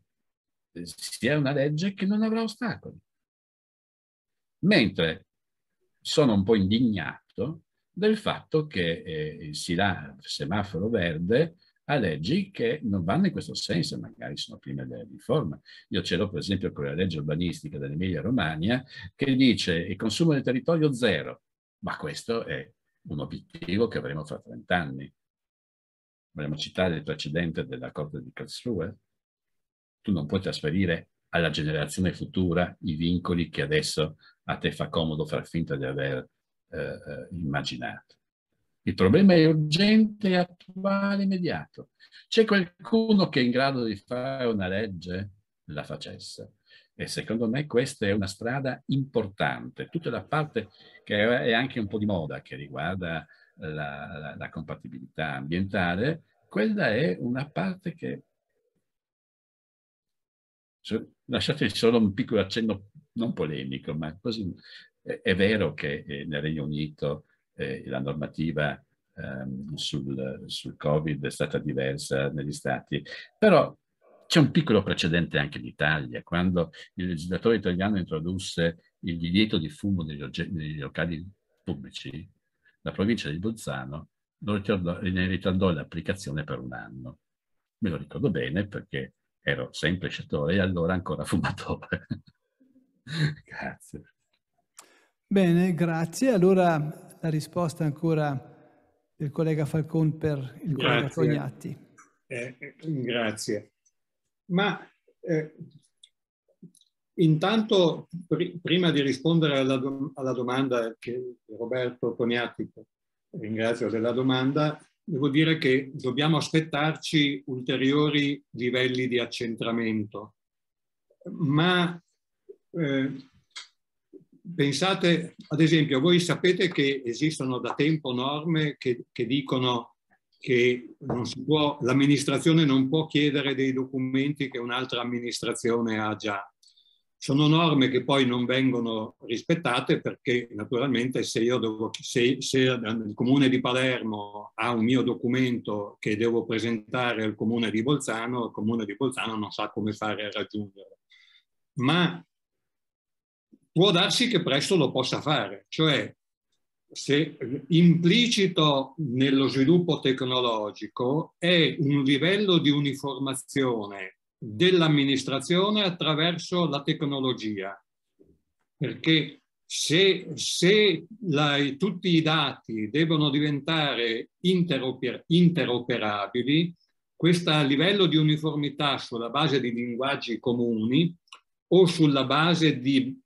sia una legge che non avrà ostacoli. Mentre sono un po' indignato del fatto che eh, si dà semaforo verde a leggi che non vanno in questo senso, magari sono prima della riforma. Io ce l'ho per esempio con la legge urbanistica dell'Emilia Romagna che dice il consumo del territorio zero, ma questo è un obiettivo che avremo fra 30 anni vogliamo citare il precedente della Corte di Karlsruhe, tu non puoi trasferire alla generazione futura i vincoli che adesso a te fa comodo far finta di aver eh, eh, immaginato. Il problema è urgente, attuale, immediato. C'è qualcuno che è in grado di fare una legge? La facesse. E secondo me questa è una strada importante. Tutta la parte che è anche un po' di moda, che riguarda la, la, la compatibilità ambientale, quella è una parte che... Lasciate solo un piccolo accenno non polemico, ma così è vero che eh, nel Regno Unito eh, la normativa ehm, sul, sul, Covid è stata diversa negli Stati, però c'è un piccolo precedente anche in Italia, quando il legislatore italiano introdusse il divieto di fumo negli, negli locali pubblici, la provincia di Bolzano ritardò, ne ritardò l'applicazione per un anno. Me lo ricordo bene perché ero sempre sciatore e allora ancora fumatore. grazie. Bene, grazie. Allora la risposta ancora del collega Falcon per il grazie. collega Tognatti. Eh, eh, grazie. Ma eh, Intanto, pr prima di rispondere alla, do alla domanda che Roberto Toniatico, ringrazio della domanda, devo dire che dobbiamo aspettarci ulteriori livelli di accentramento. Ma eh, pensate, ad esempio, voi sapete che esistono da tempo norme che, che dicono che l'amministrazione non può chiedere dei documenti che un'altra amministrazione ha già. Sono norme che poi non vengono rispettate perché naturalmente se, io devo, se, se il comune di Palermo ha un mio documento che devo presentare al comune di Bolzano, il comune di Bolzano non sa come fare a raggiungerlo. Ma può darsi che presto lo possa fare, cioè se implicito nello sviluppo tecnologico è un livello di uniformazione dell'amministrazione attraverso la tecnologia. Perché se, se la, tutti i dati devono diventare interoper, interoperabili, questo livello di uniformità sulla base di linguaggi comuni o sulla base di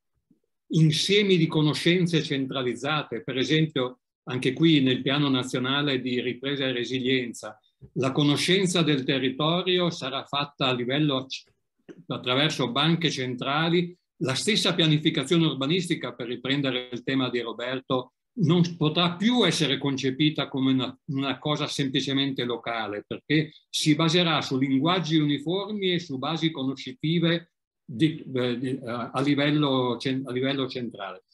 insiemi di conoscenze centralizzate, per esempio anche qui nel piano nazionale di ripresa e resilienza, la conoscenza del territorio sarà fatta a livello attraverso banche centrali. La stessa pianificazione urbanistica, per riprendere il tema di Roberto, non potrà più essere concepita come una, una, cosa semplicemente locale, perché si baserà su linguaggi uniformi e su basi conoscitive di, eh, di, a, livello, a, livello, centrale.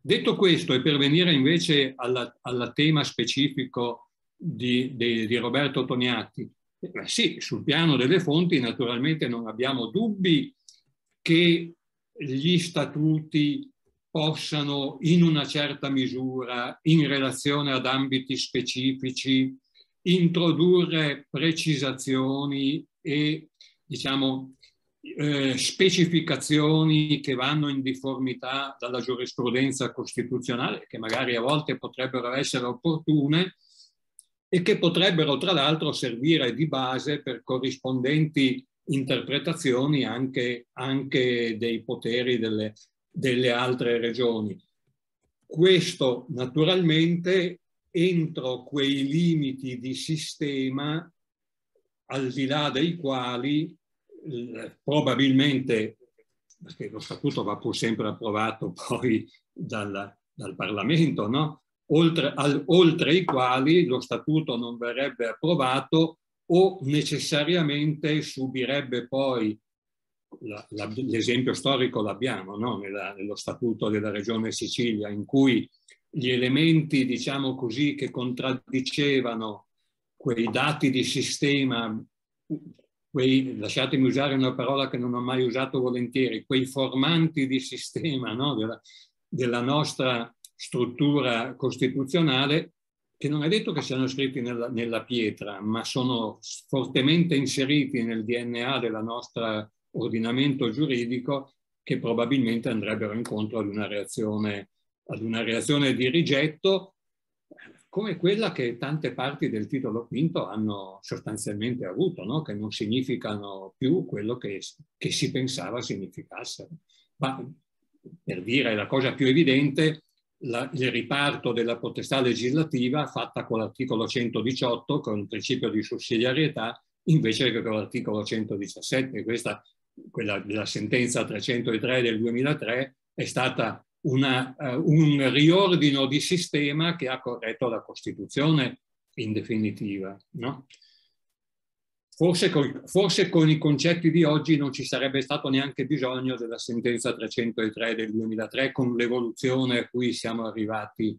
Detto questo, e per venire invece al tema specifico di, di, di Roberto Toniatti. Eh, sì, sul piano delle fonti naturalmente non abbiamo dubbi che gli statuti possano in una certa misura, in relazione ad ambiti specifici, introdurre precisazioni e diciamo, eh, specificazioni che vanno in difformità dalla giurisprudenza costituzionale, che magari a volte potrebbero essere opportune, e che potrebbero tra l'altro servire di base per corrispondenti interpretazioni anche, anche dei poteri delle, delle altre regioni. Questo naturalmente entro quei limiti di sistema al di là dei quali probabilmente, perché lo statuto va pur sempre approvato poi dalla, dal Parlamento, no? oltre, al, oltre i quali lo statuto non verrebbe approvato o necessariamente subirebbe poi, la, la, l'esempio storico l'abbiamo no? Nella, nello statuto della regione Sicilia, in cui gli elementi, diciamo così, che contraddicevano quei dati di sistema, quei, lasciatemi usare una parola che non ho mai usato volentieri, quei formanti di sistema no? della, della nostra struttura costituzionale che non è detto che siano scritti nella, nella pietra, ma sono fortemente inseriti nel DNA del nostro ordinamento giuridico che probabilmente andrebbero incontro ad una reazione, ad una reazione di rigetto come quella che tante parti del titolo V hanno sostanzialmente avuto, no? che non significano più quello che, che si pensava significassero. Ma per dire la cosa più evidente, la, il riparto della potestà legislativa fatta con l'articolo 118, con il principio di sussidiarietà, invece che con l'articolo 117. Questa, quella della sentenza 303 del 2003, è stata una, uh, un riordino di sistema che ha corretto la Costituzione in definitiva. No? Forse con, forse con, i concetti di oggi non ci sarebbe stato neanche bisogno della sentenza 303 del 2003 con l'evoluzione a cui siamo arrivati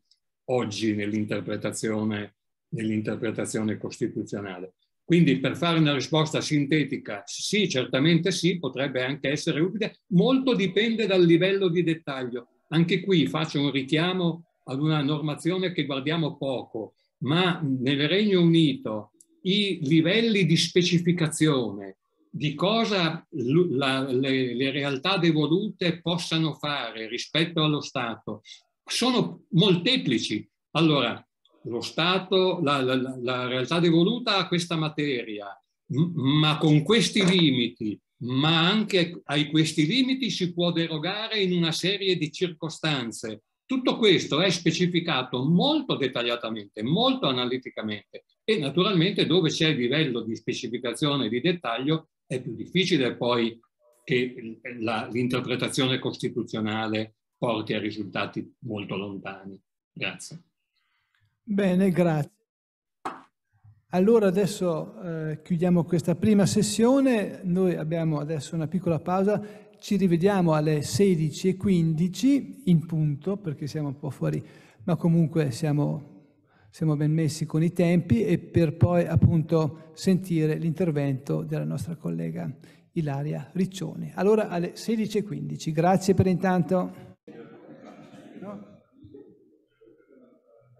oggi nell'interpretazione, nell'interpretazione costituzionale. Quindi per fare una risposta sintetica, sì, certamente sì, potrebbe anche essere utile, molto dipende dal livello di dettaglio. Anche qui faccio un richiamo ad una normazione che guardiamo poco, ma nel Regno Unito i livelli di specificazione di cosa la, le, le realtà devolute possano fare rispetto allo Stato sono molteplici. Allora, lo Stato, la, la, la, realtà devoluta ha questa materia, ma con questi limiti, ma anche ai questi limiti si può derogare in una serie di circostanze. Tutto questo è specificato molto dettagliatamente, molto analiticamente e naturalmente dove c'è il livello di specificazione e di dettaglio è più difficile poi che la, l'interpretazione costituzionale porti a risultati molto lontani. Grazie. Bene, grazie. Allora adesso eh, chiudiamo questa prima sessione, noi abbiamo adesso una piccola pausa, ci rivediamo alle 16.15 in punto perché siamo un po' fuori, ma comunque siamo siamo ben messi con i tempi e per poi appunto sentire l'intervento della nostra collega Ilaria Riccione. Allora alle 16.15, grazie per intanto.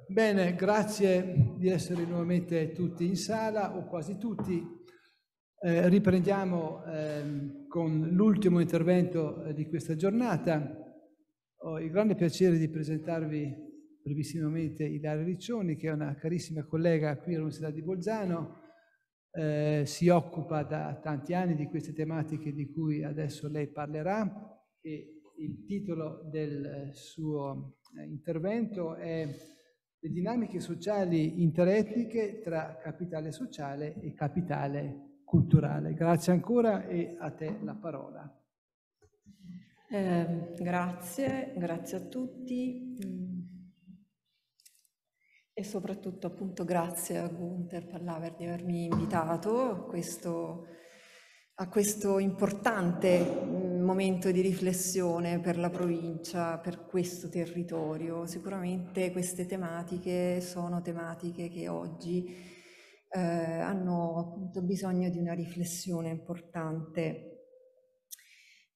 Bene, grazie di essere nuovamente tutti in sala o quasi tutti. Eh, riprendiamo eh, con l'ultimo intervento eh, di questa giornata. Ho il grande piacere di presentarvi brevissimamente Ilaria Riccioni, che è una carissima collega qui all'Università di Bolzano, eh, si occupa da tanti anni di queste tematiche di cui adesso lei parlerà e il titolo del suo eh, intervento è Le dinamiche sociali interetniche tra capitale sociale e capitale culturale. Grazie ancora e a te la parola. Eh, grazie, grazie a tutti. Mm. E soprattutto appunto grazie a Gunther Pallaver di avermi invitato a questo, a questo importante mm, momento di riflessione per la provincia, per questo territorio. Sicuramente queste tematiche sono tematiche che oggi eh, hanno appunto bisogno di una riflessione importante.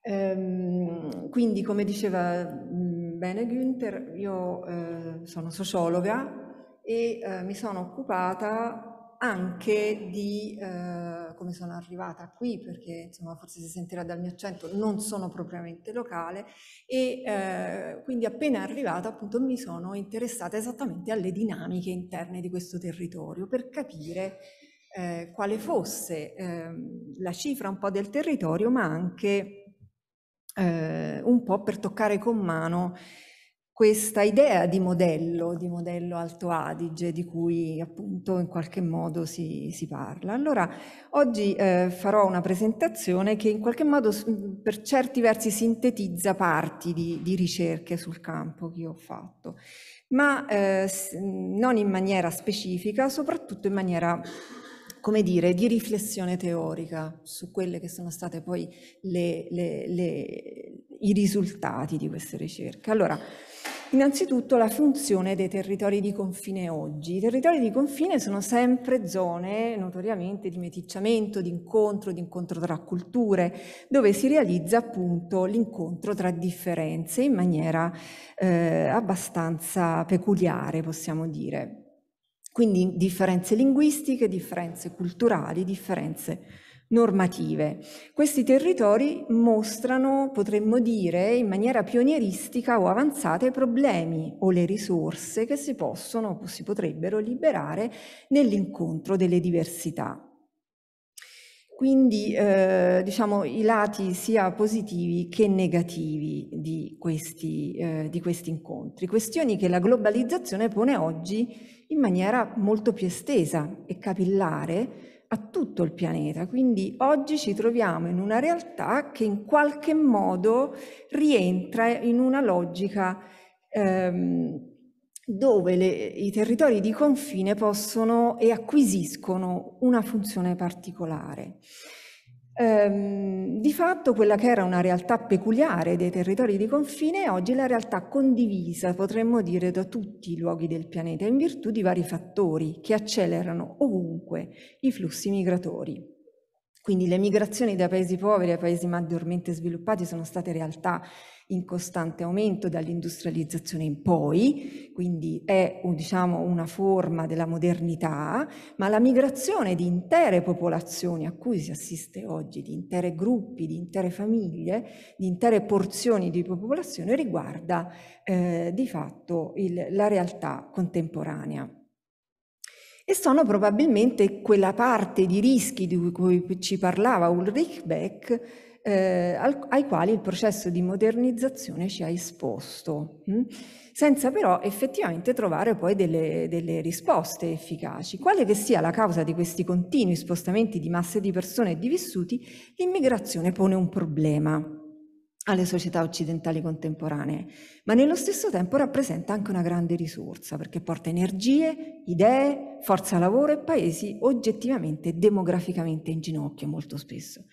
Ehm, quindi come diceva mm, bene Günther, io eh, sono sociologa, e eh, mi sono occupata anche di eh, come sono arrivata qui, perché insomma forse si sentirà dal mio accento, non sono propriamente locale e eh, quindi appena arrivata appunto mi sono interessata esattamente alle dinamiche interne di questo territorio per capire eh, quale fosse ehm, la cifra un po' del territorio, ma anche eh, un po' per toccare con mano questa idea di modello, di modello Alto Adige, di cui appunto in qualche modo si, si parla. Allora, oggi eh, farò una presentazione che in qualche modo per certi versi sintetizza parti di, di ricerche sul campo che io ho fatto, ma eh, non in maniera specifica, soprattutto in maniera come dire, di riflessione teorica su quelle che sono state poi le, le, le, i risultati di queste ricerche. Allora, Innanzitutto la funzione dei territori di confine oggi. I territori di confine sono sempre zone notoriamente di meticciamento, di incontro, di incontro tra culture, dove si realizza appunto l'incontro tra differenze in maniera eh, abbastanza peculiare, possiamo dire. Quindi differenze linguistiche, differenze culturali, differenze normative. Questi territori mostrano, potremmo dire, in maniera pionieristica o avanzata i problemi o le risorse che si possono o si potrebbero liberare nell'incontro delle diversità. Quindi eh, diciamo i lati sia positivi che negativi di questi, eh, di questi incontri, questioni che la globalizzazione pone oggi in maniera molto più estesa e capillare a tutto il pianeta. Quindi oggi ci troviamo in una realtà che in qualche modo rientra in una logica ehm, dove le, i territori di confine possono e acquisiscono una funzione particolare. Ehm, di fatto quella che era una realtà peculiare dei territori di confine oggi è la realtà condivisa, potremmo dire, da tutti i luoghi del pianeta in virtù di vari fattori che accelerano ovunque i flussi migratori. Quindi le migrazioni da paesi poveri a paesi maggiormente sviluppati sono state realtà in costante aumento dall'industrializzazione in poi, quindi è un, diciamo, una forma della modernità, ma la migrazione di intere popolazioni a cui si assiste oggi, di intere gruppi, di intere famiglie, di intere porzioni di popolazione riguarda eh, di fatto il, la realtà contemporanea e sono probabilmente quella parte di rischi di cui ci parlava Ulrich Beck eh, ai quali il processo di modernizzazione ci ha esposto, mh? Mm? senza però effettivamente trovare poi delle, delle, risposte efficaci. Quale che sia la causa di questi continui spostamenti di masse di persone e di vissuti, l'immigrazione pone un problema alle società occidentali contemporanee, ma nello stesso tempo rappresenta anche una grande risorsa perché porta energie, idee, forza lavoro e paesi oggettivamente demograficamente in ginocchio molto spesso.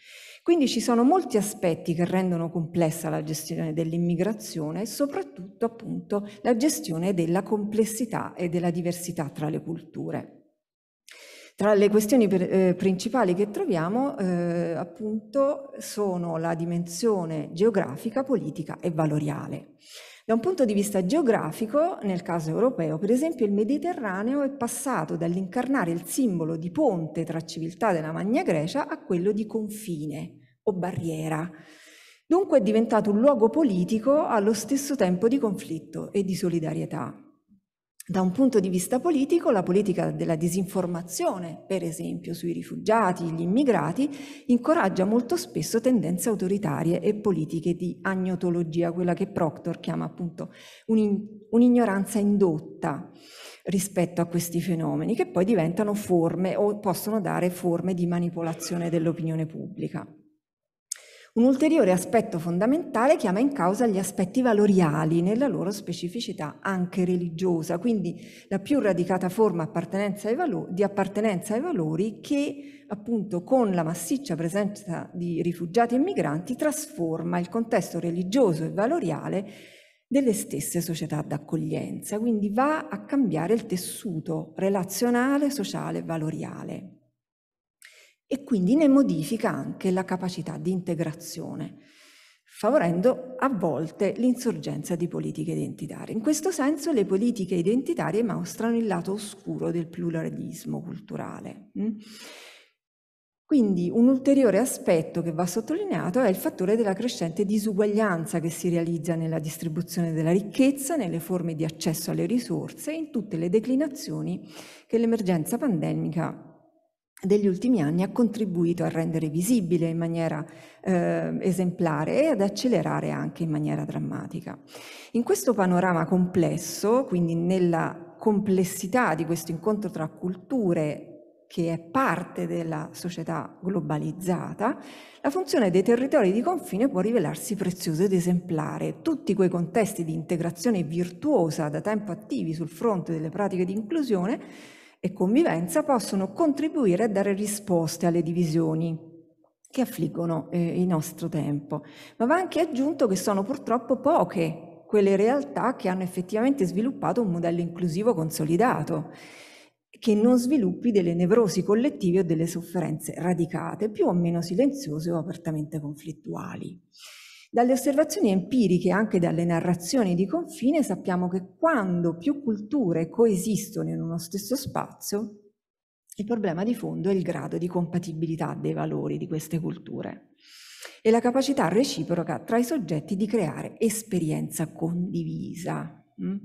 Quindi ci sono molti aspetti che rendono complessa la gestione dell'immigrazione e soprattutto appunto la gestione della complessità e della diversità tra le culture. Tra le questioni per, eh, principali che troviamo eh, appunto sono la dimensione geografica, politica e valoriale. Da un punto di vista geografico, nel caso europeo, per esempio, il Mediterraneo è passato dall'incarnare il simbolo di ponte tra civiltà della Magna Grecia a quello di confine o barriera. Dunque è diventato un luogo politico allo stesso tempo di conflitto e di solidarietà. Da un punto di vista politico, la politica della disinformazione, per esempio sui rifugiati, gli immigrati, incoraggia molto spesso tendenze autoritarie e politiche di agnotologia, quella che Proctor chiama appunto un'ignoranza indotta rispetto a questi fenomeni, che poi diventano forme o possono dare forme di manipolazione dell'opinione pubblica. Un ulteriore aspetto fondamentale chiama in causa gli aspetti valoriali nella loro specificità anche religiosa, quindi la più radicata forma appartenenza valori, di appartenenza ai valori che appunto con la massiccia presenza di rifugiati e migranti trasforma il contesto religioso e valoriale delle stesse società d'accoglienza, quindi va a cambiare il tessuto relazionale, sociale e valoriale e quindi ne modifica anche la capacità di integrazione, favorendo a volte l'insorgenza di politiche identitarie. In questo senso le politiche identitarie mostrano il lato oscuro del pluralismo culturale. Mm? Quindi un ulteriore aspetto che va sottolineato è il fattore della crescente disuguaglianza che si realizza nella distribuzione della ricchezza, nelle forme di accesso alle risorse e in tutte le declinazioni che l'emergenza pandemica degli ultimi anni ha contribuito a rendere visibile in maniera eh, esemplare e ad accelerare anche in maniera drammatica. In questo panorama complesso, quindi nella complessità di questo incontro tra culture che è parte della società globalizzata, la funzione dei territori di confine può rivelarsi preziosa ed esemplare. Tutti quei contesti di integrazione virtuosa da tempo attivi sul fronte delle pratiche di inclusione e convivenza possono contribuire a dare risposte alle divisioni che affliggono eh, il nostro tempo. Ma va anche aggiunto che sono purtroppo poche quelle realtà che hanno effettivamente sviluppato un modello inclusivo consolidato che non sviluppi delle nevrosi collettive o delle sofferenze radicate, più o meno silenziose o apertamente conflittuali. Dalle osservazioni empiriche e anche dalle narrazioni di confine sappiamo che quando più culture coesistono in uno stesso spazio, il problema di fondo è il grado di compatibilità dei valori di queste culture e la capacità reciproca tra i soggetti di creare esperienza condivisa. Mm?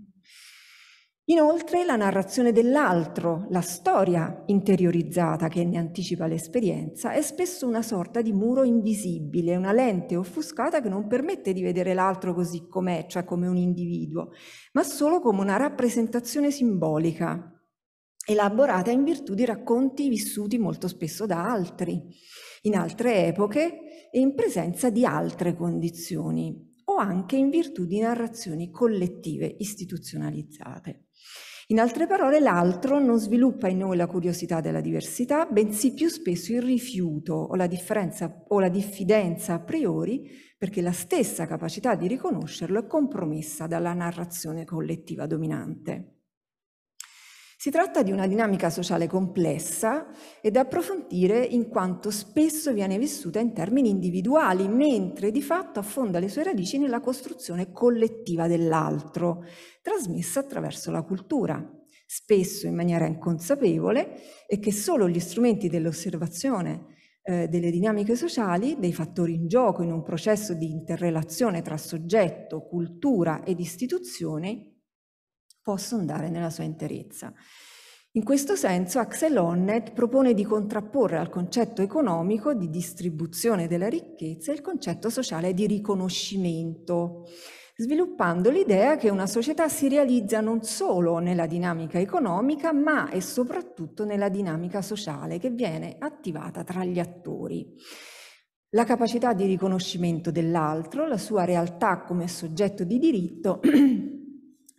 Inoltre la narrazione dell'altro, la storia interiorizzata che ne anticipa l'esperienza, è spesso una sorta di muro invisibile, una lente offuscata che non permette di vedere l'altro così com'è, cioè come un individuo, ma solo come una rappresentazione simbolica, elaborata in virtù di racconti vissuti molto spesso da altri, in altre epoche e in presenza di altre condizioni anche in virtù di narrazioni collettive istituzionalizzate. In altre parole, l'altro non sviluppa in noi la curiosità della diversità, bensì più spesso il rifiuto o la differenza o la diffidenza a priori, perché la stessa capacità di riconoscerlo è compromessa dalla narrazione collettiva dominante. Si tratta di una dinamica sociale complessa e da approfondire in quanto spesso viene vissuta in termini individuali, mentre di fatto affonda le sue radici nella costruzione collettiva dell'altro, trasmessa attraverso la cultura, spesso in maniera inconsapevole e che solo gli strumenti dell'osservazione eh, delle dinamiche sociali, dei fattori in gioco in un processo di interrelazione tra soggetto, cultura ed istituzioni posso andare nella sua interezza. In questo senso Axel Honneth propone di contrapporre al concetto economico di distribuzione della ricchezza il concetto sociale di riconoscimento, sviluppando l'idea che una società si realizza non solo nella dinamica economica, ma e soprattutto nella dinamica sociale che viene attivata tra gli attori. La capacità di riconoscimento dell'altro, la sua realtà come soggetto di diritto,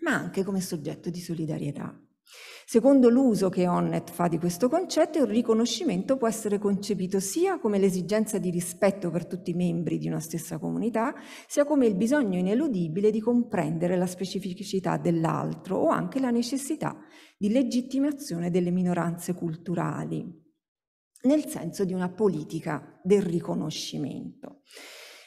ma anche come soggetto di solidarietà. Secondo l'uso che Onnet fa di questo concetto, il riconoscimento può essere concepito sia come l'esigenza di rispetto per tutti i membri di una stessa comunità, sia come il bisogno ineludibile di comprendere la specificità dell'altro o anche la necessità di legittimazione delle minoranze culturali, nel senso di una politica del riconoscimento.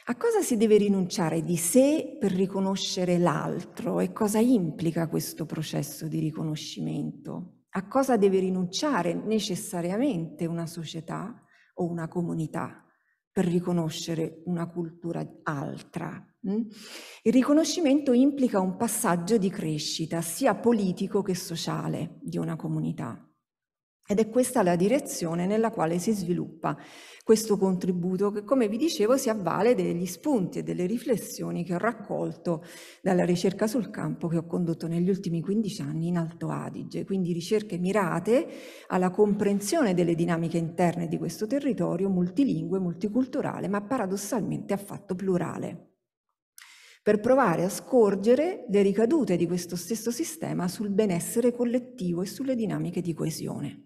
A cosa si deve rinunciare di sé per riconoscere l'altro e cosa implica questo processo di riconoscimento? A cosa deve rinunciare necessariamente una società o una comunità per riconoscere una cultura altra? Mm? Il riconoscimento implica un passaggio di crescita sia politico che sociale di una comunità. Ed è questa la direzione nella quale si sviluppa questo contributo che, come vi dicevo, si avvale degli spunti e delle riflessioni che ho raccolto dalla ricerca sul campo che ho condotto negli ultimi 15 anni in Alto Adige, quindi ricerche mirate alla comprensione delle dinamiche interne di questo territorio multilingue, multiculturale, ma paradossalmente affatto plurale per provare a scorgere le ricadute di questo stesso sistema sul benessere collettivo e sulle dinamiche di coesione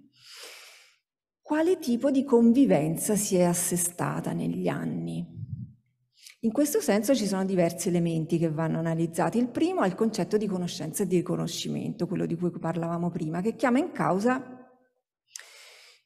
quale tipo di convivenza si è assestata negli anni. In questo senso ci sono diversi elementi che vanno analizzati. Il primo è il concetto di conoscenza e di riconoscimento, quello di cui parlavamo prima, che chiama in causa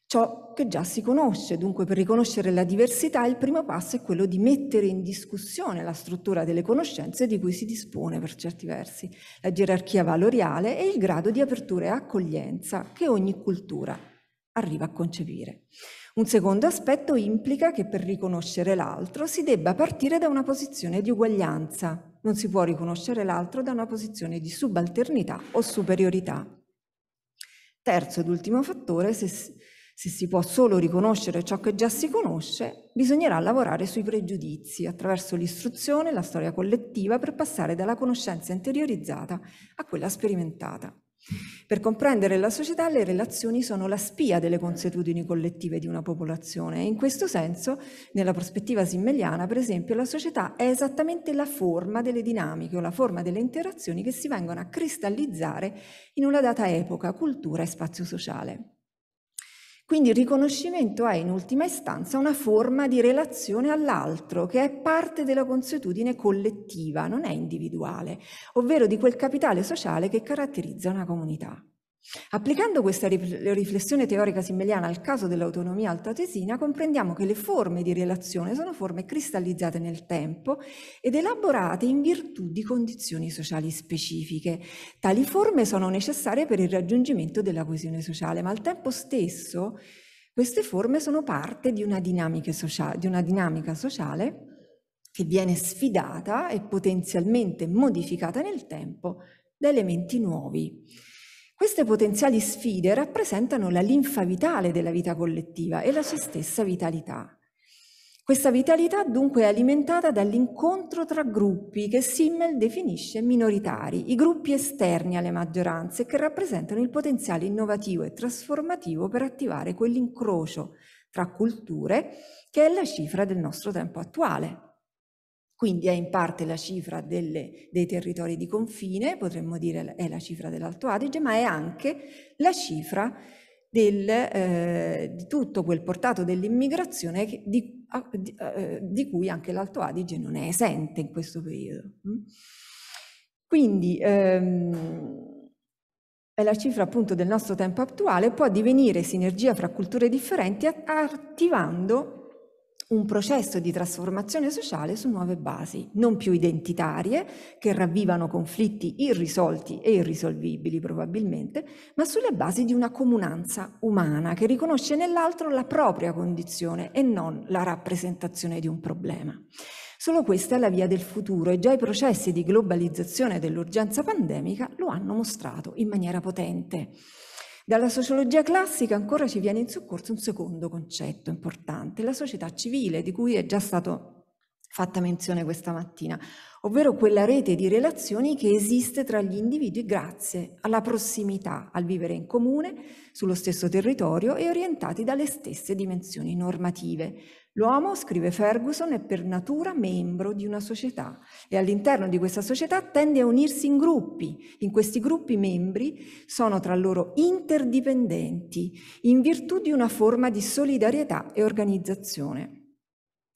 ciò che già si conosce. Dunque per riconoscere la diversità il primo passo è quello di mettere in discussione la struttura delle conoscenze di cui si dispone per certi versi, la gerarchia valoriale e il grado di apertura e accoglienza che ogni cultura arriva a concepire. Un secondo aspetto implica che per riconoscere l'altro si debba partire da una posizione di uguaglianza. Non si può riconoscere l'altro da una posizione di subalternità o superiorità. Terzo ed ultimo fattore, se, se si può solo riconoscere ciò che già si conosce, bisognerà lavorare sui pregiudizi attraverso l'istruzione, la storia collettiva, per passare dalla conoscenza interiorizzata a quella sperimentata. Per comprendere la società le relazioni sono la spia delle consuetudini collettive di una popolazione e in questo senso, nella prospettiva simmeliana, per esempio, la società è esattamente la forma delle dinamiche o la forma delle interazioni che si vengono a cristallizzare in una data epoca, cultura e spazio sociale. Quindi il riconoscimento è in ultima istanza una forma di relazione all'altro che è parte della consuetudine collettiva, non è individuale, ovvero di quel capitale sociale che caratterizza una comunità. Applicando questa riflessione teorica simmeliana al caso dell'autonomia altoatesina, comprendiamo che le forme di relazione sono forme cristallizzate nel tempo ed elaborate in virtù di condizioni sociali specifiche. Tali forme sono necessarie per il raggiungimento della coesione sociale, ma al tempo stesso queste forme sono parte di una dinamica sociale, di una dinamica sociale che viene sfidata e potenzialmente modificata nel tempo da elementi nuovi. Queste potenziali sfide rappresentano la linfa vitale della vita collettiva e la sua stessa vitalità. Questa vitalità dunque è alimentata dall'incontro tra gruppi che Simmel definisce minoritari, i gruppi esterni alle maggioranze che rappresentano il potenziale innovativo e trasformativo per attivare quell'incrocio tra culture che è la cifra del nostro tempo attuale quindi è in parte la cifra delle, dei territori di confine, potremmo dire è la cifra dell'Alto Adige, ma è anche la cifra del, eh, di tutto quel portato dell'immigrazione di, di, eh, di, cui anche l'Alto Adige non è esente in questo periodo. Mm. Quindi ehm, è la cifra appunto del nostro tempo attuale, può divenire sinergia fra culture differenti attivando un processo di trasformazione sociale su nuove basi, non più identitarie, che ravvivano conflitti irrisolti e irrisolvibili probabilmente, ma sulle basi di una comunanza umana che riconosce nell'altro la propria condizione e non la rappresentazione di un problema. Solo questa è la via del futuro e già i processi di globalizzazione dell'urgenza pandemica lo hanno mostrato in maniera potente. Dalla sociologia classica ancora ci viene in soccorso un secondo concetto importante, la società civile, di cui è già stato fatta menzione questa mattina, ovvero quella rete di relazioni che esiste tra gli individui grazie alla prossimità, al vivere in comune, sullo stesso territorio e orientati dalle stesse dimensioni normative. L'uomo, scrive Ferguson, è per natura membro di una società e all'interno di questa società tende a unirsi in gruppi. In questi gruppi membri sono tra loro interdipendenti in virtù di una forma di solidarietà e organizzazione.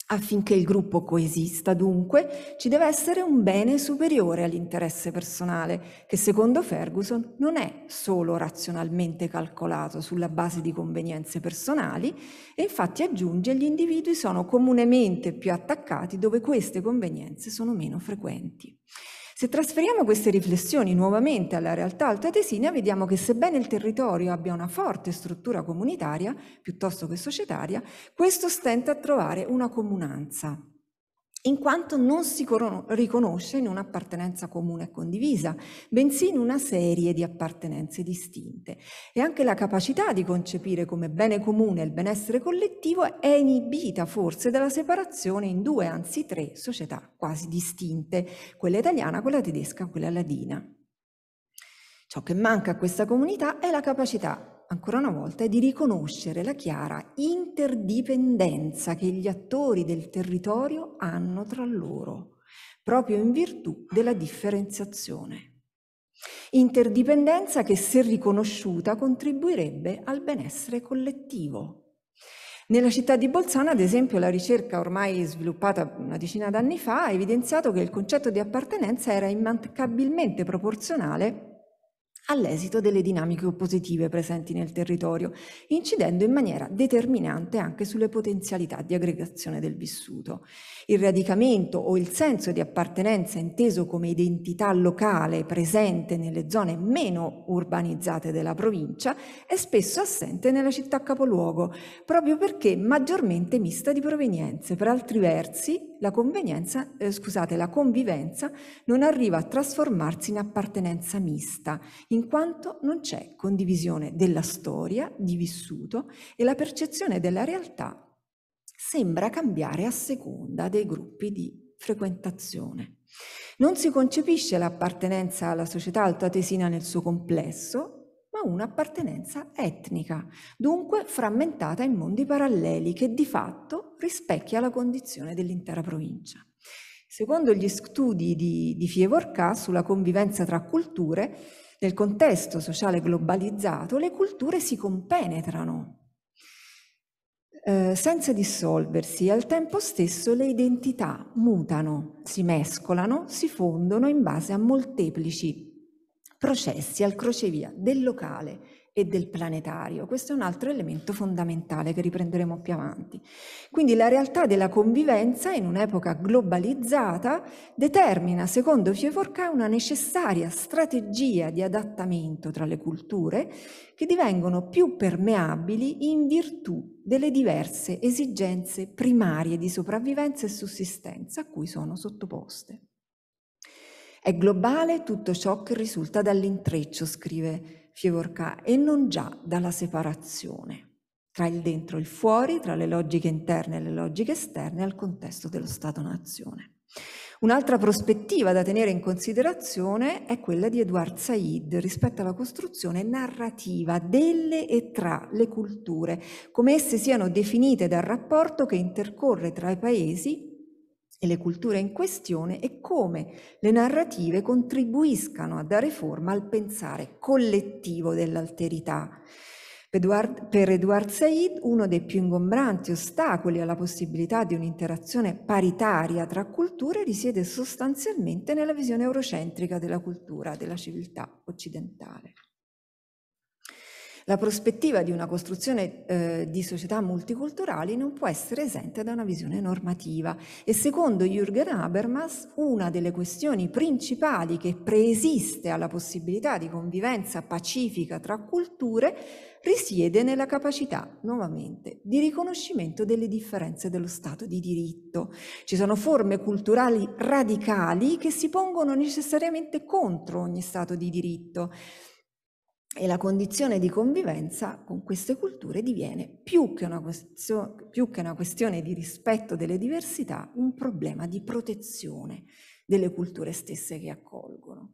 Affinché il gruppo coesista, dunque, ci deve essere un bene superiore all'interesse personale, che secondo Ferguson non è solo razionalmente calcolato sulla base di convenienze personali, e infatti aggiunge gli individui sono comunemente più attaccati dove queste convenienze sono meno frequenti. Se trasferiamo queste riflessioni nuovamente alla realtà altoatesina, vediamo che sebbene il territorio abbia una forte struttura comunitaria, piuttosto che societaria, questo stenta a trovare una comunanza in quanto non si riconosce in un'appartenenza comune e condivisa, bensì in una serie di appartenenze distinte. E anche la capacità di concepire come bene comune il benessere collettivo è inibita forse dalla separazione in due, anzi tre, società quasi distinte, quella italiana, quella tedesca, quella ladina. Ciò che manca a questa comunità è la capacità ancora una volta, è di riconoscere la chiara interdipendenza che gli attori del territorio hanno tra loro, proprio in virtù della differenziazione. Interdipendenza che, se riconosciuta, contribuirebbe al benessere collettivo. Nella città di Bolzano, ad esempio, la ricerca ormai sviluppata una decina d'anni fa ha evidenziato che il concetto di appartenenza era immancabilmente proporzionale all'esito delle dinamiche oppositive presenti nel territorio, incidendo in maniera determinante anche sulle potenzialità di aggregazione del vissuto. Il radicamento o il senso di appartenenza inteso come identità locale presente nelle zone meno urbanizzate della provincia è spesso assente nella città capoluogo, proprio perché maggiormente mista di provenienze. Per altri versi, la, eh, scusate, la convivenza non arriva a trasformarsi in appartenenza mista, in quanto non c'è condivisione della storia, di vissuto e la percezione della realtà sembra cambiare a seconda dei gruppi di frequentazione. Non si concepisce l'appartenenza alla società altoatesina nel suo complesso, ma un'appartenenza etnica, dunque frammentata in mondi paralleli che di fatto rispecchia la condizione dell'intera provincia. Secondo gli studi di, di Fievorca sulla convivenza tra culture, nel contesto sociale globalizzato le culture si compenetrano eh, senza dissolversi, al tempo stesso le identità mutano, si mescolano, si fondono in base a molteplici processi al crocevia del locale, e del planetario. Questo è un altro elemento fondamentale che riprenderemo più avanti. Quindi la realtà della convivenza in un'epoca globalizzata determina, secondo Fieforca, una necessaria strategia di adattamento tra le culture che divengono più permeabili in virtù delle diverse esigenze primarie di sopravvivenza e sussistenza a cui sono sottoposte. È globale tutto ciò che risulta dall'intreccio, scrive Fievorca, e non già dalla separazione tra il dentro e il fuori, tra le logiche interne e le logiche esterne al contesto dello Stato-nazione. Un'altra prospettiva da tenere in considerazione è quella di Edward Said rispetto alla costruzione narrativa delle e tra le culture, come esse siano definite dal rapporto che intercorre tra i paesi e le culture in questione e come le narrative contribuiscano a dare forma al pensare collettivo dell'alterità. Per Edouard Said, uno dei più ingombranti ostacoli alla possibilità di un'interazione paritaria tra culture risiede sostanzialmente nella visione eurocentrica della cultura della civiltà occidentale. La prospettiva di una costruzione eh, di società multiculturali non può essere esente da una visione normativa e secondo Jürgen Habermas una delle questioni principali che preesiste alla possibilità di convivenza pacifica tra culture risiede nella capacità, nuovamente, di riconoscimento delle differenze dello Stato di diritto. Ci sono forme culturali radicali che si pongono necessariamente contro ogni Stato di diritto e la condizione di convivenza con queste culture diviene, più che, question- più che, una questione di rispetto delle diversità, un problema di protezione delle culture stesse che accolgono.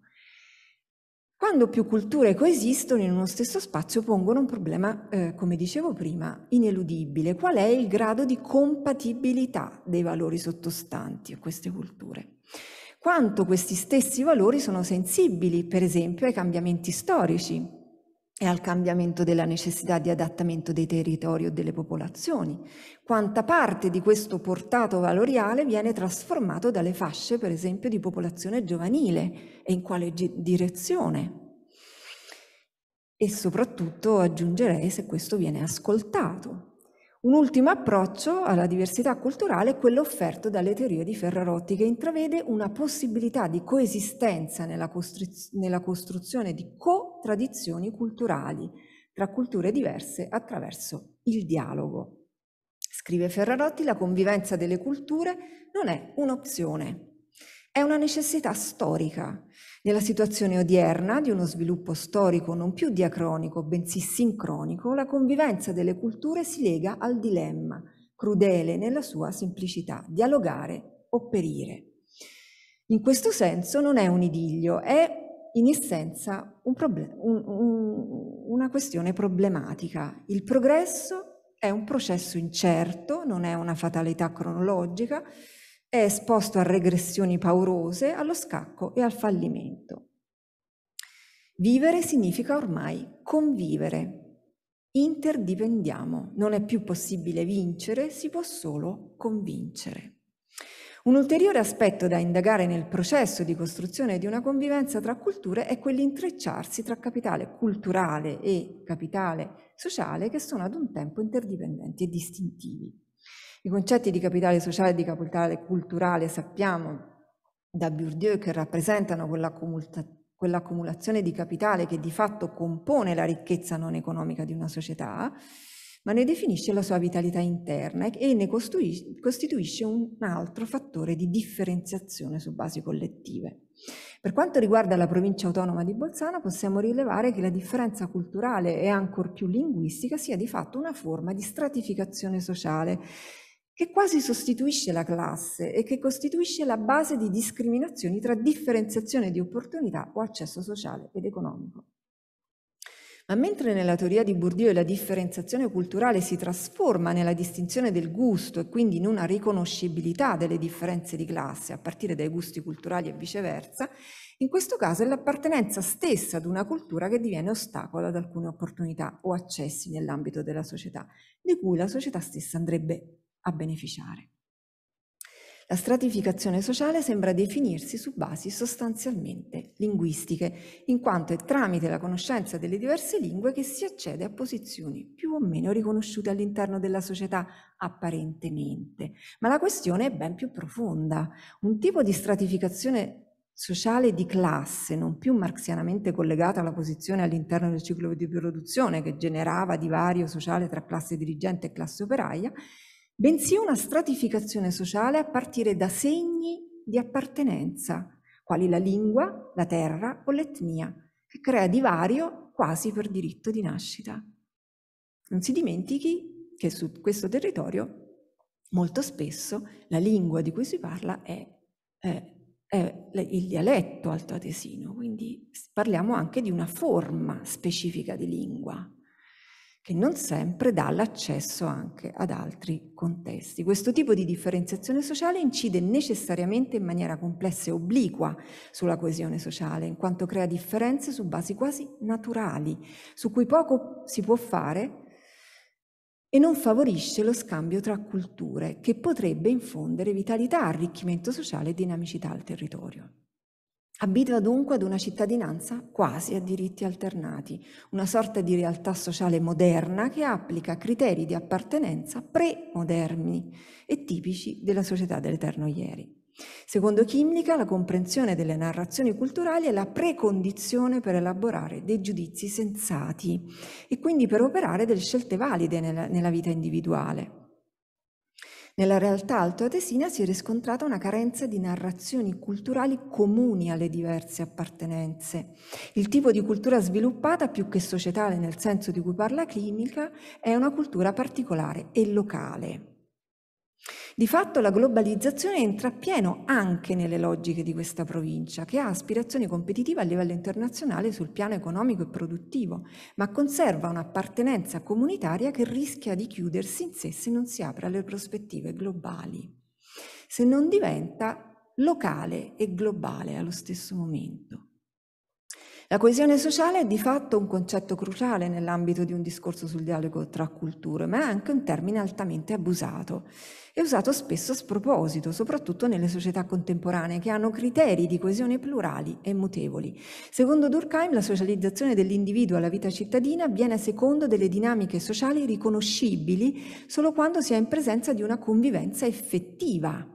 Quando più culture coesistono in uno stesso spazio pongono un problema, eh, come dicevo prima, ineludibile. Qual è il grado di compatibilità dei valori sottostanti a queste culture? Quanto questi stessi valori sono sensibili, per esempio, ai cambiamenti storici, e al cambiamento della necessità di adattamento dei territori o delle popolazioni, quanta parte di questo portato valoriale viene trasformato dalle fasce, per esempio, di popolazione giovanile e in quale direzione. E soprattutto aggiungerei se questo viene ascoltato, un ultimo approccio alla diversità culturale è quello offerto dalle teorie di Ferrarotti, che intravede una possibilità di coesistenza nella, costru nella costruzione di co-tradizioni culturali tra culture diverse attraverso il dialogo. Scrive Ferrarotti, la convivenza delle culture non è un'opzione, è una necessità storica nella situazione odierna di uno sviluppo storico non più diacronico, bensì sincronico, la convivenza delle culture si lega al dilemma, crudele nella sua semplicità, dialogare o perire. In questo senso non è un idillio, è in essenza un un, un, una questione problematica. Il progresso è un processo incerto, non è una fatalità cronologica, è esposto a regressioni paurose, allo scacco e al fallimento. Vivere significa ormai convivere. Interdipendiamo. Non è più possibile vincere, si può solo convincere. Un ulteriore aspetto da indagare nel processo di costruzione di una convivenza tra culture è quell'intrecciarsi tra capitale culturale e capitale sociale che sono ad un tempo interdipendenti e distintivi. I concetti di capitale sociale e di capitale culturale sappiamo da Bourdieu che rappresentano quell'accumulazione di capitale che di fatto compone la ricchezza non economica di una società, ma ne definisce la sua vitalità interna e ne costituisce un altro fattore di differenziazione su basi collettive. Per quanto riguarda la provincia autonoma di Bolzano, possiamo rilevare che la differenza culturale e ancor più linguistica sia di fatto una forma di stratificazione sociale che quasi sostituisce la classe e che costituisce la base di discriminazioni tra differenziazione di opportunità o accesso sociale ed economico. Ma mentre nella teoria di Bourdieu la differenziazione culturale si trasforma nella distinzione del gusto e quindi in una riconoscibilità delle differenze di classe a partire dai gusti culturali e viceversa, in questo caso è l'appartenenza stessa ad una cultura che diviene ostacolo ad alcune opportunità o accessi nell'ambito della società, di cui la società stessa andrebbe a beneficiare. La stratificazione sociale sembra definirsi su basi sostanzialmente linguistiche, in quanto è tramite la conoscenza delle diverse lingue che si accede a posizioni più o meno riconosciute all'interno della società apparentemente. Ma la questione è ben più profonda. Un tipo di stratificazione sociale di classe, non più marxianamente collegata alla posizione all'interno del ciclo di produzione che generava divario sociale tra classe dirigente e classe operaia, bensì una stratificazione sociale a partire da segni di appartenenza, quali la lingua, la terra o l'etnia, che crea divario quasi per diritto di nascita. Non si dimentichi che su questo territorio molto spesso la lingua di cui si parla è, è, è il dialetto altoatesino, quindi parliamo anche di una forma specifica di lingua che non sempre dà l'accesso anche ad altri contesti. Questo tipo di differenziazione sociale incide necessariamente in maniera complessa e obliqua sulla coesione sociale, in quanto crea differenze su basi quasi naturali, su cui poco si può fare e non favorisce lo scambio tra culture, che potrebbe infondere vitalità, arricchimento sociale e dinamicità al territorio. Abitua dunque ad una cittadinanza quasi a diritti alternati, una sorta di realtà sociale moderna che applica criteri di appartenenza pre-moderni e tipici della società dell'eterno ieri. Secondo Chimnica, la comprensione delle narrazioni culturali è la precondizione per elaborare dei giudizi sensati e quindi per operare delle scelte valide nella, nella vita individuale. Nella realtà altoatesina si è riscontrata una carenza di narrazioni culturali comuni alle diverse appartenenze. Il tipo di cultura sviluppata, più che societale nel senso di cui parla Chimica, è una cultura particolare e locale. Di fatto la globalizzazione entra a pieno anche nelle logiche di questa provincia, che ha aspirazioni competitive a livello internazionale sul piano economico e produttivo, ma conserva un'appartenenza comunitaria che rischia di chiudersi in sé se non si apre alle prospettive globali, se non diventa locale e globale allo stesso momento. La coesione sociale è di fatto un concetto cruciale nell'ambito di un discorso sul dialogo tra culture, ma è anche un termine altamente abusato è usato spesso a sproposito, soprattutto nelle società contemporanee che hanno criteri di coesione plurali e mutevoli. Secondo Durkheim, la socializzazione dell'individuo alla vita cittadina avviene a secondo delle dinamiche sociali riconoscibili solo quando si è in presenza di una convivenza effettiva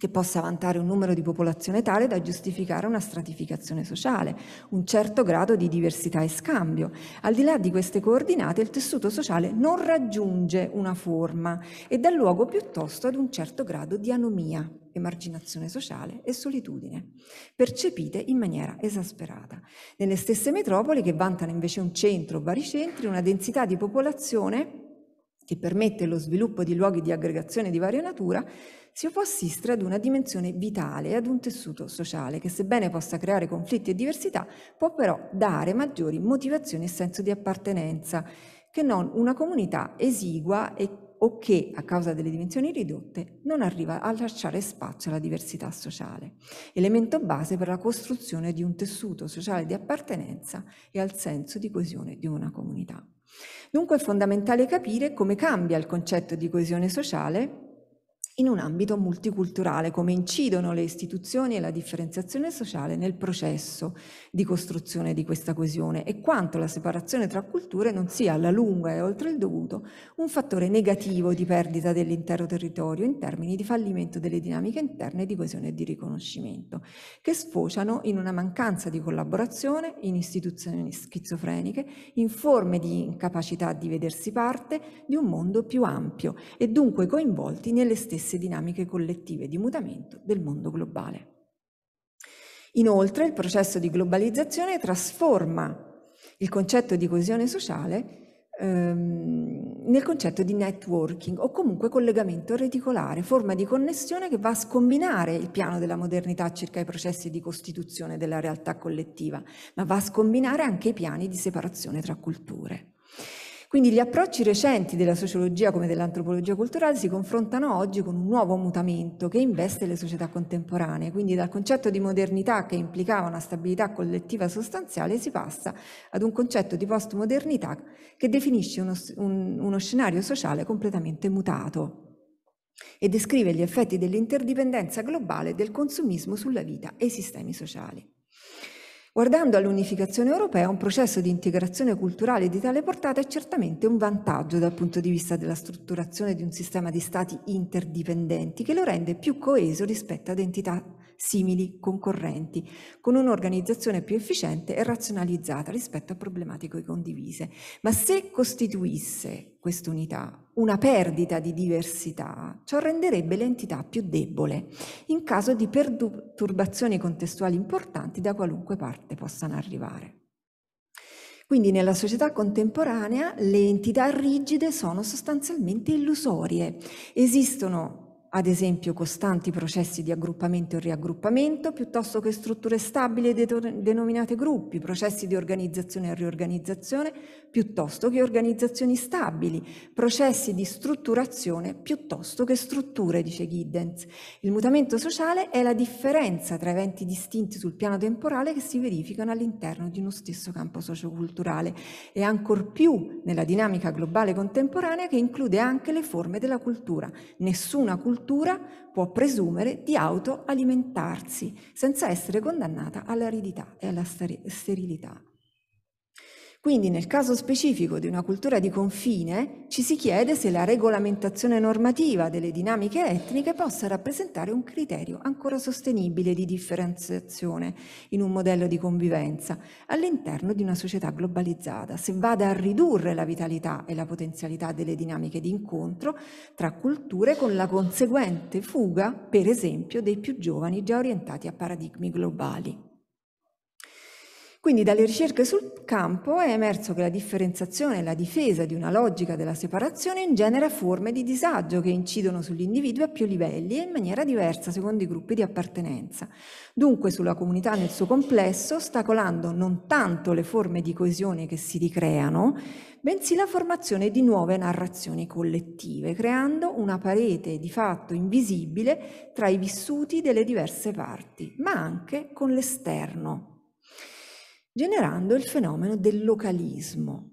che possa vantare un numero di popolazione tale da giustificare una stratificazione sociale, un certo grado di diversità e scambio. Al di là di queste coordinate il tessuto sociale non raggiunge una forma e dà luogo piuttosto ad un certo grado di anomia, emarginazione sociale e solitudine, percepite in maniera esasperata. Nelle stesse metropoli che vantano invece un centro o vari centri, una densità di popolazione che permette lo sviluppo di luoghi di aggregazione di varia natura, si può assistere ad una dimensione vitale e ad un tessuto sociale che sebbene possa creare conflitti e diversità, può però dare maggiori motivazioni e senso di appartenenza che non una comunità esigua e, o che, a causa delle dimensioni ridotte, non arriva a lasciare spazio alla diversità sociale, elemento base per la costruzione di un tessuto sociale di appartenenza e al senso di coesione di una comunità. Dunque è fondamentale capire come cambia il concetto di coesione sociale in un ambito multiculturale, come incidono le istituzioni e la differenziazione sociale nel processo di costruzione di questa coesione e quanto la separazione tra culture non sia alla lunga e oltre il dovuto un fattore negativo di perdita dell'intero territorio in termini di fallimento delle dinamiche interne di coesione e di riconoscimento, che sfociano in una mancanza di collaborazione in istituzioni schizofreniche, in forme di incapacità di vedersi parte di un mondo più ampio e dunque coinvolti nelle stesse stesse dinamiche collettive di mutamento del mondo globale. Inoltre il processo di globalizzazione trasforma il concetto di coesione sociale ehm, nel concetto di networking o comunque collegamento reticolare, forma di connessione che va a scombinare il piano della modernità circa i processi di costituzione della realtà collettiva, ma va a scombinare anche i piani di separazione tra culture. Quindi gli approcci recenti della sociologia come dell'antropologia culturale si confrontano oggi con un nuovo mutamento che investe le società contemporanee, quindi dal concetto di modernità che implicava una stabilità collettiva sostanziale si passa ad un concetto di postmodernità che definisce uno, un, uno scenario sociale completamente mutato e descrive gli effetti dell'interdipendenza globale del consumismo sulla vita e i sistemi sociali. Guardando all'unificazione europea, un processo di integrazione culturale di tale portata è certamente un vantaggio dal punto di vista della strutturazione di un sistema di stati interdipendenti che lo rende più coeso rispetto ad entità simili concorrenti, con un'organizzazione più efficiente e razionalizzata rispetto a problematiche condivise. Ma se costituisse quest'unità una perdita di diversità, ciò renderebbe l'entità più debole in caso di perturbazioni contestuali importanti da qualunque parte possano arrivare. Quindi nella società contemporanea le entità rigide sono sostanzialmente illusorie. Esistono ad esempio costanti processi di aggruppamento e riaggruppamento, piuttosto che strutture stabili denominate gruppi, processi di organizzazione e riorganizzazione, piuttosto che organizzazioni stabili, processi di strutturazione piuttosto che strutture, dice Giddens. Il mutamento sociale è la differenza tra eventi distinti sul piano temporale che si verificano all'interno di uno stesso campo socioculturale e ancor più nella dinamica globale contemporanea che include anche le forme della cultura. Nessuna cultura cultura può presumere di autoalimentarsi senza essere condannata all'aridità e alla sterilità. Quindi nel caso specifico di una cultura di confine ci si chiede se la regolamentazione normativa delle dinamiche etniche possa rappresentare un criterio ancora sostenibile di differenziazione in un modello di convivenza all'interno di una società globalizzata, se vada a ridurre la vitalità e la potenzialità delle dinamiche di incontro tra culture con la conseguente fuga, per esempio, dei più giovani già orientati a paradigmi globali. Quindi dalle ricerche sul campo è emerso che la differenziazione e la difesa di una logica della separazione ingenera forme di disagio che incidono sull'individuo a più livelli e in maniera diversa secondo i gruppi di appartenenza. Dunque sulla comunità nel suo complesso, ostacolando non tanto le forme di coesione che si ricreano, bensì la formazione di nuove narrazioni collettive, creando una parete di fatto invisibile tra i vissuti delle diverse parti, ma anche con l'esterno generando il fenomeno del localismo.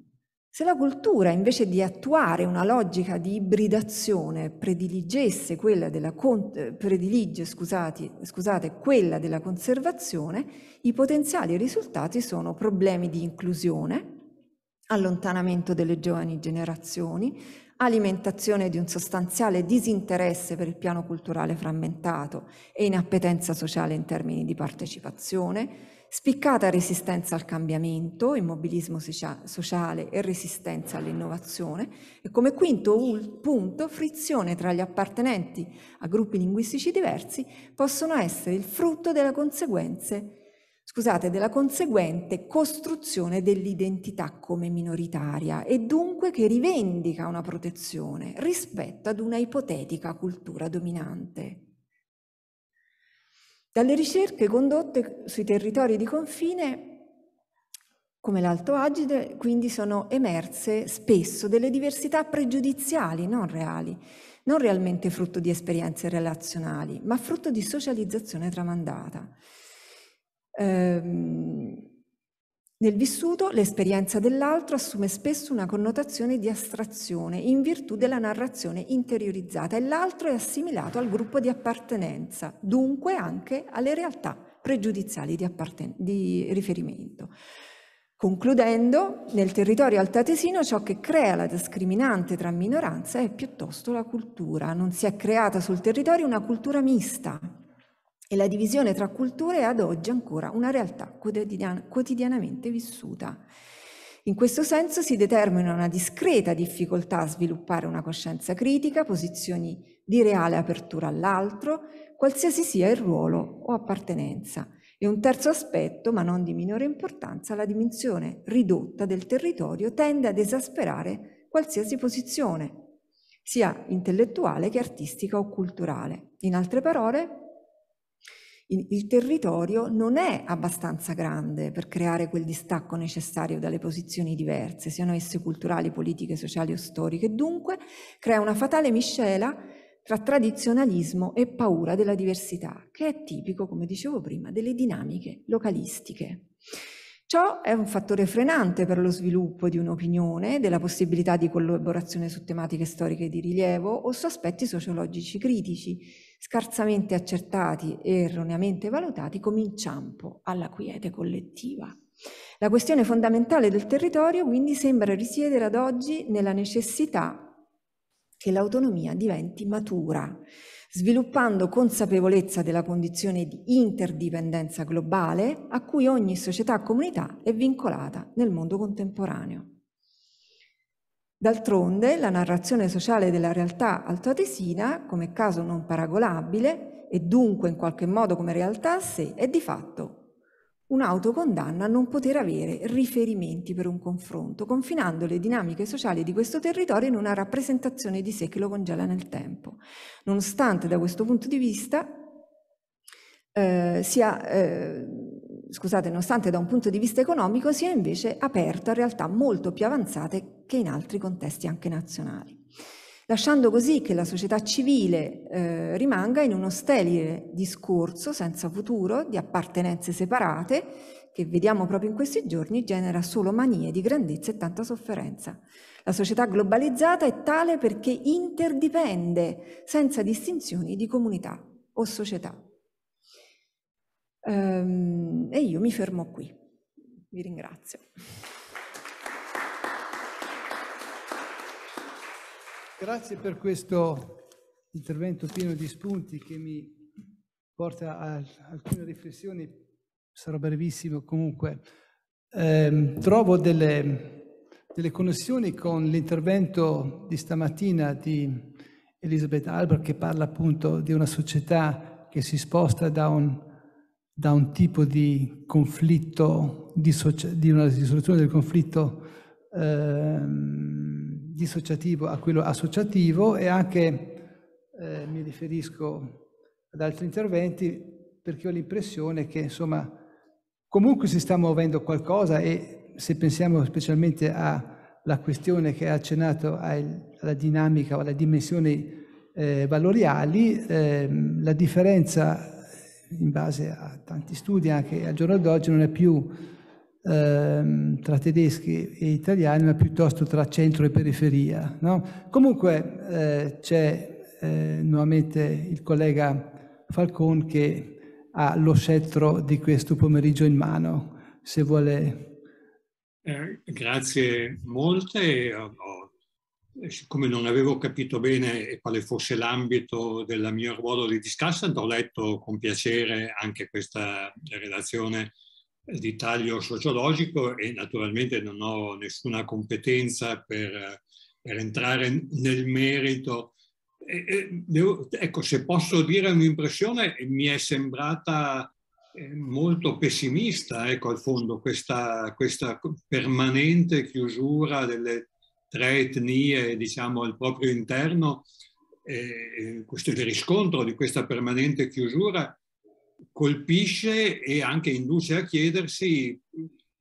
Se la cultura, invece di attuare una logica di ibridazione, prediligesse quella della, predilige, scusate, scusate, quella della conservazione, i potenziali risultati sono problemi di inclusione, allontanamento delle giovani generazioni, alimentazione di un sostanziale disinteresse per il piano culturale frammentato e inappetenza sociale in termini di partecipazione, Spiccata resistenza al cambiamento, immobilismo sociale e resistenza all'innovazione e come quinto punto frizione tra gli appartenenti a gruppi linguistici diversi possono essere il frutto della conseguenze scusate, della conseguente costruzione dell'identità come minoritaria e dunque che rivendica una protezione rispetto ad una ipotetica cultura dominante. Dalle ricerche condotte sui territori di confine, come l'Alto Agide, quindi sono emerse spesso delle diversità pregiudiziali, non reali, non realmente frutto di esperienze relazionali, ma frutto di socializzazione tramandata. Ehm, nel vissuto l'esperienza dell'altro assume spesso una connotazione di astrazione in virtù della narrazione interiorizzata e l'altro è assimilato al gruppo di appartenenza, dunque anche alle realtà pregiudiziali di, di riferimento. Concludendo, nel territorio altatesino ciò che crea la discriminante tra minoranze è piuttosto la cultura. Non si è creata sul territorio una cultura mista, e la divisione tra culture è ad oggi ancora una realtà quotidian- quotidianamente vissuta. In questo senso si determina una discreta difficoltà a sviluppare una coscienza critica, posizioni di reale apertura all'altro, qualsiasi sia il ruolo o appartenenza. E un terzo aspetto, ma non di minore importanza, la dimensione ridotta del territorio tende ad esasperare qualsiasi posizione, sia intellettuale che artistica o culturale. In altre parole, il territorio non è abbastanza grande per creare quel distacco necessario dalle posizioni diverse, siano esse culturali, politiche, sociali o storiche, dunque crea una fatale miscela tra tradizionalismo e paura della diversità, che è tipico, come dicevo prima, delle dinamiche localistiche. Ciò è un fattore frenante per lo sviluppo di un'opinione, della possibilità di collaborazione su tematiche storiche di rilievo o su aspetti sociologici critici, scarsamente accertati e erroneamente valutati come inciampo alla quiete collettiva. La questione fondamentale del territorio quindi sembra risiedere ad oggi nella necessità che l'autonomia diventi matura, sviluppando consapevolezza della condizione di interdipendenza globale a cui ogni società comunità è vincolata nel mondo contemporaneo. D'altronde la narrazione sociale della realtà altoatesina, come caso non paragonabile e dunque in qualche modo come realtà a sé, è di fatto un'autocondanna a non poter avere riferimenti per un confronto, confinando le dinamiche sociali di questo territorio in una rappresentazione di sé che lo congela nel tempo, nonostante da questo punto di vista eh, sia eh, scusate, nonostante da un punto di vista economico, sia invece aperto a realtà molto più avanzate che in altri contesti anche nazionali, lasciando così che la società civile eh, rimanga in uno sterile discorso senza futuro di appartenenze separate che vediamo proprio in questi giorni genera solo manie di grandezza e tanta sofferenza. La società globalizzata è tale perché interdipende senza distinzioni di comunità o società. Ehm, e io mi fermo qui. Vi ringrazio. Grazie per questo intervento pieno di spunti che mi porta a alcune riflessioni, sarò brevissimo comunque. Eh, trovo delle, delle, connessioni con l'intervento di stamattina di Elisabeth Albert che parla appunto di una società che si sposta da un da un tipo di conflitto, di, di una risoluzione del conflitto eh, dissociativo a quello associativo e anche, eh, mi riferisco ad altri interventi, perché ho l'impressione che insomma comunque si sta muovendo qualcosa e se pensiamo specialmente alla questione che ha accennato alla dinamica o alle dimensioni eh, valoriali, ehm, la differenza in base a tanti studi anche al giorno d'oggi, non è più ehm, tra tedeschi e italiani, ma piuttosto tra centro e periferia. No? Comunque eh, c'è eh, nuovamente il collega Falcon che ha lo scettro di questo pomeriggio in mano, se vuole. Eh, grazie molte, ho eh, siccome non avevo capito bene quale fosse l'ambito del mio ruolo di discussant, ho letto con piacere anche questa relazione di taglio sociologico e naturalmente non ho nessuna competenza per, per entrare nel merito. E, e, devo, ecco, se posso dire un'impressione, mi è sembrata eh, molto pessimista, ecco, al fondo, questa, questa permanente chiusura delle tre etnie diciamo, al proprio interno, eh, questo il riscontro di questa permanente chiusura colpisce e anche induce a chiedersi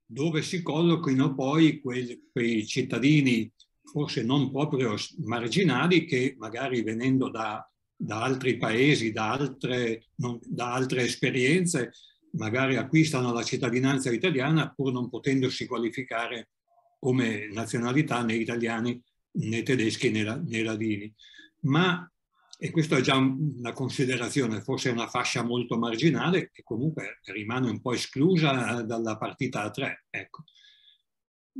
dove si collochino poi quei, quei cittadini forse non proprio marginali che magari venendo da, da altri paesi, da altre, non, da altre esperienze, magari acquistano la cittadinanza italiana pur non potendosi qualificare come nazionalità né italiani né tedeschi né, né ladini. Ma, e questa è già una considerazione, forse una fascia molto marginale che comunque rimane un po' esclusa dalla partita a tre. Ecco.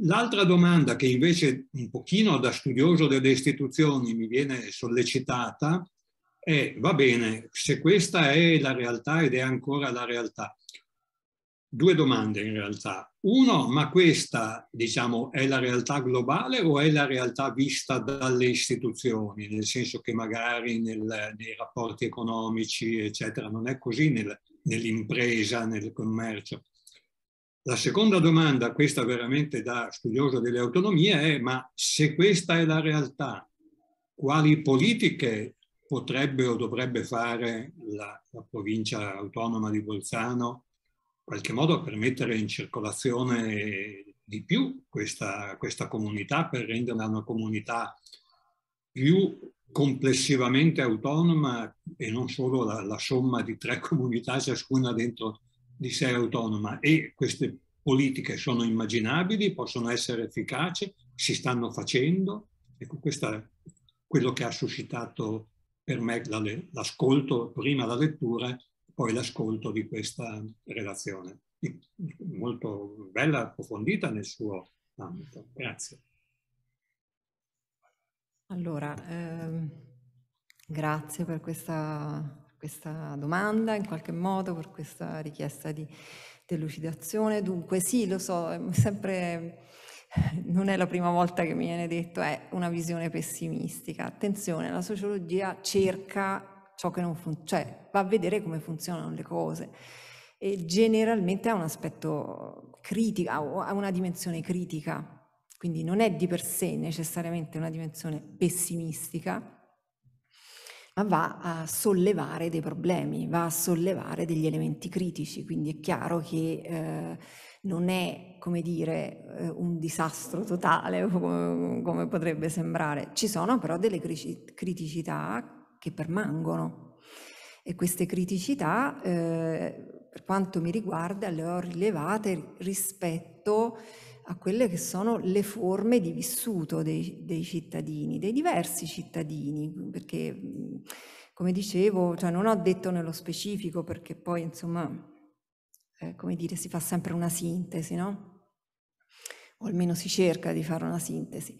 L'altra domanda che invece un pochino da studioso delle istituzioni mi viene sollecitata è, va bene, se questa è la realtà ed è ancora la realtà, due domande in realtà. Uno, ma questa diciamo, è la realtà globale o è la realtà vista dalle istituzioni, nel senso che magari nel, nei rapporti economici, eccetera, non è così nel, nell'impresa, nel commercio. La seconda domanda, questa veramente da studioso delle autonomie, è ma se questa è la realtà, quali politiche potrebbe o dovrebbe fare la, la provincia autonoma di Bolzano qualche modo per mettere in circolazione di più questa, questa comunità per renderla una comunità più complessivamente autonoma e non solo la, la, somma di tre comunità ciascuna dentro di sé autonoma e queste politiche sono immaginabili, possono essere efficaci, si stanno facendo. Ecco, questo è quello che ha suscitato per me l'ascolto prima la lettura poi l'ascolto di questa relazione, molto bella, approfondita nel suo ambito. Grazie. Allora, eh, grazie per questa, questa domanda, in qualche modo, per questa richiesta di delucidazione. Dunque, sì, lo so, sempre non è la prima volta che mi viene detto, è una visione pessimistica. Attenzione, la sociologia cerca ciò che non funziona, cioè va a vedere come funzionano le cose. E generalmente ha un aspetto critico, ha una dimensione critica, quindi non è di per sé necessariamente una dimensione pessimistica, ma va a sollevare dei problemi, va a sollevare degli elementi critici, quindi è chiaro che eh, non è, come dire, eh, un disastro totale come, come potrebbe sembrare, ci sono però delle criticità che permangono e queste criticità, eh, per quanto mi riguarda, le ho rilevate rispetto a quelle che sono le forme di vissuto dei, dei cittadini, dei diversi cittadini, perché come dicevo, cioè non ho detto nello specifico perché poi insomma, eh, come dire, si fa sempre una sintesi, no? O almeno si cerca di fare una sintesi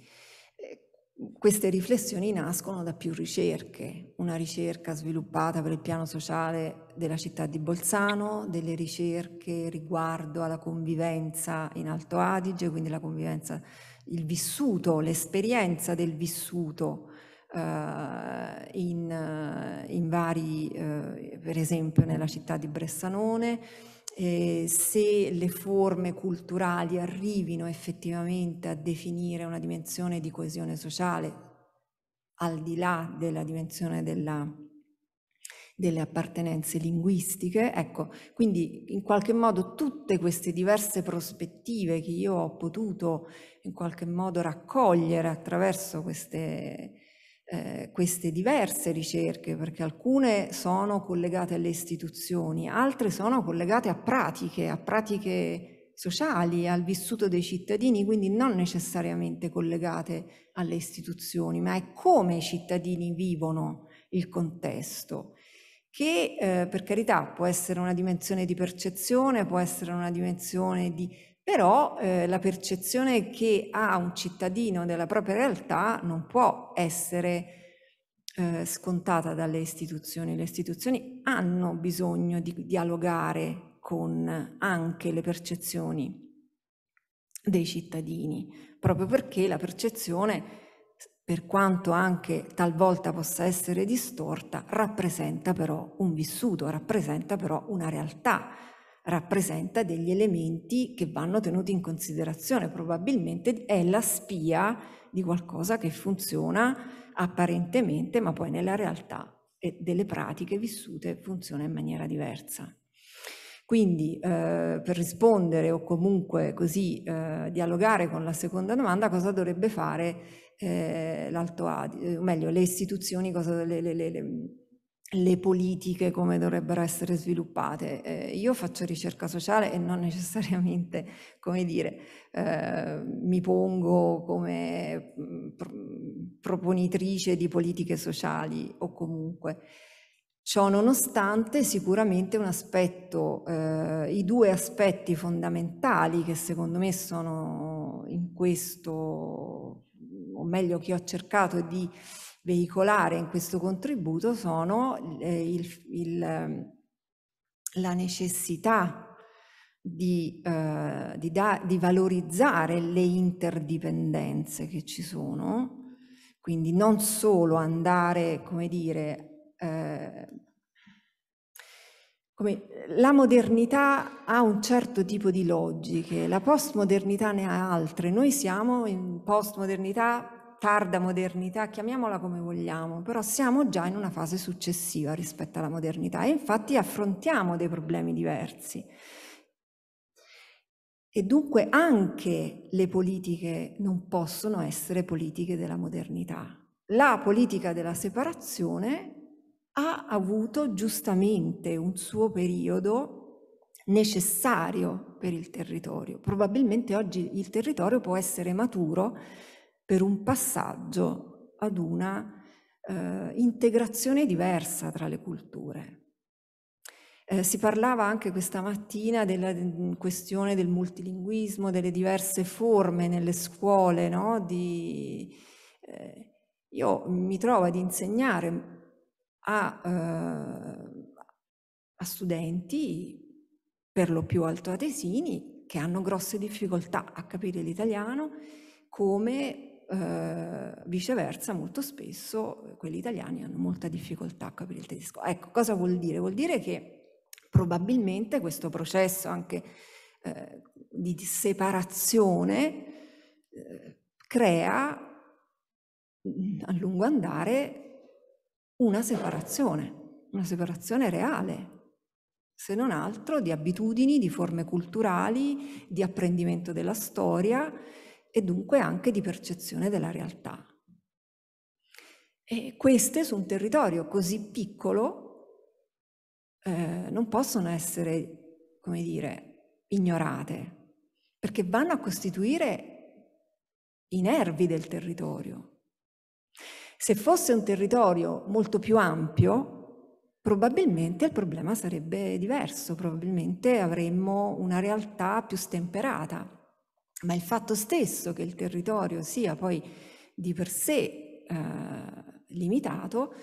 queste riflessioni nascono da più ricerche, una ricerca sviluppata per il piano sociale della città di Bolzano, delle ricerche riguardo alla convivenza in Alto Adige, quindi la convivenza, il vissuto, l'esperienza del vissuto eh, in, eh, in, vari, eh, per esempio nella città di Bressanone, eh, se le forme culturali arrivino effettivamente a definire una dimensione di coesione sociale, al di là della dimensione della, delle appartenenze linguistiche. Ecco, quindi in qualche modo tutte queste diverse prospettive che io ho potuto in qualche modo raccogliere attraverso queste eh, queste diverse ricerche, perché alcune sono collegate alle istituzioni, altre sono collegate a pratiche, a pratiche sociali, al vissuto dei cittadini, quindi non necessariamente collegate alle istituzioni, ma è come i cittadini vivono il contesto che eh, per carità può essere una dimensione di percezione, può essere una dimensione di però eh, la percezione che ha un cittadino della propria realtà non può essere eh, scontata dalle istituzioni. Le istituzioni hanno bisogno di dialogare con anche le percezioni dei cittadini, proprio perché la percezione per quanto anche talvolta possa essere distorta, rappresenta però un vissuto, rappresenta però una realtà, rappresenta degli elementi che vanno tenuti in considerazione, probabilmente è la spia di qualcosa che funziona apparentemente, ma poi nella realtà e delle pratiche vissute funziona in maniera diversa. Quindi eh, per rispondere o comunque così eh, dialogare con la seconda domanda, cosa dovrebbe fare eh, l'Alto Adige, eh, o meglio le istituzioni, cosa, le, le, le, le politiche come dovrebbero essere sviluppate. Eh, io faccio ricerca sociale e non necessariamente, come dire, eh, mi pongo come mm, pro proponitrice di politiche sociali o comunque. Ciò nonostante sicuramente un aspetto, eh, i due aspetti fondamentali che secondo me sono in questo, o meglio che ho cercato di veicolare in questo contributo sono eh, il, il, ehm, la necessità di, eh, di, da, di, valorizzare le interdipendenze che ci sono, quindi non solo andare, come dire, eh, come, la modernità ha un certo tipo di logiche, la postmodernità ne ha altre, noi siamo in postmodernità tarda modernità, chiamiamola come vogliamo, però siamo già in una fase successiva rispetto alla modernità e infatti affrontiamo dei problemi diversi. E dunque anche le politiche non possono essere politiche della modernità. La politica della separazione ha avuto giustamente un suo periodo necessario per il territorio. Probabilmente oggi il territorio può essere maturo per un passaggio ad una eh, integrazione diversa tra le culture. Eh, si parlava anche questa mattina della mm, questione del multilinguismo, delle diverse forme nelle scuole, no? Di, eh, io mi trovo ad insegnare a, eh, a studenti, per lo più altoatesini, che hanno grosse difficoltà a capire l'italiano come eh, viceversa molto spesso eh, quelli italiani hanno molta difficoltà a capire il tedesco. Ecco, cosa vuol dire? Vuol dire che probabilmente questo processo anche eh, di separazione eh, crea a lungo andare una separazione, una separazione reale, se non altro di abitudini, di forme culturali, di apprendimento della storia e dunque anche di percezione della realtà. E queste su un territorio così piccolo eh, non possono essere, come dire, ignorate, perché vanno a costituire i nervi del territorio. Se fosse un territorio molto più ampio, probabilmente il problema sarebbe diverso, probabilmente avremmo una realtà più stemperata ma il fatto stesso che il territorio sia poi di per sé eh, limitato,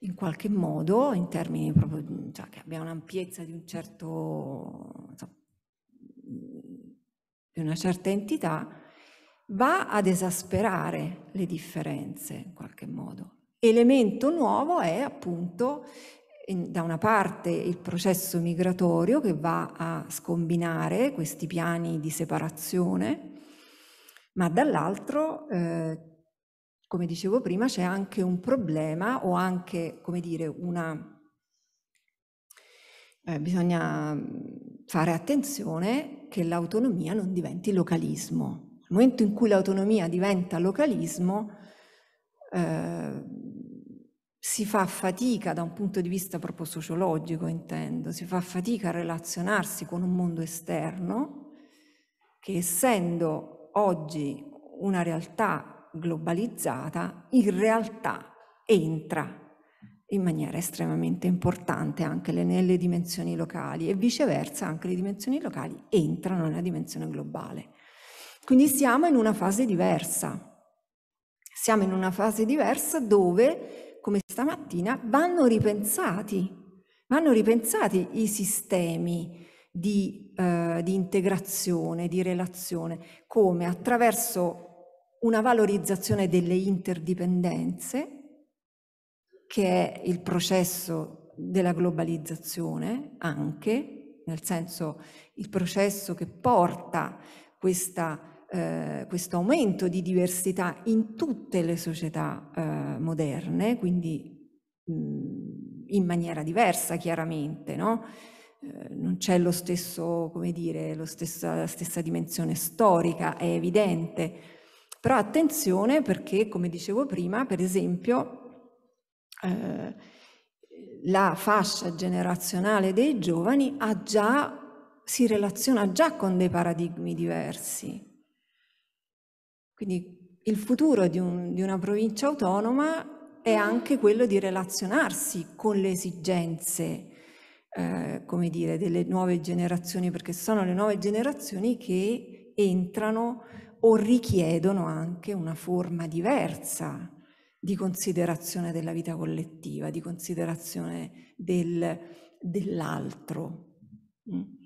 in qualche modo, in termini proprio, cioè che abbia un'ampiezza di un certo, insomma, di una certa entità, va ad esasperare le differenze in qualche modo. Elemento nuovo è appunto da una parte il processo migratorio che va a scombinare questi piani di separazione, ma dall'altro, eh, come dicevo prima, c'è anche un problema o anche, come dire, una... Eh, bisogna mm, fare attenzione che l'autonomia non diventi localismo. Nel momento in cui l'autonomia diventa localismo, eh, si fa fatica da un punto di vista proprio sociologico, intendo, si fa fatica a relazionarsi con un mondo esterno che essendo oggi una realtà globalizzata, in realtà entra in maniera estremamente importante anche nelle dimensioni locali e viceversa anche le dimensioni locali entrano nella dimensione globale. Quindi siamo in una fase diversa, siamo in una fase diversa dove come stamattina, vanno ripensati, vanno ripensati i sistemi di, eh, di integrazione, di relazione, come attraverso una valorizzazione delle interdipendenze, che è il processo della globalizzazione anche, nel senso il processo che porta questa eh, questo aumento di diversità in tutte le società eh, moderne, quindi mh, mm, in maniera diversa chiaramente, no? Eh, non c'è lo stesso, come dire, stesso, la stessa dimensione storica, è evidente, però attenzione perché, come dicevo prima, per esempio, eh, la fascia generazionale dei giovani ha già si relaziona già con dei paradigmi diversi. Quindi il futuro di, un, di una provincia autonoma è anche quello di relazionarsi con le esigenze, eh, come dire, delle nuove generazioni, perché sono le nuove generazioni che entrano o richiedono anche una forma diversa di considerazione della vita collettiva, di considerazione del, dell'altro. Mm.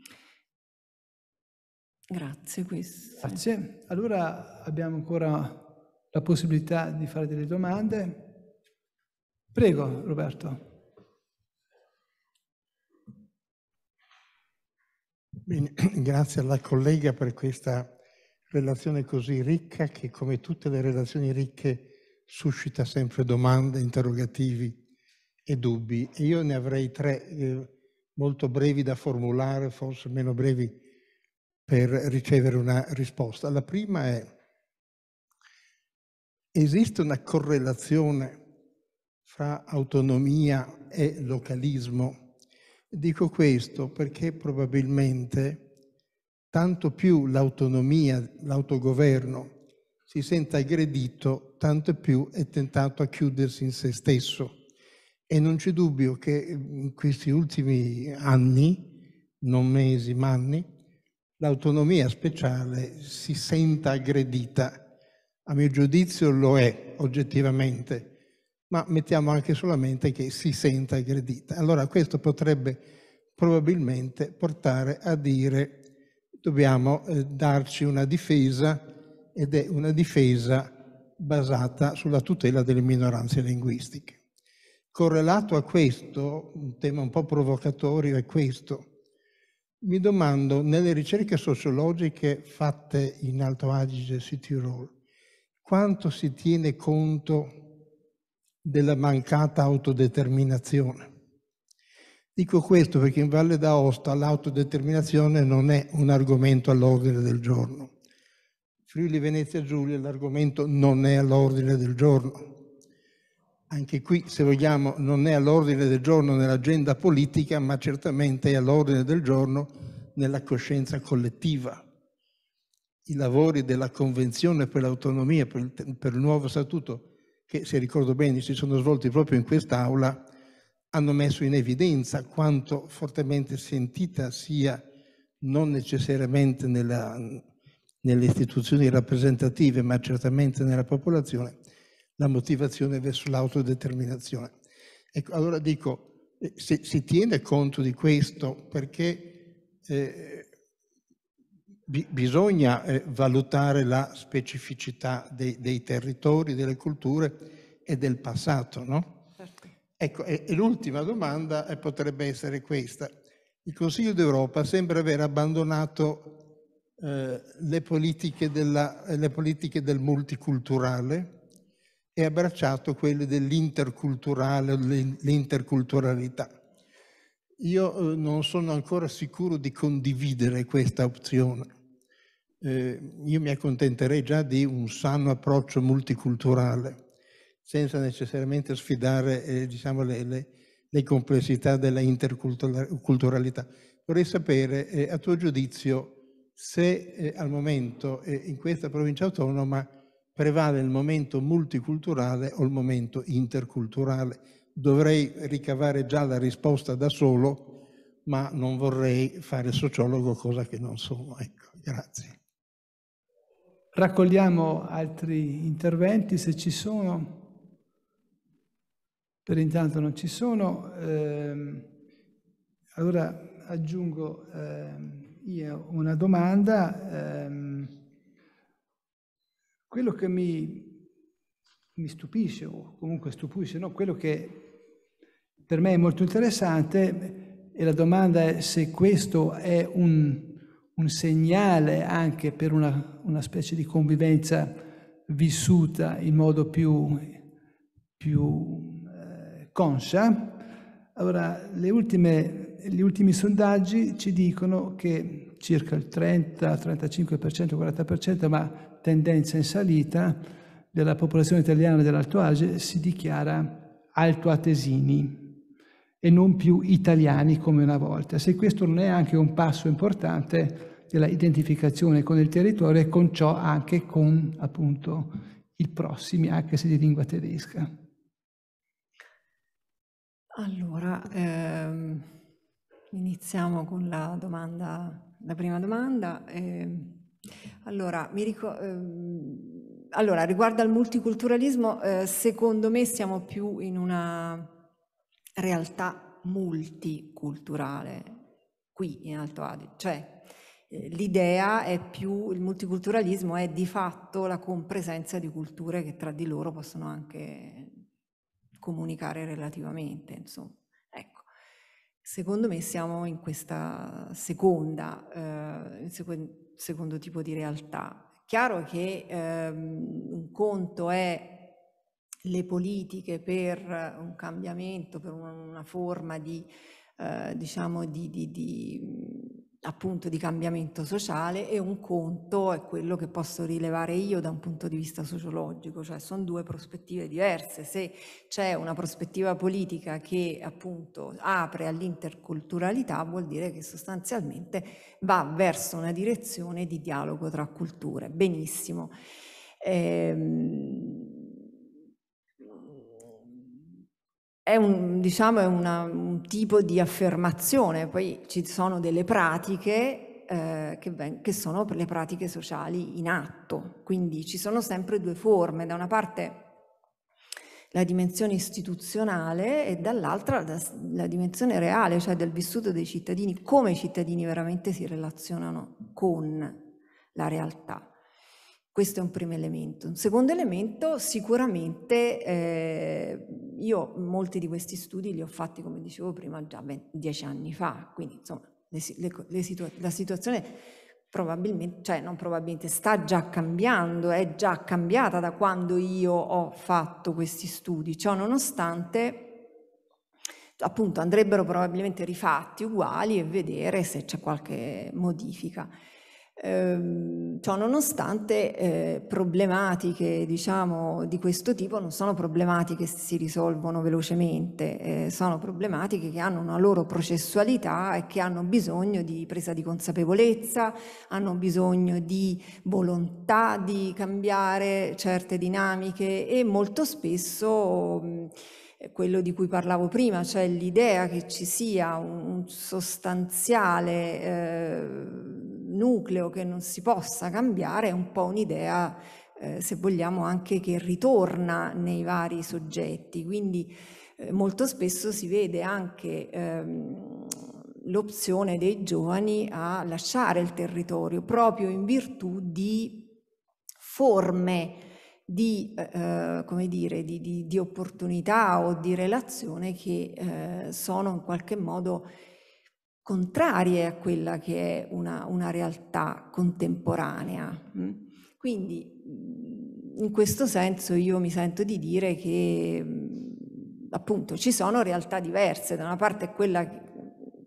Grazie, questo. Grazie. Allora abbiamo ancora la possibilità di fare delle domande. Prego, Roberto. Bene, grazie alla collega per questa relazione così ricca che come tutte le relazioni ricche suscita sempre domande, interrogativi e dubbi. E io ne avrei tre eh, molto brevi da formulare, forse meno brevi per ricevere una risposta. La prima è, esiste una correlazione fra autonomia e localismo? Dico questo perché probabilmente tanto più l'autonomia, l'autogoverno si sente aggredito, tanto più è tentato a chiudersi in se stesso. E non c'è dubbio che in questi ultimi anni, non mesi ma anni, l'autonomia speciale si senta aggredita. A mio giudizio lo è oggettivamente, ma mettiamo anche solamente che si senta aggredita. Allora questo potrebbe probabilmente portare a dire dobbiamo eh, darci una difesa ed è una difesa basata sulla tutela delle minoranze linguistiche. Correlato a questo, un tema un po' provocatorio è questo, mi domando, nelle ricerche sociologiche fatte in Alto Adige e Tirol, quanto si tiene conto della mancata autodeterminazione? Dico questo perché in Valle d'Aosta l'autodeterminazione non è un argomento all'ordine del giorno. Friuli Venezia Giulia l'argomento non è all'ordine del giorno anche qui se vogliamo non è all'ordine del giorno nell'agenda politica, ma certamente è all'ordine del giorno nella coscienza collettiva. I lavori della Convenzione per l'autonomia, per il, per il nuovo statuto, che se ricordo bene si sono svolti proprio in quest'Aula, hanno messo in evidenza quanto fortemente sentita sia non necessariamente nella, nelle istituzioni rappresentative, ma certamente nella popolazione, la motivazione verso l'autodeterminazione. Ecco, allora dico, eh, se si tiene conto di questo perché eh, bi bisogna eh, valutare la specificità dei, dei, territori, delle culture e del passato, no? Certo. Ecco, e, e l'ultima domanda eh, potrebbe essere questa. Il Consiglio d'Europa sembra aver abbandonato eh, le politiche, della, le, politiche del multiculturale, e abbracciato quelle dell'interculturale, l'interculturalità. Io eh, non sono ancora sicuro di condividere questa opzione. Eh, io mi accontenterei già di un sano approccio multiculturale, senza necessariamente sfidare eh, diciamo, le, le, le, complessità della interculturalità. Vorrei sapere, eh, a tuo giudizio, se eh, al momento eh, in questa provincia autonoma prevale il momento multiculturale o il momento interculturale. Dovrei ricavare già la risposta da solo, ma non vorrei fare sociologo, cosa che non sono. Ecco, grazie. Raccogliamo altri interventi se ci sono. Per intanto non ci sono. Eh, allora aggiungo eh, io una domanda. Eh, quello che mi, mi stupisce, o comunque stupisce, no? quello che per me è molto interessante, e la domanda è se questo è un, un segnale anche per una, una, specie di convivenza vissuta in modo più, più eh, conscia, allora, ultime, gli ultimi sondaggi ci dicono che circa il 30, 35%, 40%, ma tendenza in salita della popolazione italiana dell'Alto Age si dichiara altoatesini e non più italiani come una volta. Se questo non è anche un passo importante della identificazione con il territorio e con ciò anche con appunto i prossimi, anche se di lingua tedesca. Allora, ehm, iniziamo con la domanda, la prima domanda. Ehm allora, ricordo, ehm, allora, riguardo al multiculturalismo, eh, secondo me siamo più in una realtà multiculturale qui in Alto Adige, cioè eh, l'idea è più, il multiculturalismo è di fatto la compresenza di culture che tra di loro possono anche comunicare relativamente, insomma. Ecco, secondo me siamo in questa seconda, eh, in sequ secondo tipo di realtà. È chiaro che ehm, un conto è le politiche per un cambiamento, per una, una forma di, eh, diciamo di, di, di appunto di cambiamento sociale e un conto è quello che posso rilevare io da un punto di vista sociologico, cioè sono due prospettive diverse. Se c'è una prospettiva politica che appunto apre all'interculturalità vuol dire che sostanzialmente va verso una direzione di dialogo tra culture. Benissimo. Ehm, è, un, diciamo, è una, un tipo di affermazione, poi ci sono delle pratiche eh, che, ben, che, sono le pratiche sociali in atto. Quindi ci sono sempre due forme, da una parte la dimensione istituzionale e dall'altra la, la dimensione reale, cioè del vissuto dei cittadini, come i cittadini veramente si relazionano con la realtà. Questo è un primo elemento. Un secondo elemento, sicuramente, eh, io molti di questi studi li ho fatti, come dicevo prima, già ben dieci anni fa, quindi insomma le, le, le situa- la situazione probabilmente, cioè non probabilmente, sta già cambiando, è già cambiata da quando io ho fatto questi studi. Ciò nonostante, appunto, andrebbero probabilmente rifatti uguali e vedere se c'è qualche modifica. Ehm, ciò nonostante eh, problematiche diciamo, di questo tipo non sono problematiche che si risolvono velocemente, eh, sono problematiche che hanno una loro processualità e che hanno bisogno di presa di consapevolezza, hanno bisogno di volontà di cambiare certe dinamiche e molto spesso... Mh, quello di cui parlavo prima, cioè l'idea che ci sia un sostanziale eh, nucleo che non si possa cambiare è un po' un'idea, eh, se vogliamo, anche che ritorna nei vari soggetti. Quindi eh, molto spesso si vede anche ehm, l'opzione dei giovani a lasciare il territorio proprio in virtù di forme di, eh, come dire, di, di, di, opportunità o di relazione che eh, sono in qualche modo contrarie a quella che è una, una realtà contemporanea. Mm? Quindi mm, in questo senso io mi sento di dire che mm, appunto ci sono realtà diverse, da una parte quella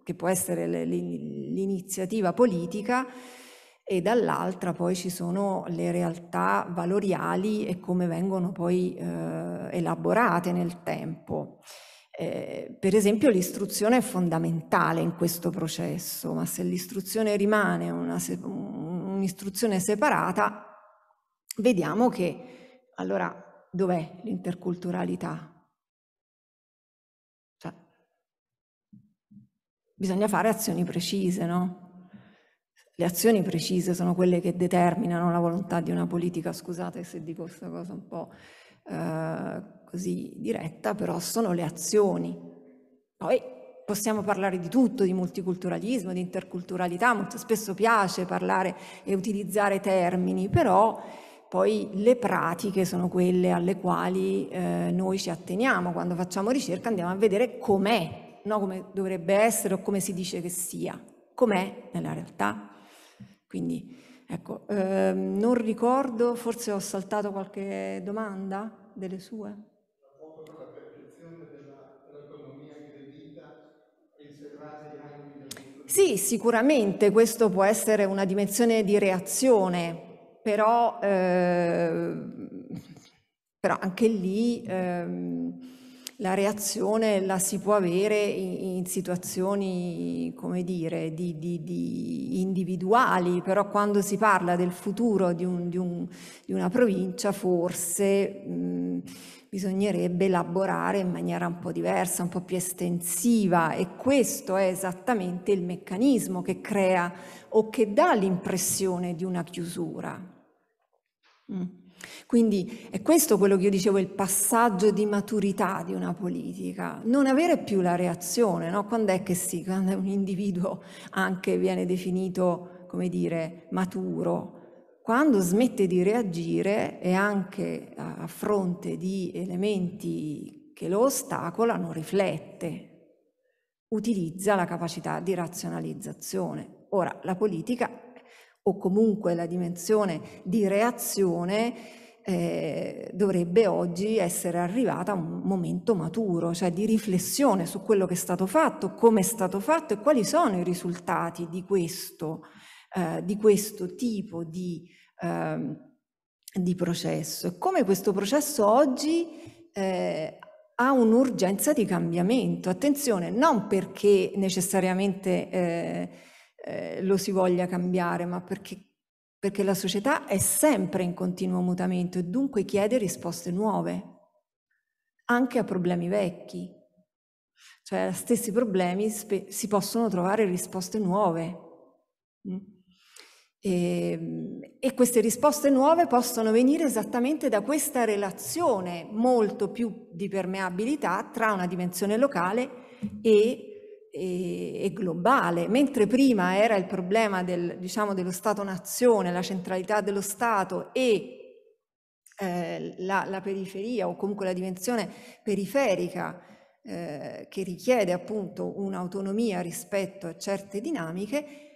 che può essere l'iniziativa politica, e dall'altra poi ci sono le realtà valoriali e come vengono poi eh, elaborate nel tempo. Eh, per esempio l'istruzione è fondamentale in questo processo, ma se l'istruzione rimane una, un'istruzione separata, vediamo che allora dov'è l'interculturalità? Cioè, bisogna fare azioni precise, no? Le azioni precise sono quelle che determinano la volontà di una politica, scusate se dico questa cosa un po' eh, così diretta, però sono le azioni. Poi possiamo parlare di tutto, di multiculturalismo, di interculturalità, molto spesso piace parlare e utilizzare termini, però poi le pratiche sono quelle alle quali eh, noi ci atteniamo, quando facciamo ricerca andiamo a vedere com'è, no? come dovrebbe essere o come si dice che sia, com'è nella realtà. Quindi, ecco, ehm, non ricordo, forse ho saltato qualche domanda delle sue. Sì, sicuramente questo può essere una dimensione di reazione, però, eh, però anche lì... Eh, la reazione la si può avere in, in situazioni, come dire, di, di, di individuali, però quando si parla del futuro di, un, un, di una provincia forse... Mh, bisognerebbe elaborare in maniera un po' diversa, un po' più estensiva e questo è esattamente il meccanismo che crea o che dà l'impressione di una chiusura. Mm. Quindi è questo quello che io dicevo, il passaggio di maturità di una politica, non avere più la reazione, no? quando è che sì, quando un individuo anche viene definito, come dire, maturo, quando smette di reagire e anche a fronte di elementi che lo ostacolano riflette, utilizza la capacità di razionalizzazione. Ora, la politica o comunque la dimensione di reazione eh, dovrebbe oggi essere arrivata a un momento maturo, cioè di riflessione su quello che è stato fatto, come è stato fatto e quali sono i risultati di questo, eh, di questo tipo di, eh, di, processo e come questo processo oggi eh, ha un'urgenza di cambiamento. Attenzione, non perché necessariamente eh, eh, lo si voglia cambiare, ma perché, perché la società è sempre in continuo mutamento e dunque chiede risposte nuove, anche a problemi vecchi. Cioè, a stessi problemi spe- si possono trovare risposte nuove. Mm. E, ehm, e, queste risposte nuove possono venire esattamente da questa relazione molto più di permeabilità tra una dimensione locale e e, e globale, mentre prima era il problema del, diciamo, dello Stato-nazione, la centralità dello Stato e eh, la, la, periferia o comunque la dimensione periferica eh, che richiede appunto un'autonomia rispetto a certe dinamiche,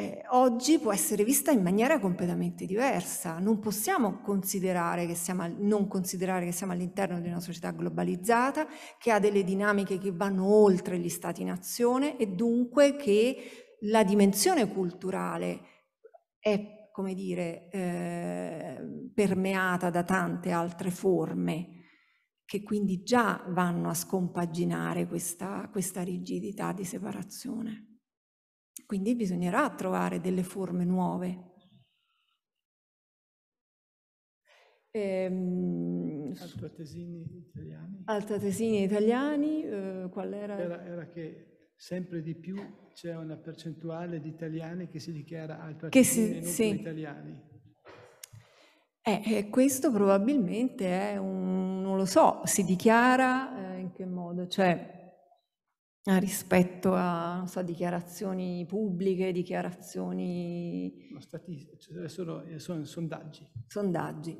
eh, oggi può essere vista in maniera completamente diversa. Non possiamo considerare che siamo, non considerare che siamo all'interno di una società globalizzata, che ha delle dinamiche che vanno oltre gli stati nazione e dunque che la dimensione culturale è come dire, eh, permeata da tante altre forme che quindi già vanno a scompaginare questa, questa rigidità di separazione. Quindi bisognerà trovare delle forme nuove. Ehm, Altoatesini italiani. Altoatesini italiani, eh, qual era? era? Era che sempre di più c'è una percentuale di italiani che si dichiara altoatesini e non sì. italiani. Eh, eh, questo probabilmente è un, non lo so, si dichiara eh, in che modo? Cioè, rispetto a, non so, dichiarazioni pubbliche, dichiarazioni... No, stati, cioè, sono, eh, sono sondaggi. Sondaggi.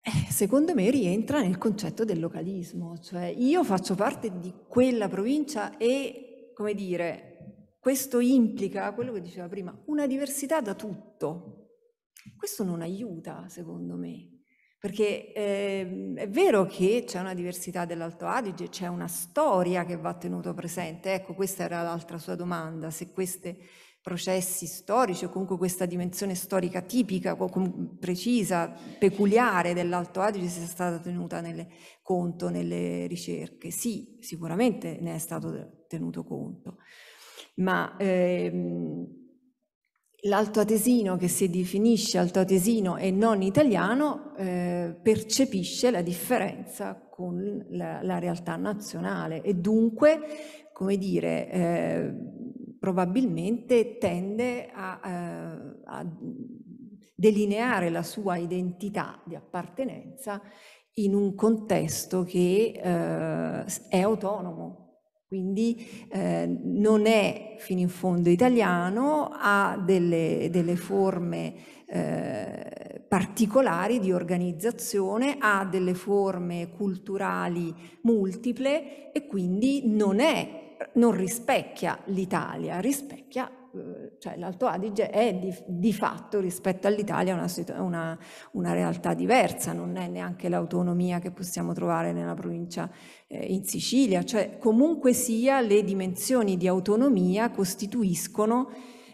Eh, secondo me rientra nel concetto del localismo, cioè io faccio parte di quella provincia e, come dire, questo implica, quello che diceva prima, una diversità da tutto. Questo non aiuta, secondo me perché eh, è vero che c'è una diversità dell'Alto Adige, c'è una storia che va tenuto presente. Ecco, questa era l'altra sua domanda, se questi processi storici o comunque questa dimensione storica tipica, precisa, peculiare dell'Alto Adige sia stata tenuta nelle, conto nelle ricerche. Sì, sicuramente ne è stato tenuto conto, ma... Ehm, l'altoatesino che si definisce altoatesino e non italiano eh, percepisce la differenza con la, la, realtà nazionale e dunque, come dire, eh, probabilmente tende a, eh, a delineare la sua identità di appartenenza in un contesto che eh, è autonomo, quindi eh, non è fino in fondo italiano, ha delle, delle forme eh, particolari di organizzazione, ha delle forme culturali multiple e quindi non, è, non rispecchia l'Italia, rispecchia eh, cioè l'Alto Adige è di, di fatto rispetto all'Italia una, una, una, realtà diversa, non è neanche l'autonomia che possiamo trovare nella provincia eh, in Sicilia, cioè comunque sia le dimensioni di autonomia costituiscono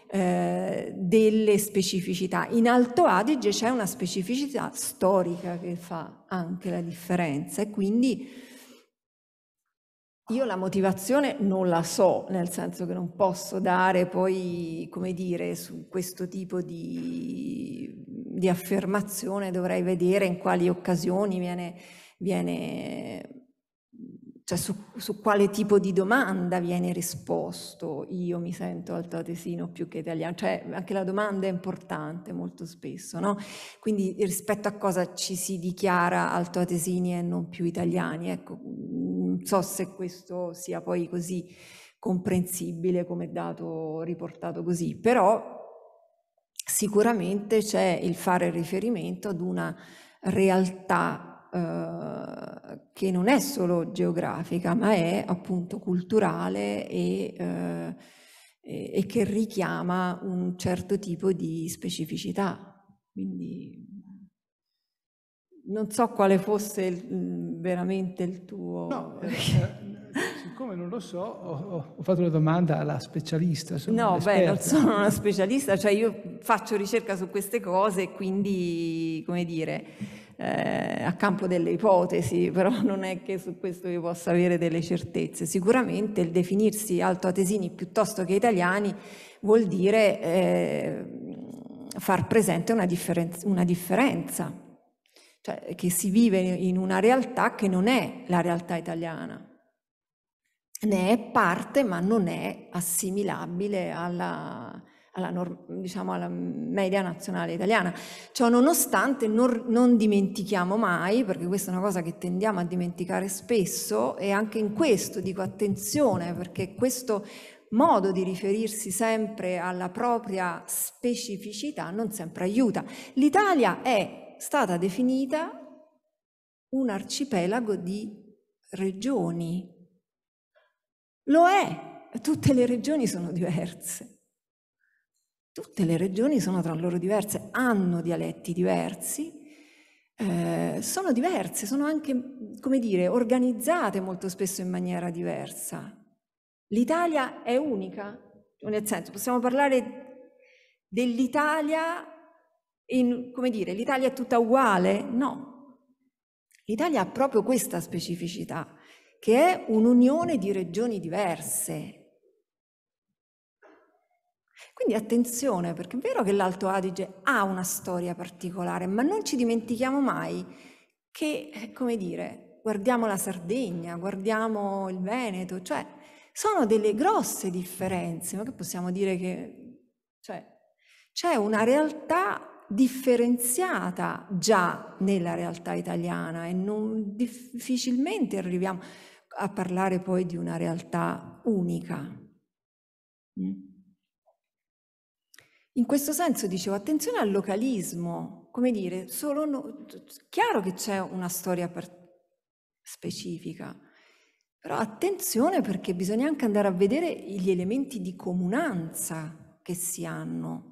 eh, delle specificità. In Alto Adige c'è una specificità storica che fa anche la differenza e quindi io la motivazione non la so, nel senso che non posso dare poi, come dire, su questo tipo di, di affermazione dovrei vedere in quali occasioni viene, viene cioè su, su, quale tipo di domanda viene risposto io mi sento altoatesino più che italiano, cioè anche la domanda è importante molto spesso, no? Quindi rispetto a cosa ci si dichiara altoatesini e non più italiani, ecco, non so se questo sia poi così comprensibile come dato riportato così, però sicuramente c'è il fare riferimento ad una realtà eh, che non è solo geografica, ma è appunto culturale e, eh, e che richiama un certo tipo di specificità. Quindi non so quale fosse il, mm, veramente il tuo... No, eh, eh, siccome non lo so, ho, ho, fatto una domanda alla specialista. no, beh, non sono una specialista, cioè io faccio ricerca su queste cose, e quindi, come dire eh, a campo delle ipotesi, però non è che su questo io possa avere delle certezze. Sicuramente il definirsi altoatesini piuttosto che italiani vuol dire eh, far presente una, differenza, una differenza, cioè che si vive in una realtà che non è la realtà italiana ne è parte ma non è assimilabile alla, alla, diciamo, alla media nazionale italiana. Ciò nonostante non, non dimentichiamo mai, perché questa è una cosa che tendiamo a dimenticare spesso, e anche in questo dico attenzione, perché questo modo di riferirsi sempre alla propria specificità non sempre aiuta. L'Italia è stata definita un arcipelago di regioni. Lo è, tutte le regioni sono diverse. Tutte le regioni sono tra loro diverse, hanno dialetti diversi, eh, sono diverse, sono anche, come dire, organizzate molto spesso in maniera diversa. L'Italia è unica, nel senso possiamo parlare dell'Italia, in, come dire, l'Italia è tutta uguale? No. L'Italia ha proprio questa specificità, che è un'unione di regioni diverse, quindi attenzione, perché è vero che l'Alto Adige ha una storia particolare, ma non ci dimentichiamo mai che, eh, come dire, guardiamo la Sardegna, guardiamo il Veneto, cioè sono delle grosse differenze, ma che possiamo dire che cioè, c'è una realtà differenziata già nella realtà italiana e non, difficilmente arriviamo a parlare poi di una realtà unica. Mm. In questo senso dicevo, attenzione al localismo, come dire, solo no, chiaro che c'è una storia specifica, però attenzione perché bisogna anche andare a vedere gli elementi di comunanza che si hanno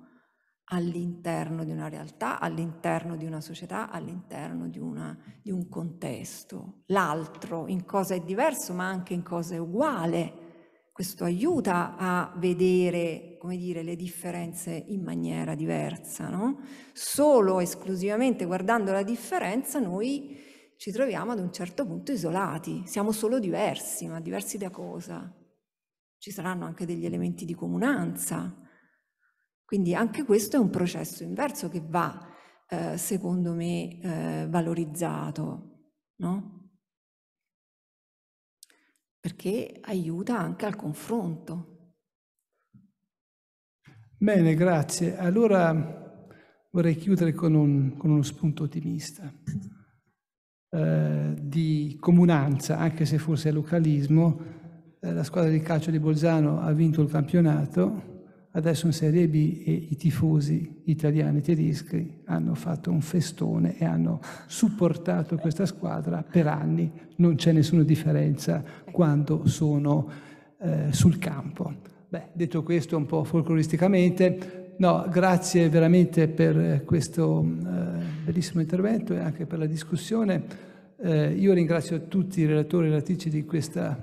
all'interno di una realtà, all'interno di una società, all'interno di, una, di un contesto. L'altro in cosa è diverso, ma anche in cosa è uguale. Questo aiuta a vedere come dire, le differenze in maniera diversa. No? Solo esclusivamente guardando la differenza noi ci troviamo ad un certo punto isolati, siamo solo diversi, ma diversi da cosa? Ci saranno anche degli elementi di comunanza. Quindi anche questo è un processo inverso che va, eh, secondo me, eh, valorizzato. No? perché aiuta anche al confronto. Bene, grazie. Allora vorrei chiudere con, un, con uno spunto ottimista, eh, di comunanza, anche se forse è localismo. Eh, la squadra di calcio di Bolzano ha vinto il campionato adesso in Serie B e i tifosi italiani e tedeschi hanno fatto un festone e hanno supportato questa squadra per anni, non c'è nessuna differenza quando sono eh, sul campo. Beh, detto questo un po' folcloristicamente, no, grazie veramente per questo eh, bellissimo intervento e anche per la discussione. Eh, io ringrazio tutti i relatori e relatrici di questa,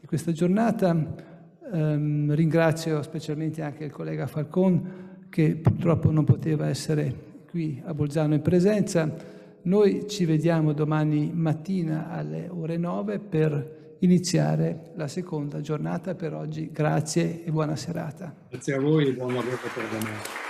di questa giornata ehm, ringrazio specialmente anche il collega Falcon che purtroppo non poteva essere qui a Bolzano in presenza. Noi ci vediamo domani mattina alle ore 9 per iniziare la seconda giornata per oggi. Grazie e buona serata. Grazie a voi e buon lavoro per domani.